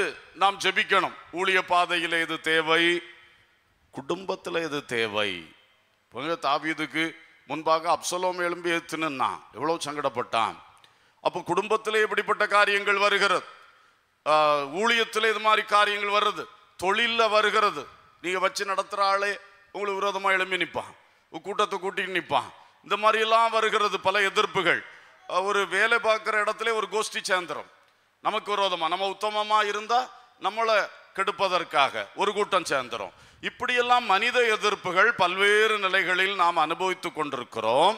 நாம் ஜெபிக்கணும் ஊழிய பாதையில் இது தேவை குடும்பத்தில் இது தேவை தாவியதுக்கு முன்பாக அப்சலோம் எழும்பி எழுத்துனா எவ்வளோ சங்கடப்பட்டான் அப்போ குடும்பத்தில் இப்படிப்பட்ட காரியங்கள் வருகிறது ஊழியத்தில் இது மாதிரி காரியங்கள் வருது தொழிலில் வருகிறது நீங்கள் வச்சு நடத்துகிற ஆளே உங்களுக்கு விரோதமாக எழும்பி நிற்பான் கூட்டத்தை கூட்டிட்டு நிற்பான் இந்த மாதிரிலாம் வருகிறது பல எதிர்ப்புகள் ஒரு வேலை பார்க்குற இடத்துல ஒரு கோஷ்டி சேந்திரம் நமக்கு விரோதமாக நம்ம உத்தமமாக இருந்தால் நம்மளை கெடுப்பதற்காக ஒரு கூட்டம் சேர்ந்துரும் இப்படியெல்லாம் மனித எதிர்ப்புகள் பல்வேறு நிலைகளில் நாம் அனுபவித்து கொண்டிருக்கிறோம்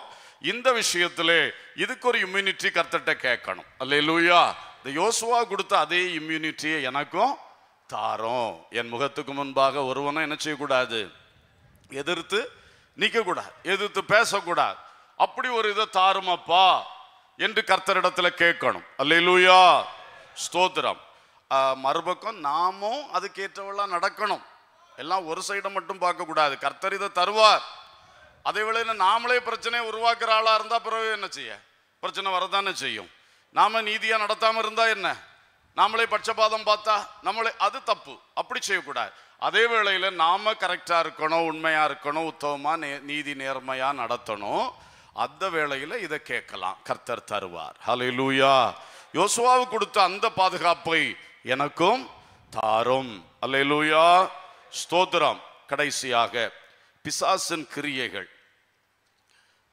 இந்த விஷயத்திலே இதுக்கு ஒரு இம்யூனிட்டி கர்த்தட்ட கேட்கணும் அல்ல லூயா இந்த யோசுவா கொடுத்த அதே இம்யூனிட்டியை எனக்கும் தாரோம் என் முகத்துக்கு முன்பாக ஒருவனும் என்ன செய்யக்கூடாது எதிர்த்து நிற்கக்கூடாது எதிர்த்து பேசக்கூடாது அப்படி ஒரு இதை தாருமாப்பா என்று கர்த்தரிடத்தில் கேட்கணும் அல்லையிலூயா ஸ்தோத்திரம் மறுபக்கம் நாமும் அதுக்கேற்றவெல்லாம் நடக்கணும் எல்லாம் ஒரு சைடை மட்டும் பார்க்கக்கூடாது கர்த்தர் இதை தருவார் அதே வேளையில் நாமளே பிரச்சனையை உருவாக்குற ஆளாக இருந்தால் பிறகு என்ன செய்ய பிரச்சனை வரதானே செய்யும் நாம நீதியாக நடத்தாமல் இருந்தால் என்ன நாமளே பட்சபாதம் பார்த்தா நம்மளே அது தப்பு அப்படி செய்யக்கூடாது அதே வேளையில் நாம் கரெக்டாக இருக்கணும் உண்மையாக இருக்கணும் உத்தவமாக நே நீதி நேர்மையாக நடத்தணும் அந்த வேளையில் இதை கேட்கலாம் கர்த்தர் தருவார் ஹலே லூயா யோசுவாவு கொடுத்த அந்த பாதுகாப்பை எனக்கும் தாரும் அலே லூயா ஸ்தோத்திரம் கடைசியாக பிசாசின் கிரியைகள்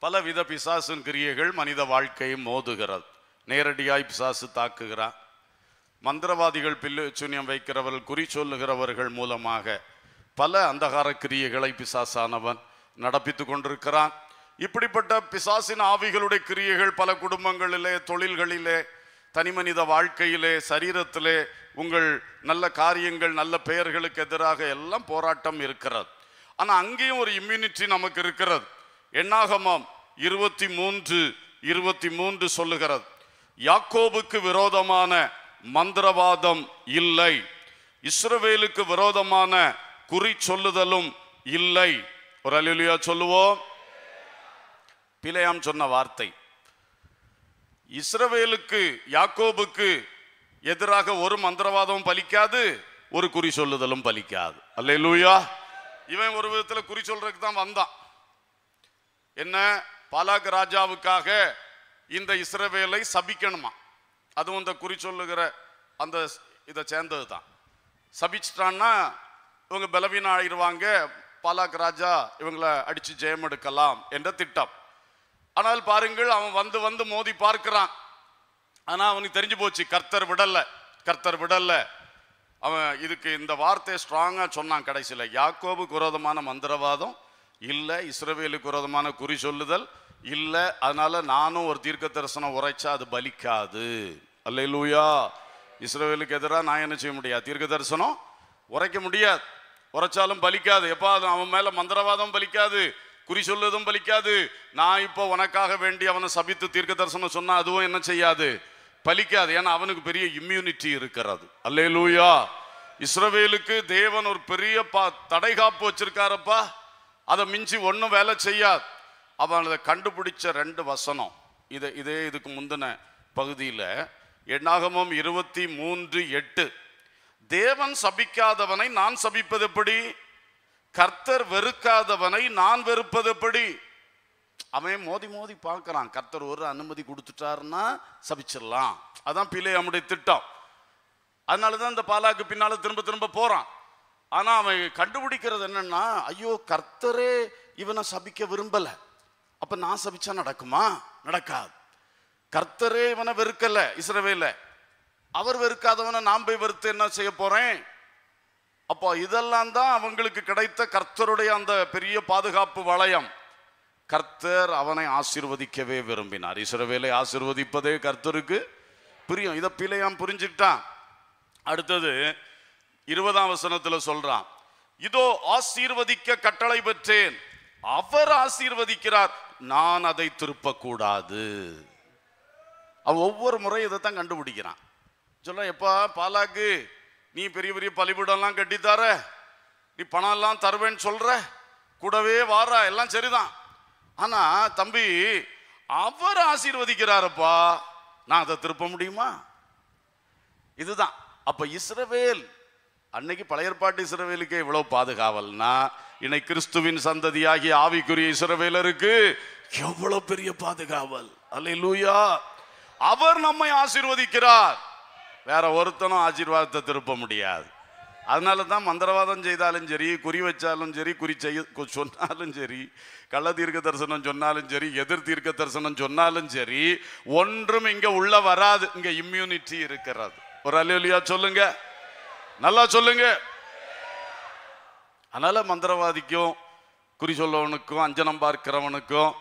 பலவித பிசாசின் கிரியைகள் மனித வாழ்க்கையை மோதுகிறது நேரடியாய் பிசாசு தாக்குகிறான் மந்திரவாதிகள் பில்லு சூன்யம் வைக்கிறவர்கள் குறி சொல்லுகிறவர்கள் மூலமாக பல அந்தகார கிரியைகளை பிசாசானவன் நடப்பித்து கொண்டிருக்கிறான் இப்படிப்பட்ட பிசாசின் ஆவிகளுடைய கிரியைகள் பல குடும்பங்களிலே தொழில்களிலே தனிமனித வாழ்க்கையிலே சரீரத்திலே உங்கள் நல்ல காரியங்கள் நல்ல பெயர்களுக்கு எதிராக எல்லாம் போராட்டம் இருக்கிறது ஆனால் அங்கேயும் ஒரு இம்யூனிட்டி நமக்கு இருக்கிறது என்னாகமாம் இருபத்தி மூன்று இருபத்தி மூன்று சொல்லுகிறது யாக்கோபுக்கு விரோதமான மந்திரவாதம் இல்லை இஸ்ரவேலுக்கு விரோதமான குறி சொல்லுதலும் இல்லை ஒரு அலுலியா சொல்லுவோம் பிழையாம் சொன்ன வார்த்தை இஸ்ரவேலுக்கு யாக்கோபுக்கு எதிராக ஒரு மந்திரவாதமும் பலிக்காது ஒரு குறி சொல்லுதலும் பலிக்காது அல்ல லூயா இவன் ஒரு விதத்தில் குறி சொல்றதுக்கு தான் வந்தான் என்ன பாலாக் ராஜாவுக்காக இந்த இஸ்ரவேலை சபிக்கணுமா அதுவும் இந்த குறி சொல்லுகிற அந்த இதை சேர்ந்தது தான் சபிச்சிட்டான்னா இவங்க பலவீனம் ஆயிடுவாங்க பாலாக் ராஜா இவங்களை அடித்து ஜெயம் எடுக்கலாம் என்ற திட்டம் ஆனால் பாருங்கள் அவன் வந்து வந்து மோதி பார்க்கிறான் ஆனால் அவனுக்கு தெரிஞ்சு போச்சு கர்த்தர் விடலை கர்த்தர் விடலை அவன் இதுக்கு இந்த வார்த்தையை ஸ்ட்ராங்காக சொன்னான் கடைசியில் யாக்கோபு குரோதமான மந்திரவாதம் இல்லை இஸ்ரவேலுக்கு விரோதமான குறி சொல்லுதல் இல்லை அதனால நானும் ஒரு தீர்க்க தரிசனம் உரைச்சா அது பலிக்காது அல்ல லூயா இஸ்ரேலுக்கு எதிராக நான் என்ன செய்ய முடியாது தீர்க்க தரிசனம் உரைக்க முடியாது உரைச்சாலும் பலிக்காது எப்பா அவன் மேலே மந்திரவாதம் பலிக்காது குறி சொல்லுவதும் பலிக்காது நான் இப்போ உனக்காக வேண்டி அவனை சபித்து தீர்க்க தரிசனம் சொன்னால் அதுவும் என்ன செய்யாது பலிக்காது ஏன்னா அவனுக்கு பெரிய இம்யூனிட்டி இருக்கிறது அல்ல லூயா இஸ்ரவேலுக்கு தேவன் ஒரு பெரிய பா தடை காப்பு வச்சிருக்காரப்பா அதை மிஞ்சி ஒன்றும் வேலை செய்யாது அவன் அதை கண்டுபிடிச்ச ரெண்டு வசனம் இது இதே இதுக்கு முந்தின பகுதியில் எண்ணாகமம் இருபத்தி மூன்று எட்டு தேவன் சபிக்காதவனை நான் சபிப்பது எப்படி கர்த்தர் வெறுக்காதவனை நான் வெறுப்பது எப்படி அவன் மோதி மோதி பார்க்குறான் கர்த்தர் ஒரு அனுமதி கொடுத்துட்டாருன்னா சபிச்சிடலாம் அதான் பிள்ளை அவனுடைய திட்டம் அதனால தான் இந்த பாலாக்கு பின்னால் திரும்ப திரும்ப போகிறான் ஆனால் அவன் கண்டுபிடிக்கிறது என்னன்னா ஐயோ கர்த்தரே இவனை சபிக்க விரும்பலை அப்போ நான் சபிச்சா நடக்குமா நடக்காது கர்த்தரே இவனை வெறுக்கல இஸ்ரவேல அவர் வெறுக்காதவனை நாம் போய் வெறுத்து என்ன செய்ய போறேன் அப்போ இதெல்லாம் தான் அவங்களுக்கு கிடைத்த கர்த்தருடைய அந்த பெரிய பாதுகாப்பு வளையம் கர்த்தர் அவனை ஆசிர்வதிக்கவே விரும்பினார் இஸ்ரவேலை ஆசிர்வதிப்பதே கர்த்தருக்கு பிரியம் இதை பிழையாம் புரிஞ்சுக்கிட்டான் அடுத்தது இருபதாம் வசனத்துல சொல்றான் இதோ ஆசீர்வதிக்க கட்டளை பெற்றேன் அவர் ஆசீர்வதிக்கிறார் நான் அதை திருப்பக்கூடாது அவன் ஒவ்வொரு முறையும் இதை தான் கண்டுபிடிக்கிறான் சொல்ல எப்பா பாலாக்கு நீ பெரிய பெரிய பழிபுடெல்லாம் கட்டித்தார நீ பணம்லாம் தருவேன்னு சொல்கிற கூடவே வாரா எல்லாம் சரிதான் ஆனால் தம்பி அவர் ஆசீர்வதிக்கிறாரப்பா நான் அதை திருப்ப முடியுமா இதுதான் அப்போ இஸ்ரவேல் அன்னைக்கு பழையற்பாட்டு இஸ்ரவேலுக்கு எவ்வளோ பாதுகாவல்னா இன்னை கிறிஸ்துவின் சந்ததியாகிய ஆவிக்குரிய இசுரவேலருக்கு எவ்வளவு பெரிய பாதுகாவல் அல்ல லூயா அவர் நம்மை ஆசீர்வதிக்கிறார் வேற ஒருத்தனும் ஆசீர்வாதத்தை திருப்ப முடியாது அதனால தான் மந்திரவாதம் செய்தாலும் சரி குறி வச்சாலும் சரி குறி செய்ய சொன்னாலும் சரி கள்ள தீர்க்க தரிசனம் சொன்னாலும் சரி எதிர் தீர்க்க தரிசனம் சொன்னாலும் சரி ஒன்றும் இங்கே உள்ள வராது இங்கே இம்யூனிட்டி இருக்கிறது ஒரு அலுவலியா சொல்லுங்க நல்லா சொல்லுங்க அதனால் மந்திரவாதிக்கும் குறி சொல்லவனுக்கும் அஞ்சனம் பார்க்கிறவனுக்கும்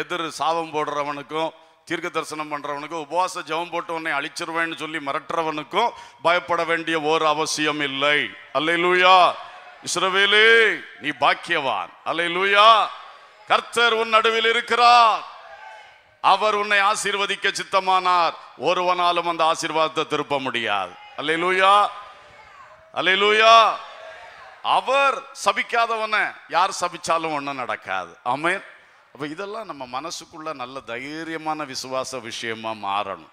எதிர் சாபம் போடுறவனுக்கும் தீர்க்க தரிசனம் பண்ணுறவனுக்கும் உபவாச ஜெபம் போட்டு உன்னை அழிச்சிருவேன்னு சொல்லி மிரட்டுறவனுக்கும் பயப்பட வேண்டிய ஓர் அவசியம் இல்லை அல்லை லூயா இஸ்ரவேலே நீ பாக்கியவான் அல்லை லூயா கர்த்தர் உன் நடுவில் இருக்கிறார் அவர் உன்னை ஆசீர்வதிக்க சித்தமானார் ஒருவனாலும் அந்த ஆசீர்வாதத்தை திருப்ப முடியாது அல்லை லூயா அல்லை லூயா அவர் சபிக்காதவன யார் சபிச்சாலும் ஒன்றும் நடக்காது அமேன் அப்போ இதெல்லாம் நம்ம மனசுக்குள்ள நல்ல தைரியமான விசுவாச விஷயமா மாறணும்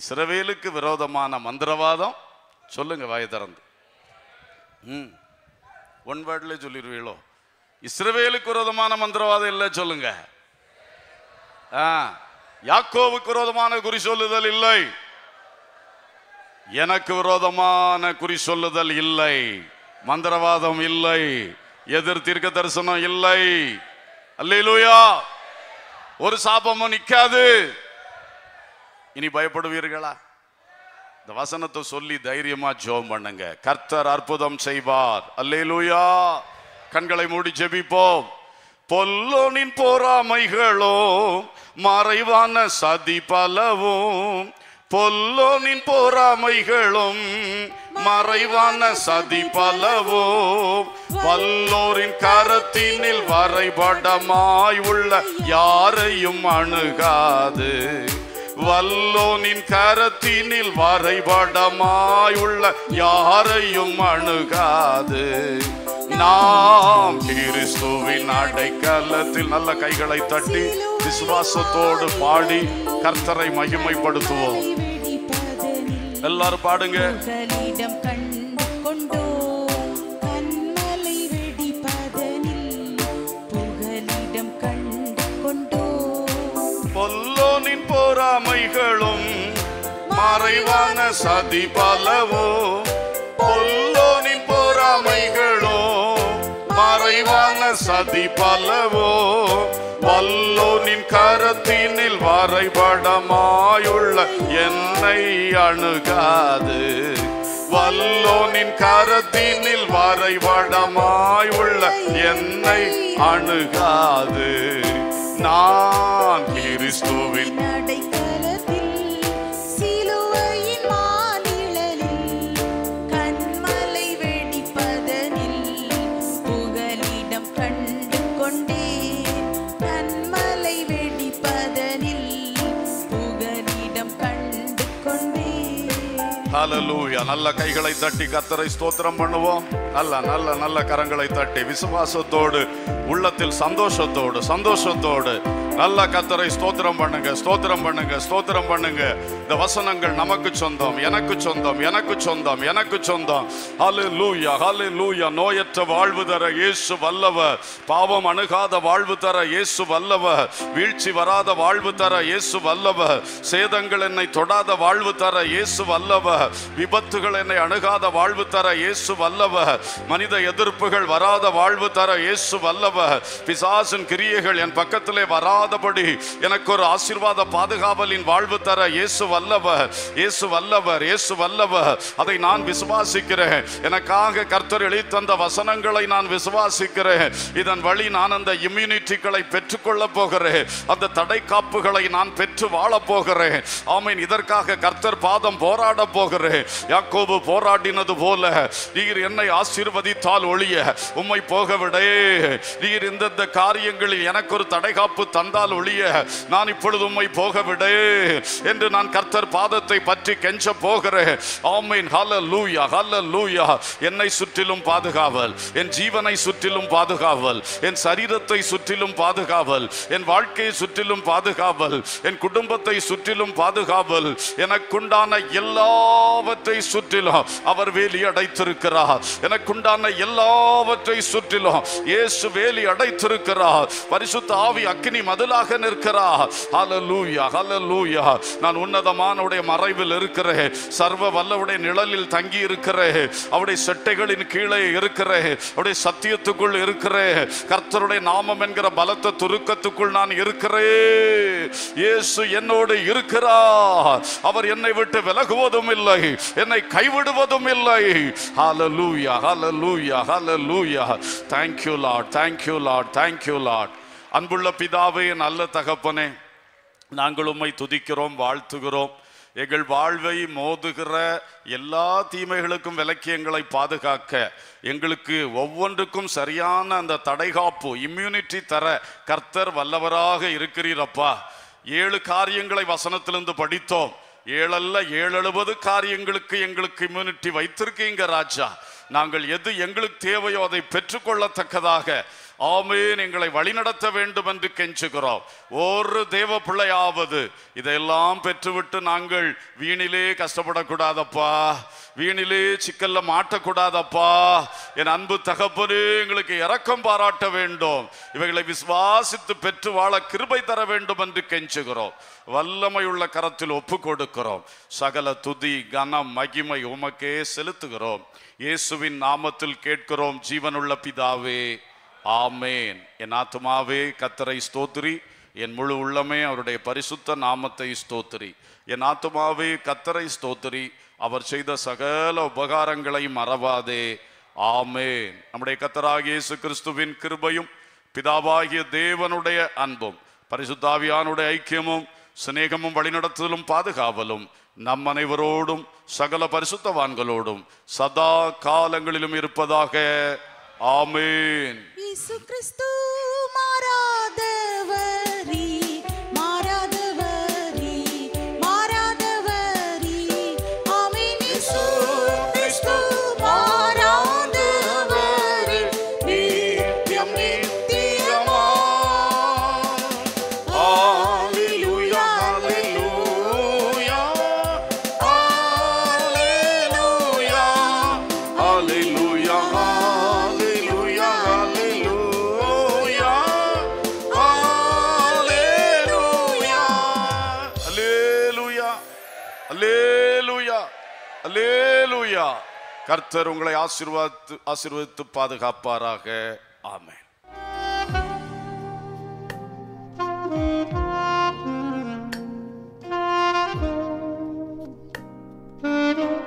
இஸ்ரவேலுக்கு விரோதமான மந்திரவாதம் சொல்லுங்க வாய திறந்து ம் ஒன் வேர்ட்ல சொல்லிடுவீங்களோ இஸ்ரவேலுக்கு விரோதமான மந்திரவாதம் இல்லை சொல்லுங்க ஆ யாக்கோவுக்கு விரோதமான குறி சொல்லுதல் இல்லை எனக்கு விரோதமான குறி சொல்லுதல் இல்லை மந்திரவாதம் இல்லை எதிர் தீர்க்க தரிசனம் இல்லை அல்லையிலூயா ஒரு சாபமும் நிற்காது இனி பயப்படுவீர்களா இந்த வசனத்தை சொல்லி தைரியமா ஜோம் பண்ணுங்க கர்த்தர் அற்புதம் செய்வார் அல்லையிலூயா கண்களை மூடி ஜெபிப்போம் பொல்லோனின் போராமைகளோ மறைவான சதி பலவும் பொல்லோனின் போராமைகளும் மறைவான சதி பலவோ வல்லோரின் கரத்தினில் வரைபடமாய் உள்ள யாரையும் அணுகாது வல்லோனின் கரத்தினில் வரைபடமாயுள்ள யாரையும் அணுகாது நாம் கிறிஸ்துவின் அடைக்கலத்தில் நல்ல கைகளை தட்டி விசுவாசத்தோடு பாடி கர்த்தரை மகிமைப்படுத்துவோம் எல்லாரும் பாடுங்க போராமைகளும் மறைவான சதி பலவோ பொல்லோனின் போராமைகளோ மறைவான சதி பலவோ வல்லோனின் கரத்தினில் வரைபடமாயுள்ள என்னை அணுகாது வல்லோனின் கரத்தினில் வரைபடமாயுள்ள என்னை அணுகாது நான் கிறிஸ்துவில் நல்ல கைகளை தட்டி கத்தரை ஸ்தோத்திரம் பண்ணுவோம் நல்ல நல்ல நல்ல கரங்களை தட்டி விசுவாசத்தோடு உள்ளத்தில் சந்தோஷத்தோடு சந்தோஷத்தோடு நல்லா கத்தரை ஸ்தோத்திரம் பண்ணுங்க ஸ்தோத்திரம் பண்ணுங்க ஸ்தோத்திரம் பண்ணுங்க இந்த வசனங்கள் நமக்கு சொந்தம் எனக்கு சொந்தம் எனக்கு சொந்தம் எனக்கு சொந்தம் ஹலு லூயா ஹலு லூயா நோயற்ற வாழ்வு தர இயேசு வல்லவ பாவம் அணுகாத வாழ்வு தர இயேசு வல்லவ வீழ்ச்சி வராத வாழ்வு தர இயேசு வல்லவ சேதங்கள் என்னை தொடாத வாழ்வு தர இயேசு வல்லவ விபத்துகள் என்னை அணுகாத வாழ்வு தர இயேசு வல்லவ மனித எதிர்ப்புகள் வராத வாழ்வு தர இயேசு வல்லவ பிசாசின் கிரியைகள் என் பக்கத்திலே வராத இல்லாதபடி எனக்கு ஒரு ஆசீர்வாத பாதுகாவலின் வாழ்வு தர இயேசு வல்லவர் இயேசு வல்லவர் இயேசு வல்லவர் அதை நான் விசுவாசிக்கிறேன் எனக்காக கர்த்தர் எழுத்தந்த வசனங்களை நான் விசுவாசிக்கிறேன் இதன் வழி நான் அந்த இம்யூனிட்டிகளை பெற்றுக்கொள்ள போகிறேன் அந்த தடை காப்புகளை நான் பெற்று வாழப் போகிறேன் ஆமீன் இதற்காக கர்த்தர் பாதம் போராட போகிறேன் யாக்கோபு போராடினது போல நீர் என்னை ஆசீர்வதித்தால் ஒழிய உம்மை போகவிடே நீர் இந்த காரியங்களில் எனக்கு ஒரு தடை காப்பு தந்தால் பார்த்தால் ஒழிய நான் இப்பொழுது போக போகவிடு என்று நான் கர்த்தர் பாதத்தை பற்றி கெஞ்ச போகிறேன் ஆமீன் ஹல லூயா ஹல லூயா என்னை சுற்றிலும் பாதுகாவல் என் ஜீவனை சுற்றிலும் பாதுகாவல் என் சரீரத்தை சுற்றிலும் பாதுகாவல் என் வாழ்க்கையை சுற்றிலும் பாதுகாவல் என் குடும்பத்தை சுற்றிலும் பாதுகாவல் எனக்குண்டான எல்லாவற்றை சுற்றிலும் அவர் வேலி அடைத்திருக்கிறார் எனக்குண்டான எல்லாவற்றை சுற்றிலும் இயேசு வேலி அடைத்திருக்கிறார் பரிசுத்த ஆவி அக்னி மத பதிலாக நிற்கிறார் நான் உன்னதமானவுடைய மறைவில் இருக்கிறேன் சர்வ வல்லவுடைய நிழலில் தங்கி இருக்கிறேன் அவருடைய செட்டைகளின் கீழே இருக்கிறேன் அவருடைய சத்தியத்துக்குள் இருக்கிறேன் கர்த்தருடைய நாமம் என்கிற பலத்த துருக்கத்துக்குள் நான் இருக்கிறேன் இயேசு என்னோடு இருக்கிறார் அவர் என்னை விட்டு விலகுவதும் இல்லை என்னை கைவிடுவதும் இல்லை hallelujah hallelujah hallelujah thank you lot thank you lot thank you lot அன்புள்ள பிதாவே நல்ல தகப்பனே நாங்கள் உம்மை துதிக்கிறோம் வாழ்த்துகிறோம் எங்கள் வாழ்வை மோதுகிற எல்லா தீமைகளுக்கும் விளக்கியங்களை எங்களை பாதுகாக்க எங்களுக்கு ஒவ்வொன்றுக்கும் சரியான அந்த தடைகாப்பு இம்யூனிட்டி தர கர்த்தர் வல்லவராக இருக்கிறீரப்பா ஏழு காரியங்களை வசனத்திலிருந்து படித்தோம் ஏழல்ல ஏழெழுபது காரியங்களுக்கு எங்களுக்கு இம்யூனிட்டி வைத்திருக்கீங்க ராஜா நாங்கள் எது எங்களுக்கு தேவையோ அதை பெற்றுக்கொள்ளத்தக்கதாக ஆமேன் எங்களை வழிநடத்த வேண்டும் என்று கெஞ்சுகிறோம் ஒரு தேவ பிள்ளையாவது இதையெல்லாம் பெற்றுவிட்டு நாங்கள் வீணிலே கஷ்டப்படக்கூடாதப்பா வீணிலே சிக்கல்ல மாட்டக்கூடாதப்பா என் அன்பு தகப்பனே எங்களுக்கு இறக்கம் பாராட்ட வேண்டும் இவைகளை விசுவாசித்து பெற்று வாழ கிருபை தர வேண்டும் என்று கெஞ்சுகிறோம் வல்லமையுள்ள கரத்தில் ஒப்பு கொடுக்கிறோம் சகல துதி கனம் மகிமை உமக்கே செலுத்துகிறோம் இயேசுவின் நாமத்தில் கேட்கிறோம் ஜீவனுள்ள பிதாவே ஆமேன் என் ஆத்துமாவே கத்தரை ஸ்தோத்ரி என் முழு உள்ளமே அவருடைய பரிசுத்த நாமத்தை ஸ்தோத்திரி என் ஆத்துமாவே கத்தரை ஸ்தோத்திரி அவர் செய்த சகல உபகாரங்களை மறவாதே ஆமேன் நம்முடைய கத்தராக இயேசு கிறிஸ்துவின் கிருபையும் பிதாவாகிய தேவனுடைய அன்பும் பரிசுத்தாவியானுடைய ஐக்கியமும் சிநேகமும் வழிநடத்தலும் பாதுகாவலும் நம் அனைவரோடும் சகல பரிசுத்தவான்களோடும் சதா காலங்களிலும் இருப்பதாக Amin. Iisus Hristos, mă de கர்த்தர் உங்களை ஆசிர்வாத்து ஆசிர்வதித்து பாதுகாப்பாராக ஆமே thank you